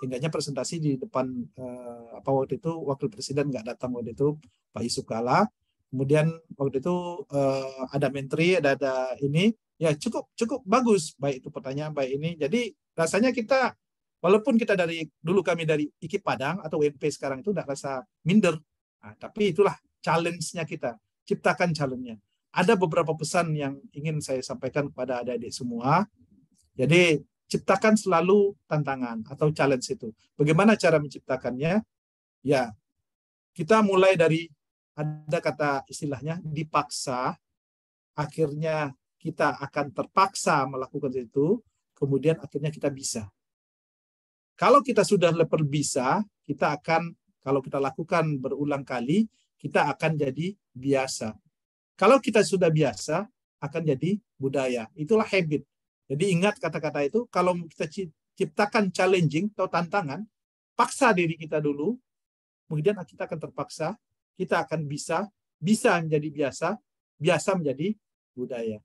sehingganya presentasi di depan eh, apa waktu itu wakil presiden nggak datang waktu itu Pak Yusuf Kala kemudian waktu itu eh, ada menteri ada ada ini ya cukup cukup bagus baik itu pertanyaan baik ini jadi rasanya kita walaupun kita dari dulu kami dari IKI Padang atau WNP sekarang itu tidak rasa minder nah, tapi itulah challenge-nya kita ciptakan challenge-nya ada beberapa pesan yang ingin saya sampaikan kepada adik-adik semua. Jadi ciptakan selalu tantangan atau challenge itu. Bagaimana cara menciptakannya? Ya, kita mulai dari ada kata istilahnya dipaksa. Akhirnya kita akan terpaksa melakukan itu, kemudian akhirnya kita bisa. Kalau kita sudah leper bisa, kita akan kalau kita lakukan berulang kali, kita akan jadi biasa kalau kita sudah biasa, akan jadi budaya. Itulah habit. Jadi ingat kata-kata itu, kalau kita ciptakan challenging atau tantangan, paksa diri kita dulu, kemudian kita akan terpaksa, kita akan bisa, bisa menjadi biasa, biasa menjadi budaya.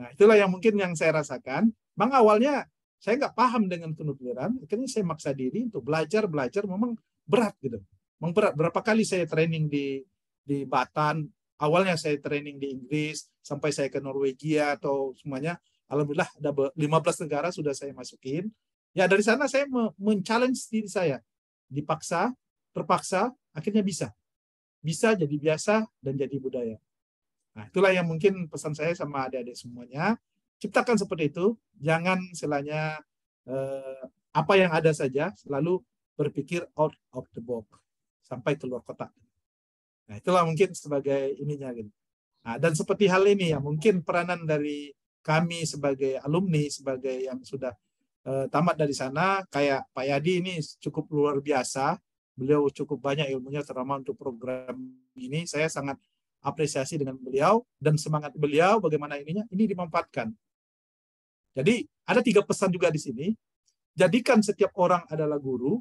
Nah, itulah yang mungkin yang saya rasakan. Memang awalnya saya nggak paham dengan kenutiran, akhirnya saya maksa diri untuk belajar, belajar memang berat gitu. Memang berat. Berapa kali saya training di di Batan, awalnya saya training di Inggris sampai saya ke Norwegia atau semuanya alhamdulillah ada 15 negara sudah saya masukin ya dari sana saya men-challenge diri saya dipaksa terpaksa akhirnya bisa bisa jadi biasa dan jadi budaya nah itulah yang mungkin pesan saya sama adik-adik semuanya ciptakan seperti itu jangan selanya eh, apa yang ada saja selalu berpikir out of the box sampai keluar kotak Nah, itulah mungkin sebagai ininya gitu. Nah, dan seperti hal ini ya mungkin peranan dari kami sebagai alumni sebagai yang sudah uh, tamat dari sana kayak Pak Yadi ini cukup luar biasa. Beliau cukup banyak ilmunya terutama untuk program ini. Saya sangat apresiasi dengan beliau dan semangat beliau bagaimana ininya ini dimanfaatkan. Jadi ada tiga pesan juga di sini. Jadikan setiap orang adalah guru.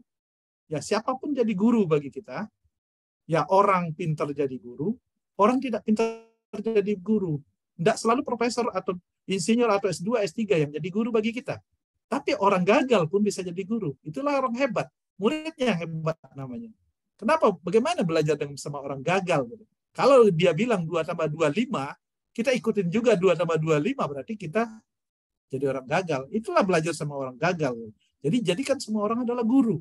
Ya siapapun jadi guru bagi kita Ya orang pintar jadi guru, orang tidak pintar jadi guru. Tidak selalu profesor atau insinyur atau S2, S3 yang jadi guru bagi kita. Tapi orang gagal pun bisa jadi guru. Itulah orang hebat. Muridnya yang hebat namanya. Kenapa? Bagaimana belajar dengan sama orang gagal? Kalau dia bilang 2 tambah 2, 5, kita ikutin juga 2 tambah 2, 5. Berarti kita jadi orang gagal. Itulah belajar sama orang gagal. Jadi jadikan semua orang adalah guru.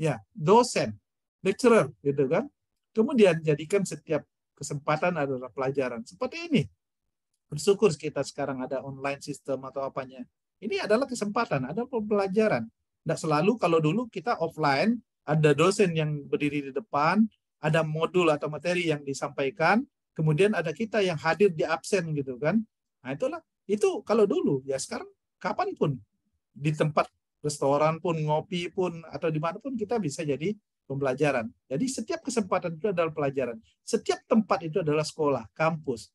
Ya, dosen lecturer gitu kan kemudian jadikan setiap kesempatan adalah pelajaran seperti ini bersyukur kita sekarang ada online sistem atau apanya ini adalah kesempatan ada pembelajaran tidak selalu kalau dulu kita offline ada dosen yang berdiri di depan ada modul atau materi yang disampaikan kemudian ada kita yang hadir di absen gitu kan nah itulah itu kalau dulu ya sekarang kapanpun di tempat restoran pun ngopi pun atau dimanapun kita bisa jadi pembelajaran. Jadi setiap kesempatan itu adalah pelajaran. Setiap tempat itu adalah sekolah, kampus.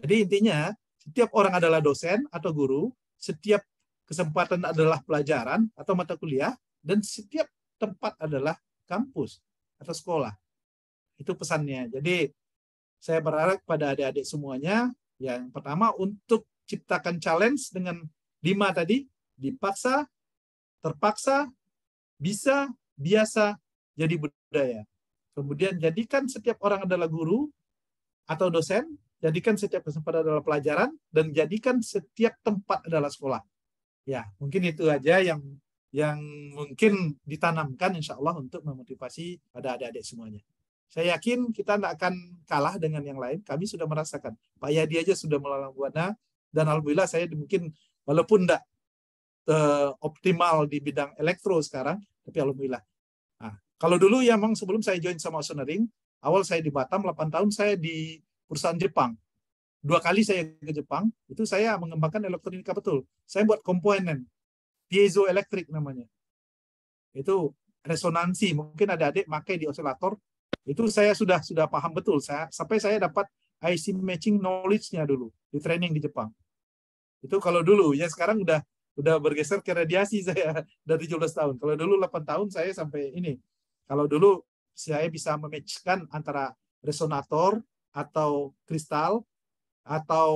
Jadi intinya setiap orang adalah dosen atau guru, setiap kesempatan adalah pelajaran atau mata kuliah, dan setiap tempat adalah kampus atau sekolah. Itu pesannya. Jadi saya berharap pada adik-adik semuanya yang pertama untuk ciptakan challenge dengan lima tadi, dipaksa, terpaksa, bisa, biasa, jadi budaya. Kemudian jadikan setiap orang adalah guru atau dosen, jadikan setiap kesempatan adalah pelajaran, dan jadikan setiap tempat adalah sekolah. Ya, mungkin itu aja yang yang mungkin ditanamkan insya Allah untuk memotivasi pada adik-adik semuanya. Saya yakin kita tidak akan kalah dengan yang lain. Kami sudah merasakan. Pak Yadi aja sudah melalang buana dan alhamdulillah saya mungkin walaupun tidak uh, eh, optimal di bidang elektro sekarang, tapi alhamdulillah kalau dulu ya memang sebelum saya join sama Sonering, awal saya di Batam 8 tahun saya di perusahaan Jepang. Dua kali saya ke Jepang, itu saya mengembangkan elektronika betul. Saya buat komponen piezoelektrik namanya. Itu resonansi, mungkin ada adik pakai di osilator. Itu saya sudah sudah paham betul. Saya sampai saya dapat IC matching knowledge-nya dulu di training di Jepang. Itu kalau dulu, ya sekarang udah udah bergeser ke radiasi saya dari 17 tahun. Kalau dulu 8 tahun saya sampai ini kalau dulu saya bisa mematchkan antara resonator atau kristal atau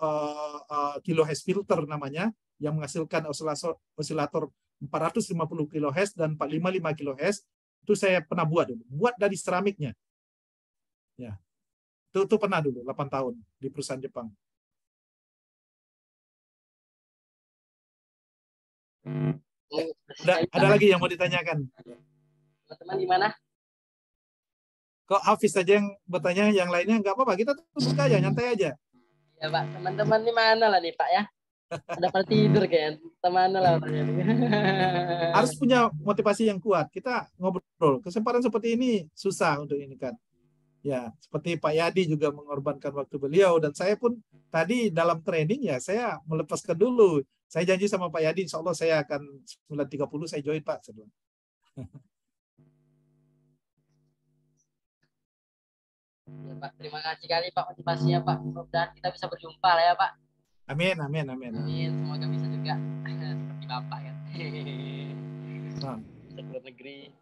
uh, eh, uh, eh, kilohertz filter namanya yang menghasilkan osilator osilator 450 kilohertz dan 455 kilohertz itu saya pernah buat dulu buat dari seramiknya ya itu, itu pernah dulu 8 tahun di perusahaan Jepang hmm. Ada, ada lagi yang mau ditanyakan? teman-teman gimana? Kok Hafiz saja yang bertanya, yang lainnya nggak apa-apa. Kita terus aja, nyantai aja. Ya Pak, teman-teman di mana lah nih Pak ya? Ada pada tidur kan, teman lah orangnya. Harus punya motivasi yang kuat. Kita ngobrol. Kesempatan seperti ini susah untuk ini kan. Ya, seperti Pak Yadi juga mengorbankan waktu beliau dan saya pun tadi dalam training ya saya melepaskan dulu. Saya janji sama Pak Yadi, insya Allah saya akan 9.30 saya join Pak. Ya, Pak. Terima kasih kali Pak motivasinya hmm. Pak. Mudah-mudahan kita bisa berjumpa lah ya Pak. Amin, amin, amin. Amin, semoga bisa juga seperti Bapak ya. Bisa keluar negeri.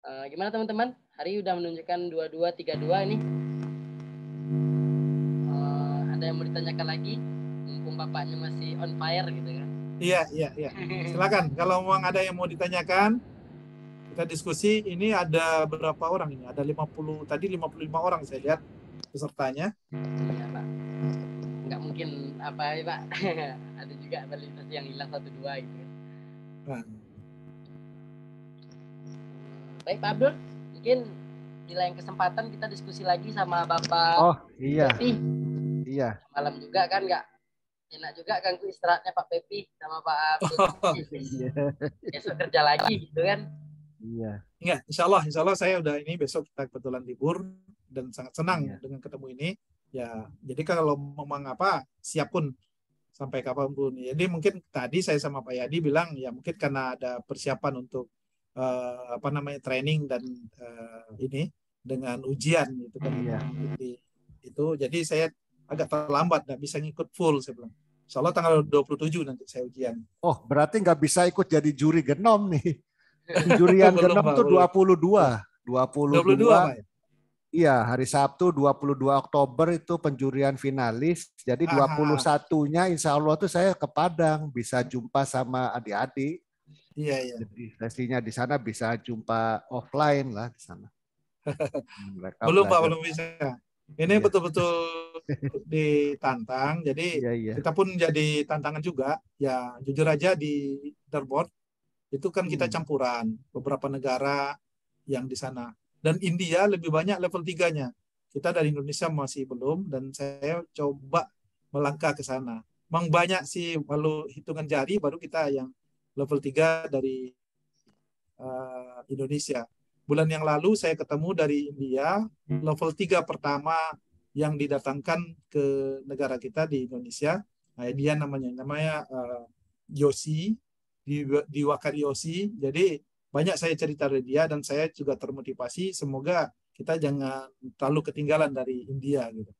Uh, gimana teman-teman? Hari udah menunjukkan 2232 ini. Uh, ada yang mau ditanyakan lagi? Mumpung bapaknya masih on fire gitu kan. Iya, iya, iya. Silakan kalau memang ada yang mau ditanyakan, kita diskusi ini ada berapa orang ini? Ada 50 tadi 55 orang saya lihat pesertanya. Iya, Enggak mungkin apa ya, Pak. ada juga terlintas yang hilang satu dua gitu. Nah. Baik, Pak Abdul, mungkin di lain kesempatan kita diskusi lagi sama Bapak. Oh, iya. Pepi. Iya. Malam juga kan Enggak. enak juga ganggu istirahatnya Pak Pepi sama Pak Abdul. Oh, iya. Besok kerja lagi gitu kan. Iya. Ingat, insya Allah, insya Allah saya udah ini besok kita kebetulan libur dan sangat senang iya. dengan ketemu ini. Ya, jadi kalau memang apa siap pun sampai kapanpun. Jadi mungkin tadi saya sama Pak Yadi bilang ya mungkin karena ada persiapan untuk uh, apa namanya training dan uh, ini dengan ujian gitu kan. Iya. Jadi, itu jadi saya agak terlambat nggak bisa ngikut full saya bilang. Insya Allah tanggal 27 nanti saya ujian. Oh, berarti nggak bisa ikut jadi juri genom nih. Durian puluh tuh 22. 22. 22 Iya, hari Sabtu 22 Oktober itu penjurian finalis. Jadi dua 21-nya insya Allah tuh saya ke Padang bisa jumpa sama adik-adik. Iya, iya. Jadi sesinya di sana bisa jumpa offline lah di sana. Hmm, mereka belum belajar. Pak, belum bisa. Ini iya. betul-betul ditantang. Jadi iya, iya. kita pun jadi tantangan juga. Ya jujur aja di Derbot itu kan kita hmm. campuran beberapa negara yang di sana. Dan India lebih banyak level tiganya Kita dari Indonesia masih belum dan saya coba melangkah ke sana. Memang banyak sih kalau hitungan jari baru kita yang level tiga dari uh, Indonesia. Bulan yang lalu saya ketemu dari India, hmm. level tiga pertama yang didatangkan ke negara kita di Indonesia. Nah, dia namanya namanya uh, eh, Yosi di, di Wakariosi. Jadi banyak saya cerita dari dia dan saya juga termotivasi. Semoga kita jangan terlalu ketinggalan dari India gitu.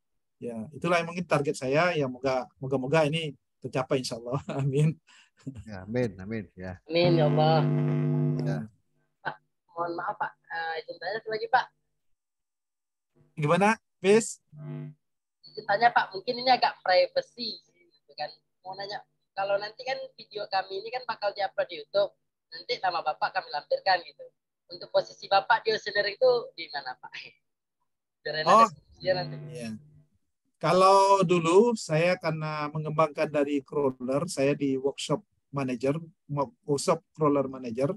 Ya, itulah yang mungkin target saya. Ya, moga moga moga ini tercapai insya Allah. Amin. Ya, amin, amin. Ya. Amin ya Allah. Ya. Pak, mohon maaf Pak. Uh, eh, izin lagi Pak. Gimana, Bis? ceritanya Pak, mungkin ini agak privacy, gitu kan? Mau nanya kalau nanti kan video kami ini kan bakal diupload di YouTube. Nanti nama Bapak kami lampirkan gitu. Untuk posisi Bapak di Osener itu di mana Pak? Biar oh, nanti. Iya. Kalau dulu saya karena mengembangkan dari crawler, saya di workshop manager, workshop crawler manager.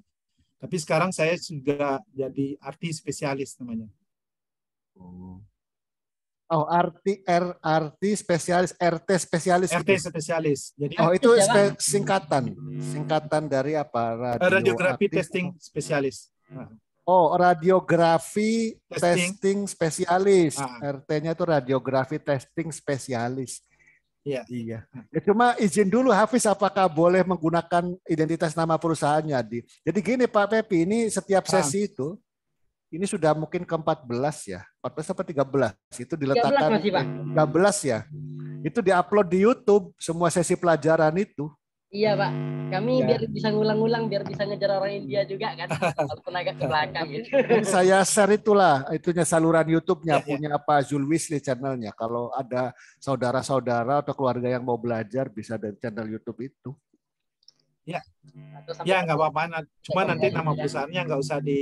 Tapi sekarang saya sudah jadi arti spesialis namanya. Oh. Oh, arti R, arti spesialis, RT spesialis. RT gitu. spesialis. Jadi Oh, itu spe, singkatan. Hmm. Singkatan dari apa? Eh, Radio radiografi arti, testing spesialis. Hmm. Ah. Oh, radiografi testing, testing spesialis. Ah. RT-nya itu radiografi testing spesialis. Iya. Iya. Ya, cuma izin dulu Hafiz apakah boleh menggunakan identitas nama perusahaannya di. Jadi gini Pak Pepi, ini setiap ah. sesi ah. itu ini sudah mungkin ke-14 ya. 14 atau 13. Itu diletakkan 13, masih, 13 ya. Itu diupload di YouTube semua sesi pelajaran itu. Iya, Pak. Kami ya. biar bisa ngulang ulang biar bisa ngejar orang India juga kan. Walaupun agak ke belakang gitu. Saya share itulah itunya saluran YouTube-nya iya, iya. punya apa Zulwis di channelnya. Kalau ada saudara-saudara atau keluarga yang mau belajar bisa dari channel YouTube itu. Ya nggak apa-apa, cuma nanti nama perusahaannya nggak usah di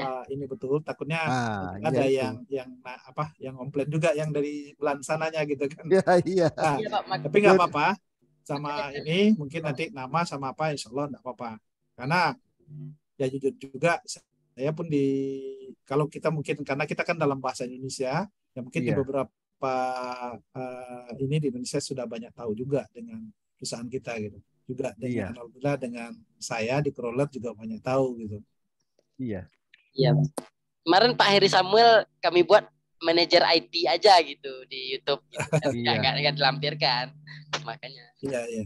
uh, ini betul, takutnya ah, ada iya, yang iya. yang nah, apa, yang komplain juga yang dari bulan sananya gitu kan. Ya, iya. Nah, iya, tapi nggak iya. apa-apa, sama ini mungkin nanti nama sama apa, Insya Allah nggak apa-apa. Karena ya jujur juga saya pun di kalau kita mungkin karena kita kan dalam bahasa Indonesia, ya mungkin iya. di beberapa uh, ini di Indonesia sudah banyak tahu juga dengan perusahaan kita gitu juga dengan iya. Alhamdulillah dengan saya di Krolet juga banyak tahu gitu. Iya. Iya. Kemarin Pak Heri Samuel kami buat manajer IT aja gitu di YouTube gitu. iya. dilampirkan makanya. Iya iya.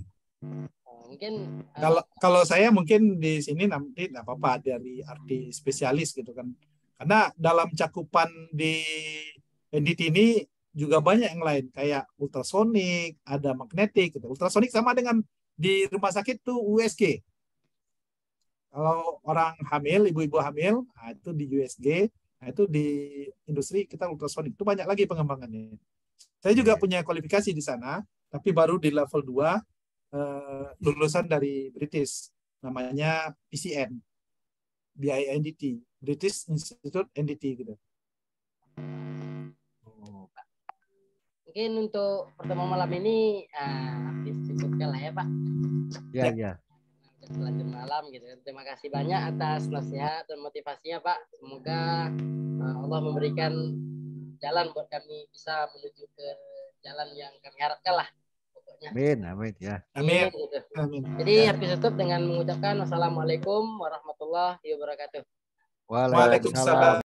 Nah, mungkin eh, kalau uh, kalau saya mungkin di sini nanti nggak apa-apa dari arti spesialis gitu kan. Karena dalam cakupan di edit ini juga banyak yang lain kayak ultrasonik, ada magnetik gitu. Ultrasonik sama dengan di rumah sakit tuh USG. Kalau orang hamil, ibu-ibu hamil, nah itu di USG, nah itu di industri kita ultrasonik. Itu banyak lagi pengembangannya. Saya juga iya. punya kualifikasi di sana, tapi baru di level 2 eh, lulusan dari British namanya PCN BINDT British Institute NDT gitu. Oh. Mungkin untuk pertemuan malam hmm. ini uh, ah, disebutkan lah ya Pak. Ya, ya. ya. Lanjut malam gitu. Kan. Terima kasih banyak atas nasihat dan motivasinya Pak. Semoga uh, Allah memberikan jalan buat kami bisa menuju ke jalan yang kami harapkan lah. Pokoknya. Amin, amin ya. Amin. amin. Gitu. amin. Jadi ya. habis tutup dengan mengucapkan wassalamualaikum warahmatullahi wabarakatuh. Waalaikumsalam.